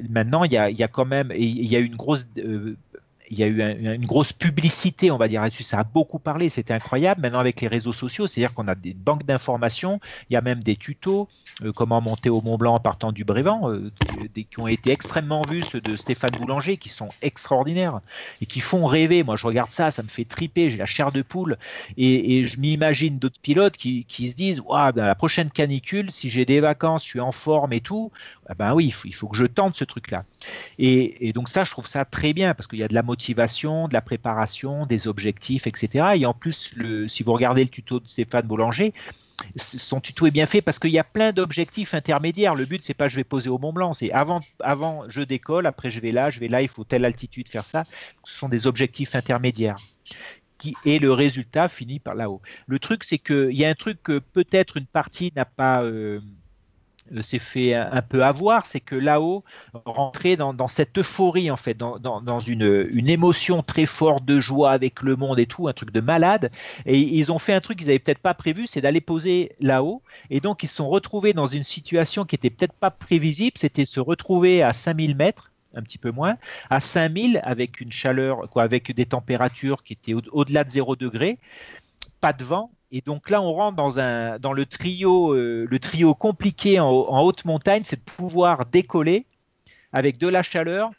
Speaker 2: Maintenant il y a, quand même, il y a une grosse euh, il y a eu une grosse publicité, on va dire là-dessus. Ça a beaucoup parlé, c'était incroyable. Maintenant, avec les réseaux sociaux, c'est-à-dire qu'on a des banques d'informations, il y a même des tutos, euh, comment monter au Mont Blanc en partant du Brévent, euh, qui, ont été extrêmement vus, ceux de Stéphane Boulanger, qui sont extraordinaires et qui font rêver. Moi, je regarde ça, ça me fait triper, j'ai la chair de poule et, je m'imagine d'autres pilotes qui, se disent ben, la prochaine canicule, si j'ai des vacances, je suis en forme et tout, ah ben oui, il faut, que je tente ce truc-là. Et, et donc, ça, je trouve ça très bien parce qu'il y a de la motivation motivation, de la préparation, des objectifs, etc. Et en plus, si vous regardez le tuto de Stéphane Boulanger, son tuto est bien fait parce qu'il y a plein d'objectifs intermédiaires. Le but, c'est pas je vais poser au Mont Blanc, c'est avant, avant je décolle, après je vais là, je vais là, il faut telle altitude faire ça. Ce sont des objectifs intermédiaires. Qui, et le résultat finit par là-haut. Le truc, c'est qu'il y a un truc que peut-être une partie n'a pas. Euh, euh, s'est fait un, peu avoir, c'est que là-haut rentrer dans, cette euphorie en fait, dans, une, émotion très forte de joie avec le monde et tout, un truc de malade. Et ils ont fait un truc qu'ils n'avaient peut-être pas prévu, c'est d'aller poser là-haut. Et donc ils se sont retrouvés dans une situation qui n'était peut-être pas prévisible, c'était se retrouver à 5000 mètres un petit peu moins, à 5000 avec une chaleur, quoi, avec des températures qui étaient au-delà de 0 degré, pas de vent, et donc là, on rentre dans, un, dans le, trio, euh, le trio compliqué en, haute montagne, c'est de pouvoir décoller avec de la chaleur,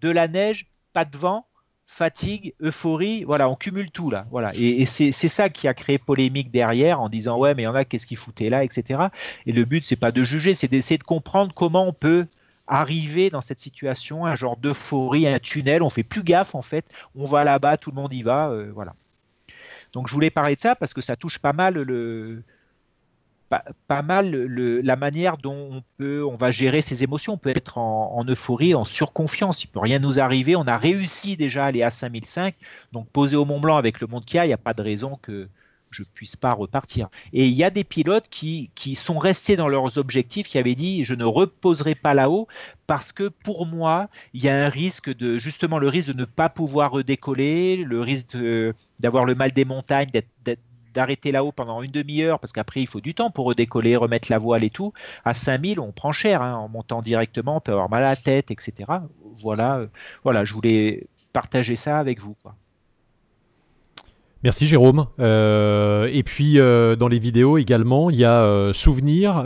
Speaker 2: de la neige, pas de vent, fatigue, euphorie, voilà, on cumule tout là, voilà. Et, c'est ça qui a créé polémique derrière en disant ouais, mais il y en a qu'est-ce qu'ils foutaient là, etc. Et le but c'est pas de juger, c'est d'essayer de comprendre comment on peut arriver dans cette situation, un genre d'euphorie, un tunnel, on fait plus gaffe en fait, on va là-bas, tout le monde y va, euh, voilà. Donc je voulais parler de ça parce que ça touche pas mal le pas, mal la manière dont on peut on va gérer ses émotions. On peut être en, euphorie, en surconfiance. Il peut rien nous arriver. On a réussi déjà à aller à 5005. Donc poser au Mont Blanc avec le monde qu'il y a, il n'y a pas de raison que je ne puisse pas repartir. Et il y a des pilotes qui, qui sont restés dans leurs objectifs, qui avaient dit je ne reposerai pas là-haut parce que pour moi, il y a un risque de justement le risque de ne pas pouvoir redécoller le risque d'avoir le mal des montagnes, d'arrêter là-haut pendant une demi-heure, parce qu'après, il faut du temps pour redécoller, remettre la voile et tout. À 5000, on prend cher. Hein, en montant directement, on peut avoir mal à la tête, etc. Voilà, euh, voilà je voulais partager ça avec vous. Quoi.
Speaker 1: Merci Jérôme. Euh, et puis euh, dans les vidéos également, il y a euh, souvenirs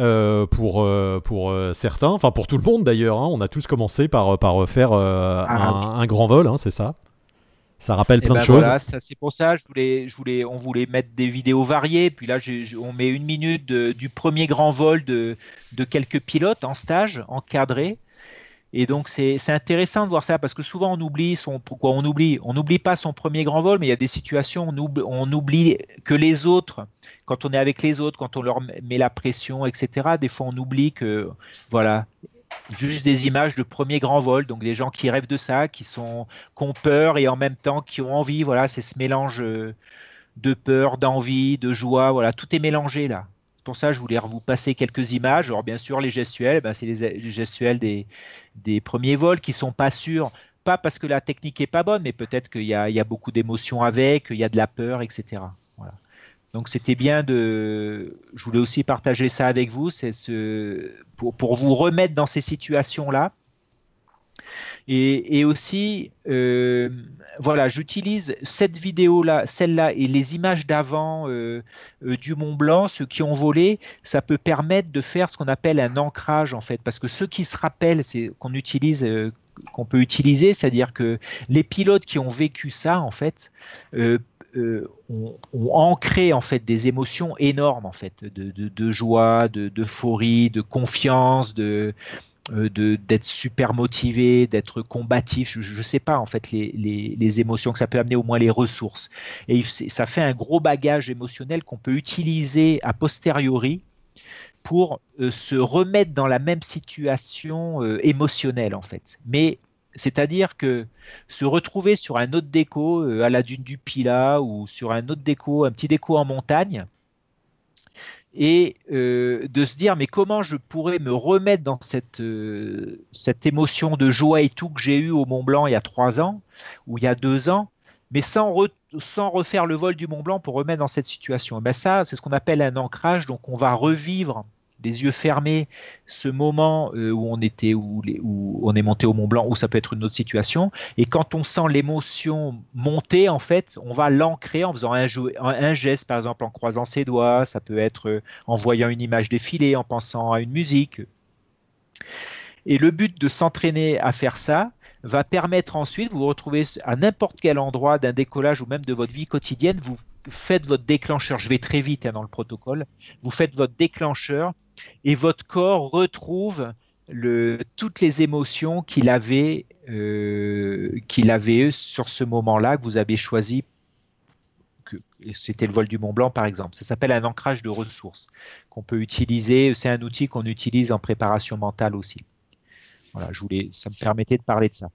Speaker 1: pour, pour certains, enfin pour tout le monde d'ailleurs. Hein. on a tous commencé par, faire ah, un, grand vol, hein, c'est ça ça rappelle eh plein de ben, choses.
Speaker 2: c'est pour ça, je voulais, on voulait mettre des vidéos variées. Puis là, on met une minute du premier grand vol de, de quelques pilotes en stage, encadrés. Et donc c'est intéressant de voir ça parce que souvent on oublie son pourquoi on oublie on n'oublie pas son premier grand vol mais il y a des situations on oublie, on oublie, que les autres quand on est avec les autres quand on leur met la pression etc des fois on oublie que voilà juste des images de premier grand vol donc des gens qui rêvent de ça qui sont qui ont peur et en même temps qui ont envie voilà c'est ce mélange euh, de peur d'envie de joie voilà tout est mélangé là pour ça, je voulais vous passer quelques images. Alors, bien sûr, les gestuels, ben, c'est les, gestuels des, premiers vols qui sont pas sûrs. Pas parce que la technique est pas bonne, mais peut-être qu'il y, a beaucoup d'émotions avec, qu'il y a de la peur, etc. Donc, c'était bien de. Je voulais aussi partager ça avec vous, c'est ce... pour vous remettre dans ces situations-là et, aussi, euh, voilà, j'utilise cette vidéo-là, celle-là et les images d'avant euh, euh, du Mont Blanc, ceux qui ont volé, ça peut permettre de faire ce qu'on appelle un ancrage en fait, parce que ceux qui se rappellent, c'est qu'on utilise qu'on peut utiliser, c'est-à-dire que les pilotes qui ont vécu ça, en fait, ont, ancré en fait des émotions énormes, en fait, de, joie, d'euphorie, de, confiance, de, euh, d'être super motivé, d'être combatif, je ne sais pas en fait les, émotions que ça peut amener, au moins les ressources. Et ça fait un gros bagage émotionnel qu'on peut utiliser a posteriori pour euh, se remettre dans la même situation euh, émotionnelle en fait. Mais c'est-à-dire que se retrouver sur un autre déco à la dune du Pila ou sur un autre déco, un petit déco en montagne, et euh, de se dire mais comment je pourrais me remettre dans cette, euh, cette émotion de joie et tout que j'ai eue au Mont Blanc il y a trois ans ou il y a deux ans, mais sans, sans refaire le vol du Mont Blanc pour remettre dans cette situation. Et eh bien ça, c'est ce qu'on appelle un ancrage, donc on va revivre les yeux fermés, ce moment euh, où on était, où, on est monté au Mont Blanc, où ça peut être une autre situation. Et quand on sent l'émotion monter, en fait, on va l'ancrer en faisant un, geste, par exemple en croisant ses doigts. Ça peut être euh, en voyant une image défiler, en pensant à une musique. Et le but de s'entraîner à faire ça, va permettre ensuite, vous vous retrouvez à n'importe quel endroit d'un décollage ou même de votre vie quotidienne, vous faites votre déclencheur, je vais très vite hein, dans le protocole, vous faites votre déclencheur et votre corps retrouve toutes les émotions qu'il avait, euh, qu'il avait sur ce moment-là que vous avez choisi c'était le vol du Mont Blanc par exemple. Ça s'appelle un ancrage de ressources qu'on peut utiliser. C'est un outil qu'on utilise en préparation mentale aussi. Voilà, je voulais, ça me permettait de parler de ça.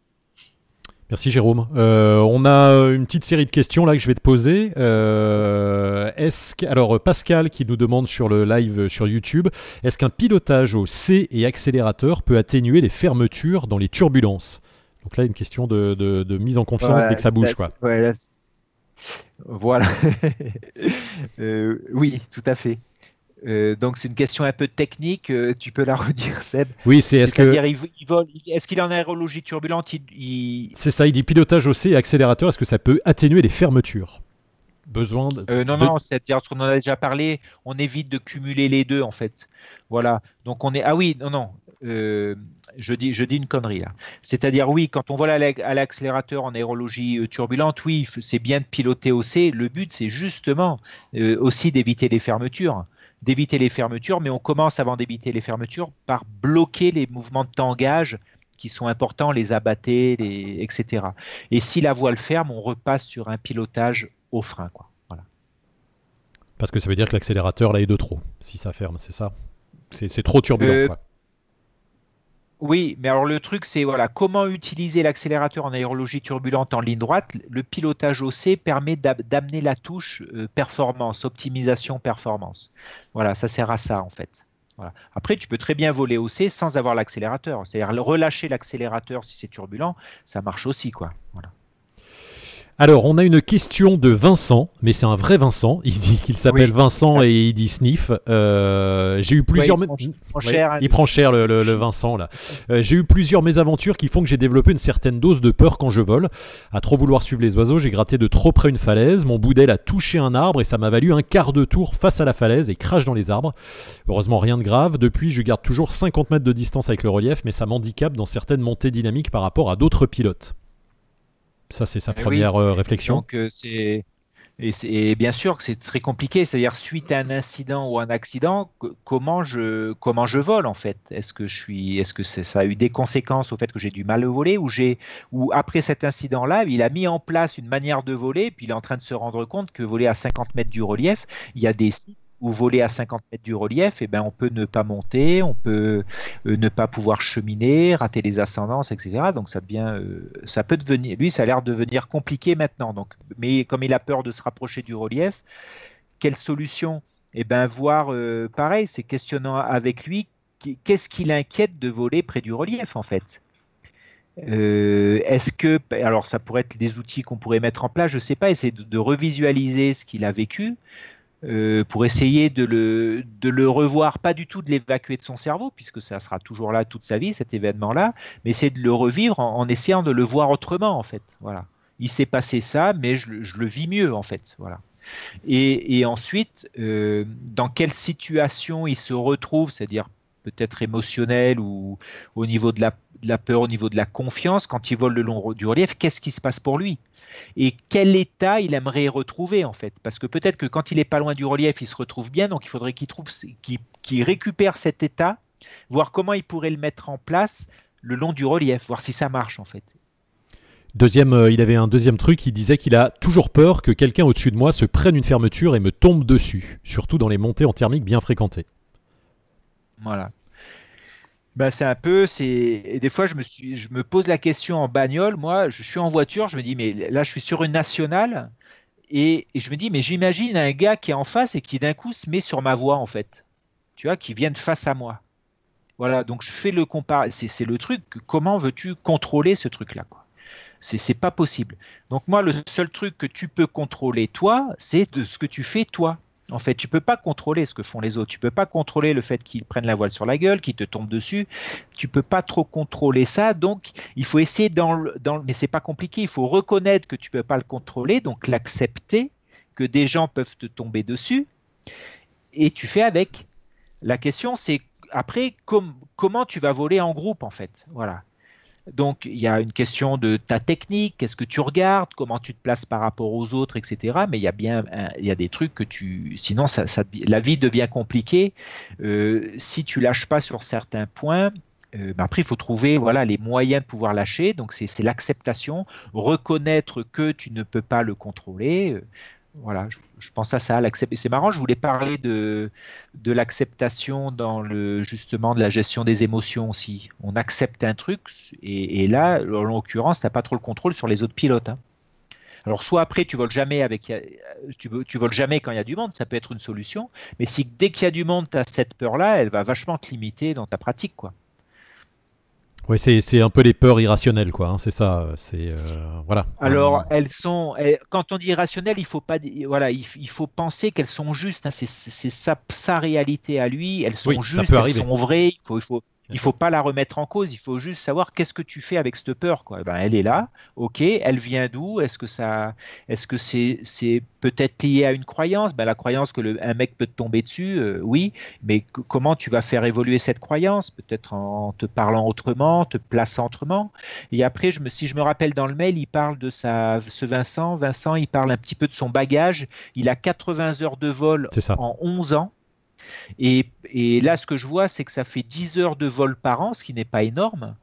Speaker 1: Merci Jérôme. Euh, on a euh, une petite série de questions là que je vais te poser. Euh, est-ce que, alors Pascal qui nous demande sur le live sur YouTube, est-ce qu'un pilotage au C et accélérateur peut atténuer les fermetures dans les turbulences Donc là une question de, de, mise en confiance dès que ça bouge quoi.
Speaker 2: (laughs) voilà. (laughs) oui, tout à fait. Euh, donc c'est une question un peu technique, euh, tu peux la (laughs) redire Seb. Oui, c'est est-ce est-ce qu'il est en aérologie turbulente
Speaker 1: C'est ça, il dit pilotage OC, et accélérateur, est-ce que ça peut atténuer les fermetures
Speaker 2: Besoin euh, Non, non, c'est-à-dire qu'on en a déjà parlé, on évite de cumuler les deux en fait. Voilà, donc on est... Ah oui, non, non, je, dis, je dis une connerie là. C'est-à-dire, oui, quand on vole à l'accélérateur en aérologie turbulente, oui, c'est bien de piloter OC. Le but, c'est justement aussi d'éviter les fermetures d'éviter les fermetures, mais on commence avant d'éviter les fermetures par bloquer les mouvements de tangage qui sont importants, les abattés, etc. Et si la voile ferme, on repasse sur un pilotage au frein. Quoi.
Speaker 1: Parce que ça veut dire que l'accélérateur là est de trop, si ça ferme, c'est ça C'est trop turbulent. Euh, quoi.
Speaker 2: Oui, mais alors le truc, c'est voilà, comment utiliser l'accélérateur en aérologie turbulente en ligne droite. Le pilotage OC permet d'amener la touche euh, performance, optimisation performance. Voilà, ça sert à ça en fait. Après, tu peux très bien voler OC sans avoir l'accélérateur. C'est-à-dire relâcher l'accélérateur si c'est turbulent, ça marche aussi quoi. Voilà.
Speaker 1: Alors, on a une question de Vincent, mais c'est un vrai Vincent. Il dit qu'il s'appelle Vincent ah. et il dit sniff. Euh, j'ai eu plusieurs. il, prend, cher, le, Vincent là. Euh, j'ai eu plusieurs mésaventures qui font que j'ai développé une certaine dose de peur quand je vole. À trop vouloir suivre les oiseaux, j'ai gratté de trop près une falaise. Mon boudel a touché un arbre et ça m'a valu un quart de tour face à la falaise et crache dans les arbres. Heureusement, rien de grave. Depuis, je garde toujours 50 mètres de distance avec le relief, mais ça m'handicape dans certaines montées dynamiques par rapport à d'autres pilotes. Ça, c'est sa eh première euh, réflexion.
Speaker 2: Euh, et, bien sûr que c'est très compliqué, c'est-à-dire suite à un incident ou un accident, comment je, comment je vole en fait Est-ce que, je suis, est-ce que ça a eu des conséquences au fait que j'ai du mal à voler ou, ou après cet incident-là, il a mis en place une manière de voler, puis il est en train de se rendre compte que voler à 50 mètres du relief, il y a des sites ou voler à 50 mètres du relief, eh ben on peut ne pas monter, on peut euh, ne pas pouvoir cheminer, rater les ascendances, etc. Donc ça euh, ça peut devenir, lui ça a l'air de devenir compliqué maintenant. Donc, mais comme il a peur de se rapprocher du relief, quelle solution Eh ben voir, euh, pareil, c'est questionnant avec lui, qu'est-ce qui l'inquiète de voler près du relief en fait Est-ce que, alors ça pourrait être des outils qu'on pourrait mettre en place, je ne sais pas, essayer de revisualiser ce qu'il a vécu, euh, pour essayer de le, revoir, pas du tout de l'évacuer de son cerveau, puisque ça sera toujours là toute sa vie, cet événement-là, mais c'est de le revivre en, essayant de le voir autrement, en fait. Voilà. Il s'est passé ça, mais je, le vis mieux, en fait. Voilà. Et, ensuite, euh, dans quelle situation il se retrouve, c'est-à-dire peut-être émotionnel ou au niveau de la de la peur, au niveau de la confiance, quand il vole le long du relief, qu'est-ce qui se passe pour lui Et quel état il aimerait retrouver en fait Parce que peut-être que quand il n'est pas loin du relief, il se retrouve bien, donc il faudrait qu'il trouve, récupère cet état, voir comment il pourrait le mettre en place le long du relief, voir si ça marche en fait.
Speaker 1: Deuxième, euh, il avait un deuxième truc, il disait qu'il a toujours peur que quelqu'un au-dessus de moi se prenne une fermeture et me tombe dessus, surtout dans les montées en thermique bien fréquentées.
Speaker 2: Voilà. Bah, c'est un peu, c'est et des fois je me suis, je me pose la question en bagnole. Moi, je suis en voiture, je me dis mais là je suis sur une nationale et, je me dis mais j'imagine un gars qui est en face et qui d'un coup se met sur ma voie en fait. Tu vois, qui de face à moi. Voilà, donc je fais le compar, c'est le truc. Comment veux-tu contrôler ce truc-là quoi C'est pas possible. Donc moi, le seul truc que tu peux contrôler toi, c'est de ce que tu fais toi. En fait, tu peux pas contrôler ce que font les autres. Tu peux pas contrôler le fait qu'ils prennent la voile sur la gueule, qu'ils te tombent dessus. Tu peux pas trop contrôler ça. Donc, il faut essayer dans le, dans mais c'est pas compliqué. Il faut reconnaître que tu peux pas le contrôler, donc l'accepter que des gens peuvent te tomber dessus et tu fais avec. La question, c'est après comment tu vas voler en groupe en fait. Voilà. Donc il y a une question de ta technique, qu'est-ce que tu regardes, comment tu te places par rapport aux autres, etc. Mais il y a bien, il a des trucs que tu, sinon la vie devient compliquée. Euh, si tu lâches pas sur certains points, euh, après, il faut trouver voilà, les moyens de pouvoir lâcher. Donc, c'est l'acceptation, reconnaître que tu ne peux pas le contrôler. Euh, voilà, je, pense à ça. C'est marrant, je voulais parler de, de l'acceptation dans le justement de la gestion des émotions aussi. On accepte un truc et, là, en l'occurrence, tu n'as pas trop le contrôle sur les autres pilotes. Hein. Alors soit après tu voles jamais avec euh, tu, tu voles jamais quand il y a du monde, ça peut être une solution, mais si dès qu'il y a du monde, tu as cette peur là, elle va vachement te limiter dans ta pratique quoi.
Speaker 1: Oui, c'est un peu les peurs irrationnelles, quoi. Hein, c'est ça. C'est euh, voilà. Alors,
Speaker 2: euh, elles sont. Eh, quand on dit irrationnelles, il faut pas. Voilà, il, faut penser qu'elles sont justes. Hein, c'est sa, sa, réalité à lui. Elles sont justes. Elles sont vraies. Il faut, il faut, il ne faut pas la remettre en cause, il faut juste savoir qu'est-ce que tu fais avec cette peur. Quoi. Eh ben, elle est là, ok, elle vient d'où Est-ce que ça, est-ce que c'est, peut-être lié à une croyance ben, La croyance que le, un mec peut te tomber dessus, euh, oui, mais comment tu vas faire évoluer cette croyance Peut-être en te parlant autrement, te plaçant autrement. Et après, si je me rappelle dans le mail, il parle de sa, ce Vincent, Vincent, il parle un petit peu de son bagage. Il a 80 heures de vol en 11 ans. Et, là, ce que je vois, c'est que ça fait 10 heures de vol par an, ce qui n'est pas énorme,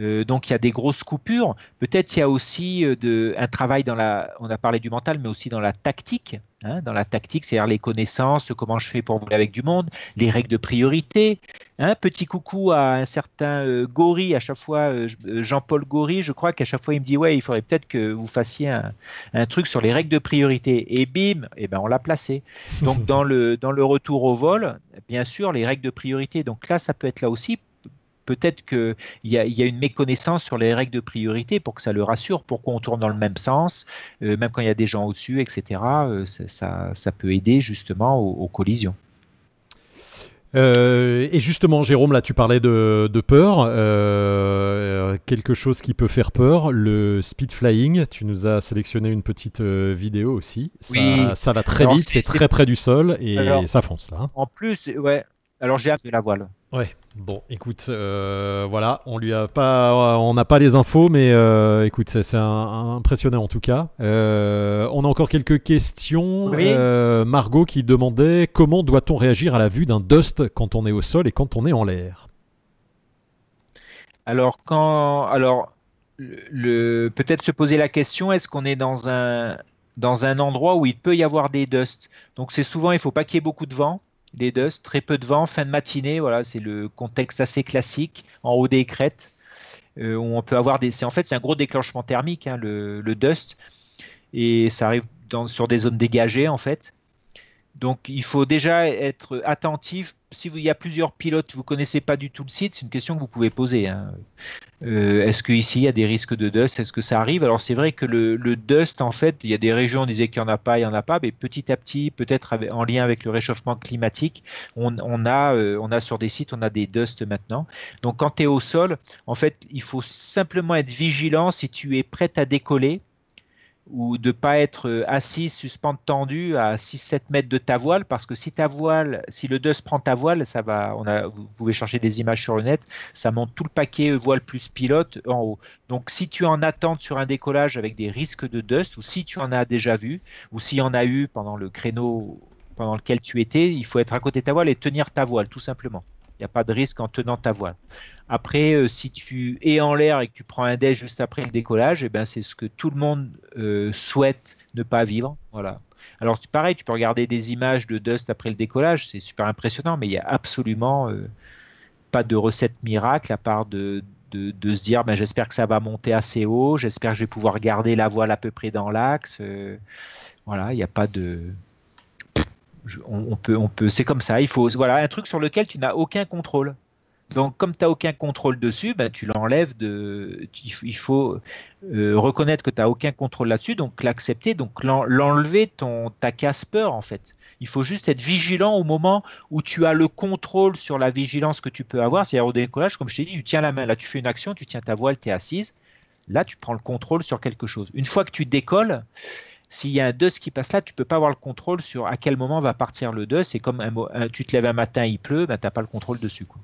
Speaker 2: euh, donc il y a des grosses coupures. Peut-être il y a aussi euh, de, un travail dans la, on a parlé du mental, mais aussi dans la tactique. Hein. dans la tactique, c'est-à-dire les connaissances, comment je fais pour voler avec du monde, les règles de priorité. Hein, petit coucou à un certain euh, Gori, à chaque fois, Jean-Paul Gori, je crois qu'à chaque fois il me dit Ouais, il faudrait peut-être que vous fassiez un, un, truc sur les règles de priorité. Et bim, et eh ben, on l'a placé. Donc (laughs) dans le, dans le retour au vol, bien sûr, les règles de priorité. Donc là, ça peut être là aussi peut-être qu'il y, a une méconnaissance sur les règles de priorité pour que ça le rassure, pourquoi on tourne dans le même sens, euh, même quand il y a des gens au-dessus, etc. Euh, ça, peut aider justement aux, collisions.
Speaker 1: Euh, et justement, Jérôme, là, tu parlais de, peur. quelque chose qui peut faire peur, le speed flying. Tu nous as sélectionné une petite vidéo aussi. Ça, ça va très vite, c'est très près du sol et ça fonce là. Hein.
Speaker 2: En plus, ouais. Alors j'ai
Speaker 1: hâte la voile. Ouais, bon, écoute, euh, voilà, on lui a pas, on n'a pas les infos, mais euh, écoute, c'est impressionnant en tout cas. Euh, on a encore quelques questions. Margot qui demandait comment doit-on réagir à la vue d'un dust quand on est au sol et quand on est en l'air.
Speaker 2: Alors quand, alors le, peut-être se poser la question, est-ce qu'on est dans un dans un endroit où il peut y avoir des dusts. Donc c'est souvent, il faut pas qu'il y ait beaucoup de vent les dust, très peu de vent, fin de matinée, voilà, c'est le contexte assez classique en haut des crêtes. Euh, on peut avoir des. C'est en fait c'est un gros déclenchement thermique, hein, le, dust, et ça arrive sur des zones dégagées en fait. Donc il faut déjà être attentif. Si il y a plusieurs pilotes, vous connaissez pas du tout le site, c'est une question que vous pouvez poser. Hein. Euh, est-ce qu'ici il y a des risques de dust Est-ce que ça arrive Alors c'est vrai que le, dust, en fait, il y a des régions, on disait qu'il n'y en a pas, il n'y en a pas, mais petit à petit, peut-être en lien avec le réchauffement climatique, on, a, euh, on a sur des sites, on a des dust maintenant. Donc quand tu es au sol, en fait, il faut simplement être vigilant si tu es prêt à décoller ou de ne pas être euh, assis suspendu tendu à 6-7 mètres de ta voile, parce que si ta voile, si le dust prend ta voile, ça va, on a, vous pouvez chercher des images sur le net, ça monte tout le paquet euh, voile plus pilote en haut. Donc si tu es en attente sur un décollage avec des risques de dust, ou si tu en as déjà vu, ou s'il y en a eu pendant le créneau pendant lequel tu étais, il faut être à côté de ta voile et tenir ta voile, tout simplement. Il n'y a pas de risque en tenant ta voile. Après, euh, si tu es en l'air et que tu prends un dé juste après le décollage, eh ben, c'est ce que tout le monde euh, souhaite ne pas vivre. Voilà. Alors, pareil, tu peux regarder des images de Dust après le décollage, c'est super impressionnant, mais il n'y a absolument euh, pas de recette miracle à part de, se dire ben, j'espère que ça va monter assez haut, j'espère que je vais pouvoir garder la voile à peu près dans l'axe. voilà, il n'y a pas de on, peut, on peut, c'est comme ça. Il faut, voilà, un truc sur lequel tu n'as aucun contrôle. Donc, comme tu n'as aucun contrôle dessus, ben, tu l'enlèves de. Il faut euh, reconnaître que tu n'as aucun contrôle là-dessus, donc l'accepter, donc l'enlever ton ta casse-peur en fait. Il faut juste être vigilant au moment où tu as le contrôle sur la vigilance que tu peux avoir. C'est-à-dire au décollage, comme je t'ai dit, tu tiens la main. Là, tu fais une action, tu tiens ta voile, tu es assise. Là, tu prends le contrôle sur quelque chose. Une fois que tu décolles, s'il y a un dust qui passe là, tu peux pas avoir le contrôle sur à quel moment va partir le dust. Et comme un, euh, tu te lèves un matin, il pleut, ben, tu n'as pas le contrôle dessus. Quoi.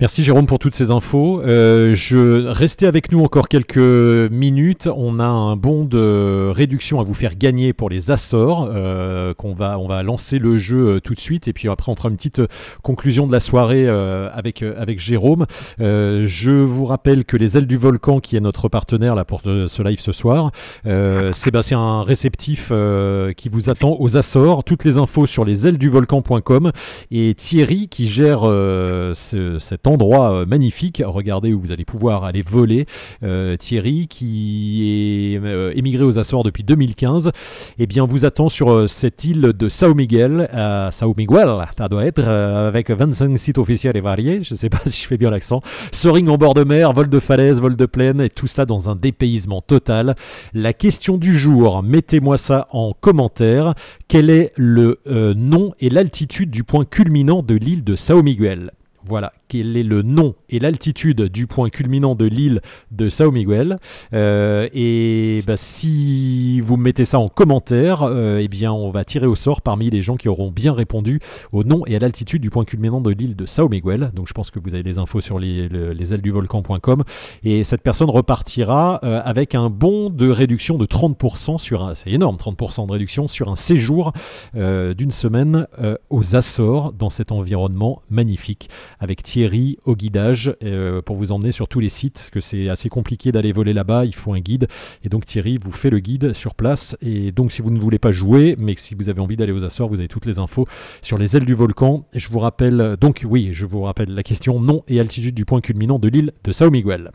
Speaker 1: Merci Jérôme pour toutes ces infos. Euh, je restez avec nous encore quelques minutes. On a un bon de réduction à vous faire gagner pour les Açores euh, qu'on va on va lancer le jeu euh, tout de suite et puis après on fera une petite conclusion de la soirée avec avec Jérôme. je vous rappelle que les ailes du volcan qui est notre partenaire là pour ce live ce soir, Sébastien un réceptif qui vous attend aux Açores. Toutes les infos sur les ailes et Thierry qui gère ce, cette endroit euh, magnifique. Regardez où vous allez pouvoir aller voler. Euh, Thierry, qui est euh, émigré aux Açores depuis 2015, eh bien, vous attend sur cette île de Sao Miguel, Sao Miguel, ça doit être, avec 25 sites officiels et variés. Je ne sais pas (laughs) si je fais bien l'accent. Soaring en bord de mer, vol de falaise, vol de plaine, et tout ça dans un dépaysement total. La question du jour, mettez-moi ça en commentaire. Quel est le nom et l'altitude du point culminant de l'île de Sao Miguel voilà, quel est le nom et l'altitude du point culminant de l'île de Sao Miguel. Euh, et bah, si vous mettez ça en commentaire, euh, eh bien, on va tirer au sort parmi les gens qui auront bien répondu au nom et à l'altitude du point culminant de l'île de Sao Miguel. Donc je pense que vous avez les infos sur les, ailes du volcan.com. Et cette personne repartira euh, avec un bon de réduction de 30% sur un... C'est énorme, 30% de réduction sur un séjour d'une semaine aux Açores dans cet environnement magnifique avec Thierry au guidage euh, pour vous emmener sur tous les sites, parce que c'est assez compliqué d'aller voler là-bas, il faut un guide. Et donc Thierry vous fait le guide sur place. Et donc si vous ne voulez pas jouer, mais si vous avez envie d'aller aux Açores, vous avez toutes les infos sur les ailes du volcan. Et je vous rappelle, donc oui, je vous rappelle la question nom et altitude du point culminant de l'île de Sao Miguel.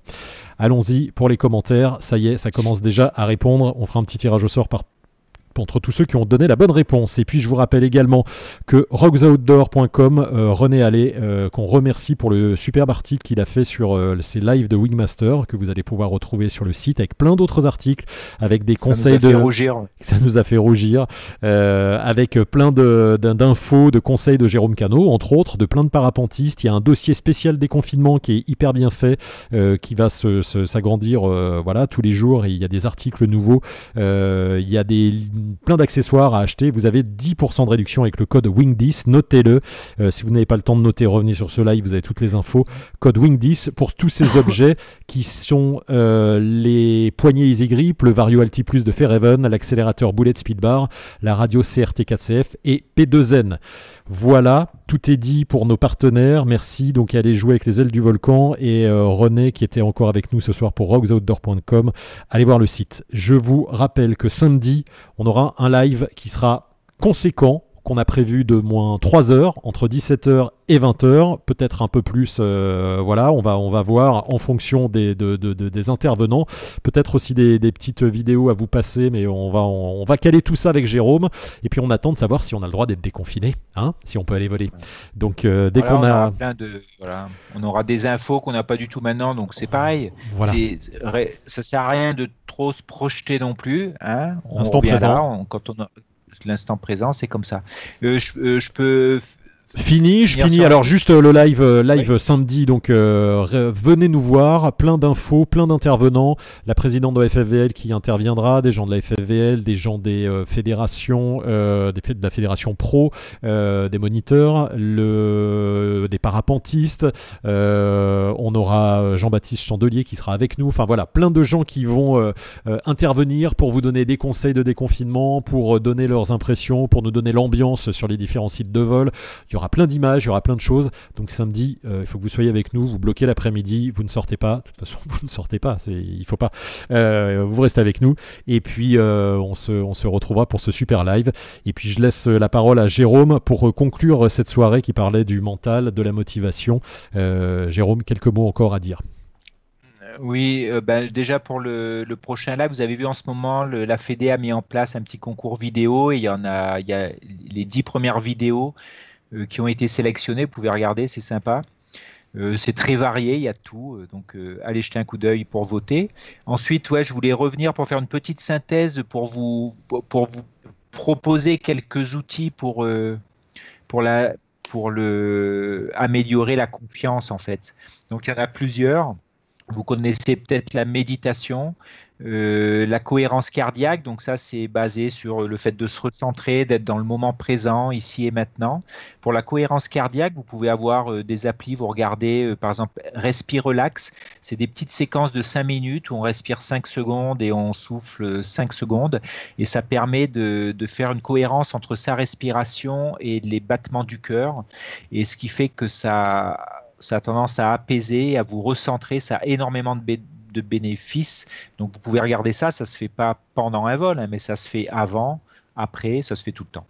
Speaker 1: Allons-y pour les commentaires. Ça y est, ça commence déjà à répondre. On fera un petit tirage au sort par entre tous ceux qui ont donné la bonne réponse. Et puis je vous rappelle également que rocksoutdoor.com, euh, René Allais, euh, qu'on remercie pour le superbe article qu'il a fait sur euh, ses lives de Wingmaster que vous allez pouvoir retrouver sur le site avec plein d'autres articles, avec des conseils (laughs) Ça nous a fait rougir. Ça nous a fait rougir, avec plein d'infos, de, conseils de Jérôme Cano, entre autres, de plein de parapentistes. Il y a un dossier spécial déconfinement qui est hyper bien fait, qui va s'agrandir voilà, tous les jours. il y a des articles nouveaux, il y a des plein d'accessoires à acheter. Vous avez 10% de réduction avec le code WING10. Notez-le. Euh, si vous n'avez pas le temps de noter, revenez sur ce live. Vous avez toutes les infos. Code WING10 pour tous ces (laughs) objets qui sont euh, les poignées Easy Grip, le Vario Alti Plus de Fairhaven, l'accélérateur Bullet Speedbar, la radio CRT4CF et P2N. Voilà, tout est dit pour nos partenaires. Merci. Donc, allez jouer avec les ailes du volcan et euh, René qui était encore avec nous ce soir pour rocksoutdoor.com. Allez voir le site. Je vous rappelle que samedi, on aura un live qui sera conséquent qu'on a prévu de moins 3 heures, entre 17h et 20h, peut-être un peu plus, euh, voilà, on va, on va voir en fonction des, des intervenants, peut-être aussi des, petites vidéos à vous passer, mais on va, on, va caler tout ça avec Jérôme, et puis on attend de savoir si on a le droit d'être déconfiné, hein, si on peut aller voler. Donc euh, dès qu'on a...
Speaker 2: on aura des infos qu'on n'a pas du tout maintenant, donc c'est pareil, voilà. ça sert à rien de trop se projeter non plus, hein, on est présent. quand on a l'instant présent, c'est comme ça. Euh, euh, je, peux Fini, je finis. Alors
Speaker 1: juste euh, le live, euh, live samedi. Donc euh, venez nous voir. Plein d'infos, plein d'intervenants. La présidente de la FFVL qui interviendra, des gens de la FFVL, des gens des fédérations, euh, des, de la fédération pro, des moniteurs, le, des parapentistes. on aura Jean-Baptiste Chandelier qui sera avec nous. Enfin voilà, plein de gens qui vont intervenir pour vous donner des conseils de déconfinement, pour donner leurs impressions, pour nous donner l'ambiance sur les différents sites de vol. Il y aura plein d'images, il y aura plein de choses. Donc samedi, euh, il faut que vous soyez avec nous, vous bloquez l'après-midi, vous ne sortez pas. De toute façon, (laughs) vous ne sortez pas, il faut pas. Euh, vous restez avec nous. Et puis, euh, on, se, retrouvera pour ce super live. Et puis, je laisse la parole à Jérôme pour conclure cette soirée qui parlait du mental, de la motivation. Jérôme, quelques mots encore à dire.
Speaker 2: Oui, bah, déjà pour le, prochain live, vous avez vu en ce moment, la FEDE a mis en place un petit concours vidéo il y en a, il y a les dix premières vidéos euh, qui ont été sélectionnés. Vous pouvez regarder, c'est sympa. Euh, c'est très varié, il y a tout. Euh, donc, allez jeter un coup d'œil pour voter. Ensuite, ouais, je voulais revenir pour faire une petite synthèse pour vous, pour vous proposer quelques outils pour, pour, la, pour le, améliorer la confiance, en fait. Donc, il y en a plusieurs. Vous connaissez peut-être la méditation, euh, la cohérence cardiaque. Donc ça, c'est basé sur le fait de se recentrer, d'être dans le moment présent, ici et maintenant. Pour la cohérence cardiaque, vous pouvez avoir euh, des applis. Vous regardez, euh, par exemple, Respire Relax. C'est des petites séquences de 5 minutes où on respire 5 secondes et on souffle 5 secondes. Et ça permet de, de faire une cohérence entre sa respiration et les battements du cœur. Et ce qui fait que ça ça a tendance à apaiser, à vous recentrer, ça a énormément de, de bénéfices. Donc vous pouvez regarder ça, ça se fait pas pendant un vol, hein, mais ça se fait avant, après, ça se fait tout le temps.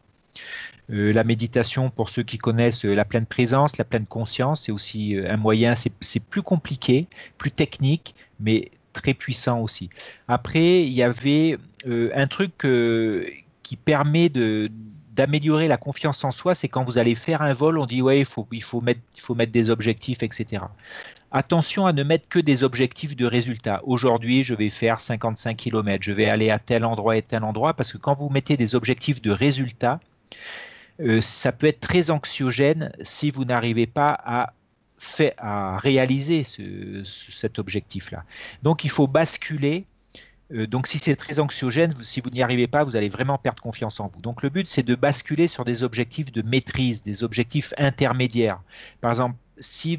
Speaker 2: Euh, la méditation, pour ceux qui connaissent euh, la pleine présence, la pleine conscience, c'est aussi euh, un moyen, c'est plus compliqué, plus technique, mais très puissant aussi. Après, il y avait un truc qui permet de, d'améliorer la confiance en soi, c'est quand vous allez faire un vol, on dit ouais, il faut, il faut, mettre, il faut mettre des objectifs, etc. Attention à ne mettre que des objectifs de résultats. Aujourd'hui, je vais faire 55 km, je vais aller à tel endroit et tel endroit, parce que quand vous mettez des objectifs de résultats, euh, ça peut être très anxiogène si vous n'arrivez pas à à réaliser cet objectif-là. Donc il faut basculer euh, donc si c'est très anxiogène, si vous n'y arrivez pas, vous allez vraiment perdre confiance en vous. Donc le but, c'est de basculer sur des objectifs de maîtrise, des objectifs intermédiaires. Par exemple, si,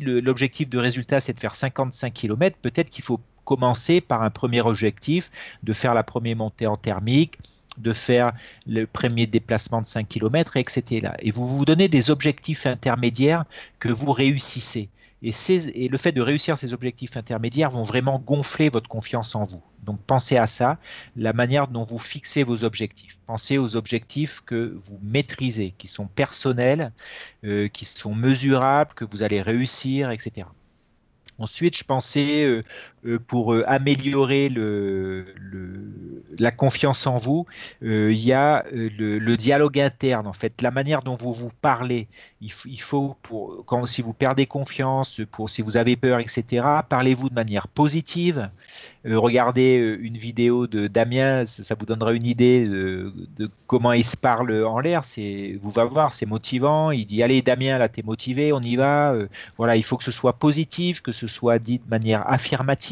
Speaker 2: l'objectif de résultat, c'est de faire 55 km, peut-être qu'il faut commencer par un premier objectif, de faire la première montée en thermique, de faire le premier déplacement de 5 km, etc. Et vous vous donnez des objectifs intermédiaires que vous réussissez. Et, le fait de réussir ces objectifs intermédiaires vont vraiment gonfler votre confiance en vous. Donc pensez à ça, la manière dont vous fixez vos objectifs. Pensez aux objectifs que vous maîtrisez, qui sont personnels, euh, qui sont mesurables, que vous allez réussir, etc. Ensuite, je pensais euh, euh, pour euh, améliorer le, la confiance en vous, euh, il y a le, dialogue interne, en fait, la manière dont vous vous parlez. Il, faut, pour, quand, si vous perdez confiance, pour, si vous avez peur, etc., parlez-vous de manière positive. regardez une vidéo de Damien, ça, vous donnera une idée de, comment il se parle en l'air. Vous va voir, c'est motivant. Il dit, allez Damien, là, t'es motivé, on y va. voilà, il faut que ce soit positif, que ce soit dit de manière affirmative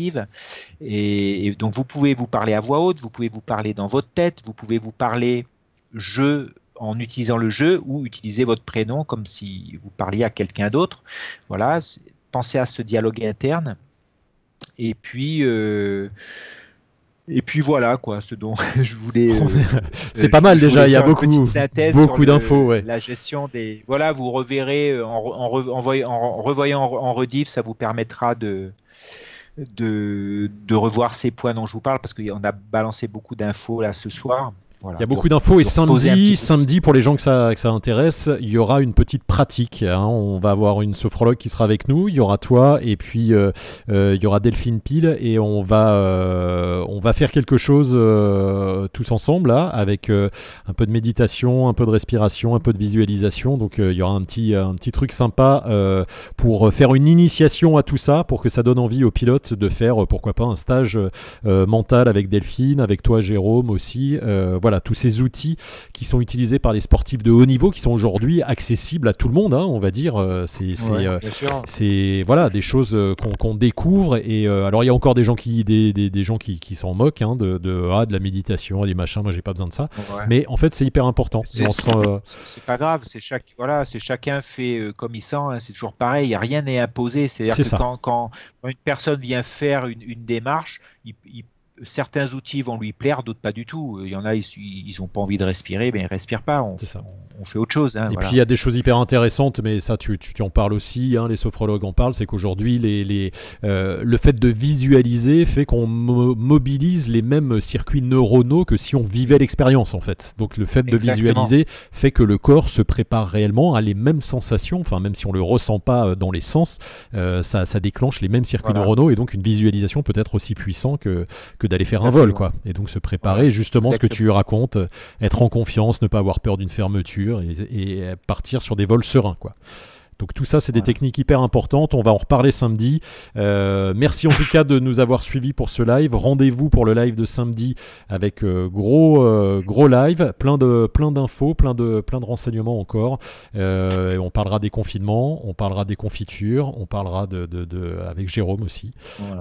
Speaker 2: et, donc vous pouvez vous parler à voix haute, vous pouvez vous parler dans votre tête, vous pouvez vous parler je en utilisant le jeu ou utiliser votre prénom comme si vous parliez à quelqu'un d'autre. Voilà, pensez à ce dialogue interne. Et puis. Euh, et puis voilà quoi, ce dont (laughs) je voulais. (laughs) Euh, c'est pas mal déjà. Il y a beaucoup, beaucoup d'infos. La gestion des. Voilà, vous reverrez euh, en, en, en revoyant en, rediff, ça vous permettra de de, de revoir ces points dont je vous parle, parce qu'on a balancé beaucoup d'infos là ce soir il y a beaucoup d'infos et samedi,
Speaker 1: samedi pour les gens que ça, ça intéresse, il y aura une petite pratique. Hein. On va avoir une sophrologue qui sera avec nous, il y aura toi et puis euh, euh, il y aura Delphine Pile et on va, euh, on va faire quelque chose tous ensemble là, avec un peu de méditation, un peu de respiration, un peu de visualisation. Donc il y aura un petit, un petit truc sympa pour faire une initiation à tout ça, pour que ça donne envie aux pilotes de faire pourquoi pas un stage mental avec Delphine, avec toi Jérôme aussi. voilà tous ces outils qui sont utilisés par les sportifs de haut niveau, qui sont aujourd'hui accessibles à tout le monde, hein, on va dire. Euh, euh, c'est voilà, des choses euh, qu'on découvre. Et alors, il y a encore des gens qui, des, gens qui, s'en moquent hein, de, ah, de la méditation, des machins, moi j'ai pas besoin de ça. Mais en fait, c'est hyper important. C'est
Speaker 2: pas grave, c'est chaque, voilà, chacun fait comme il sent, hein, c'est toujours pareil, rien n'est imposé. C'est-à-dire que quand, une personne vient faire une, démarche, il, il certains outils vont lui plaire, d'autres pas du tout. Il y en a, ils n'ont pas envie de respirer, mais ben, ils respirent pas. On, ça. on, fait autre chose. Hein, et puis il y a
Speaker 1: des choses hyper intéressantes, mais ça, tu, en parles aussi. Hein, les sophrologues en parlent. C'est qu'aujourd'hui, les, euh, le fait de visualiser fait qu'on mobilise les mêmes circuits neuronaux que si on vivait l'expérience, en fait. Donc le fait de visualiser fait que le corps se prépare réellement à les mêmes sensations. Enfin, même si on le ressent pas euh, dans les sens, euh, ça, déclenche les mêmes circuits neuronaux et donc une visualisation peut être aussi puissante que d'aller faire un vol, quoi. Et donc se préparer justement ce que tu racontes, euh, être en confiance, ne pas avoir peur d'une fermeture et, et euh, partir sur des vols sereins, quoi. Donc tout ça, c'est des techniques hyper importantes. On va en reparler samedi. Euh, merci en tout cas de nous avoir suivis pour ce live. Rendez-vous pour le live de samedi avec euh, gros euh, gros live, plein de plein d'infos, plein de plein de renseignements encore. on parlera des confinements, on parlera des confitures, on parlera de, de, avec Jérôme aussi.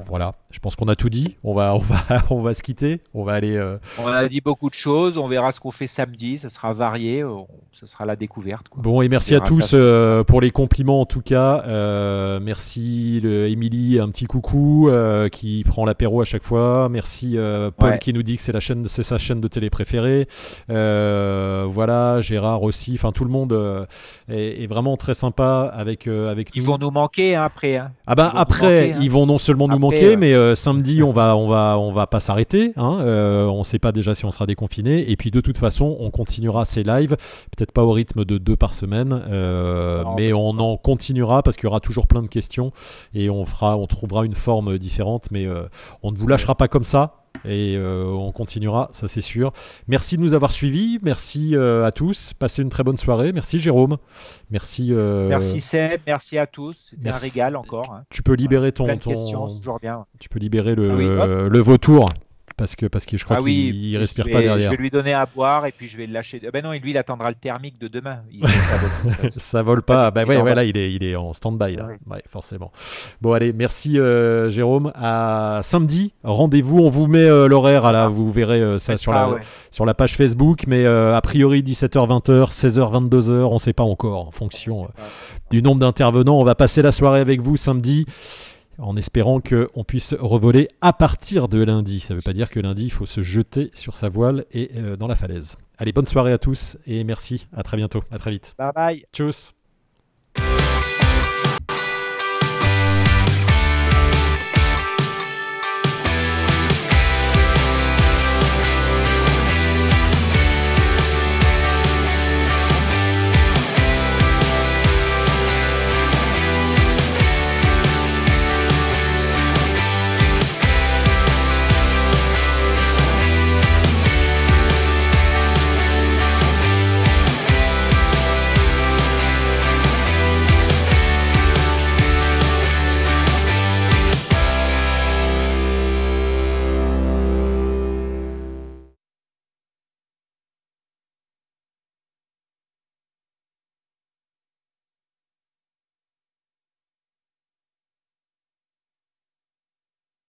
Speaker 1: Voilà. Je pense qu'on a tout dit. On va on va (laughs) on va se quitter. On va aller.
Speaker 2: On a dit beaucoup de choses. On verra ce qu'on fait samedi. Ça sera varié. Ce sera la découverte. Bon et merci à tous
Speaker 1: pour les Compliment en tout cas. Euh, merci le, un petit coucou euh, qui prend l'apéro à chaque fois. Merci euh, Paul qui nous dit que c'est la chaîne, c'est sa chaîne de télé préférée. voilà Gérard aussi. Enfin tout le monde est, vraiment très sympa avec
Speaker 2: avec ils vont nous manquer après. Ah
Speaker 1: bah après ils vont non seulement nous manquer, mais samedi on va on va on va pas s'arrêter. Hein. on ne sait pas déjà si on sera déconfiné. Et puis de toute façon on continuera ces lives, peut-être pas au rythme de deux par semaine, mais on on en continuera parce qu'il y aura toujours plein de questions et on fera, on trouvera une forme différente, mais euh, on ne vous lâchera pas comme ça. Et euh, on continuera, ça c'est sûr. Merci de nous avoir suivis. Merci euh, à tous. Passez une très bonne soirée. Merci Jérôme. Merci. Merci
Speaker 2: Seb. Merci à tous. C'était un régal encore. Hein. Tu peux libérer ton.
Speaker 1: Tu peux libérer le, ah le vautour parce que parce que je crois ah qu'il ne respire pas derrière. Je vais
Speaker 2: lui donner à boire et puis je vais le lâcher. Ah ben non, lui, il attendra le thermique de demain. (laughs)
Speaker 1: ça, vole, vole pas. Ben ouais, là, il est, il est en stand-by, là. forcément. Bon, allez, merci euh, Jérôme. À samedi, rendez-vous. On vous met euh, l'horaire, ah là, vous verrez euh, ça sur, la, sur la page Facebook. Mais a priori, 17h, 20h, 16h, 22h, on ne sait pas encore en fonction du nombre d'intervenants. On va passer la soirée avec vous samedi en espérant qu'on puisse revoler à partir de lundi. Ça ne veut pas dire que lundi, il faut se jeter sur sa voile et euh, dans la falaise. Allez, bonne soirée à tous et merci. À très bientôt. À très vite. Bye bye. Tchuss.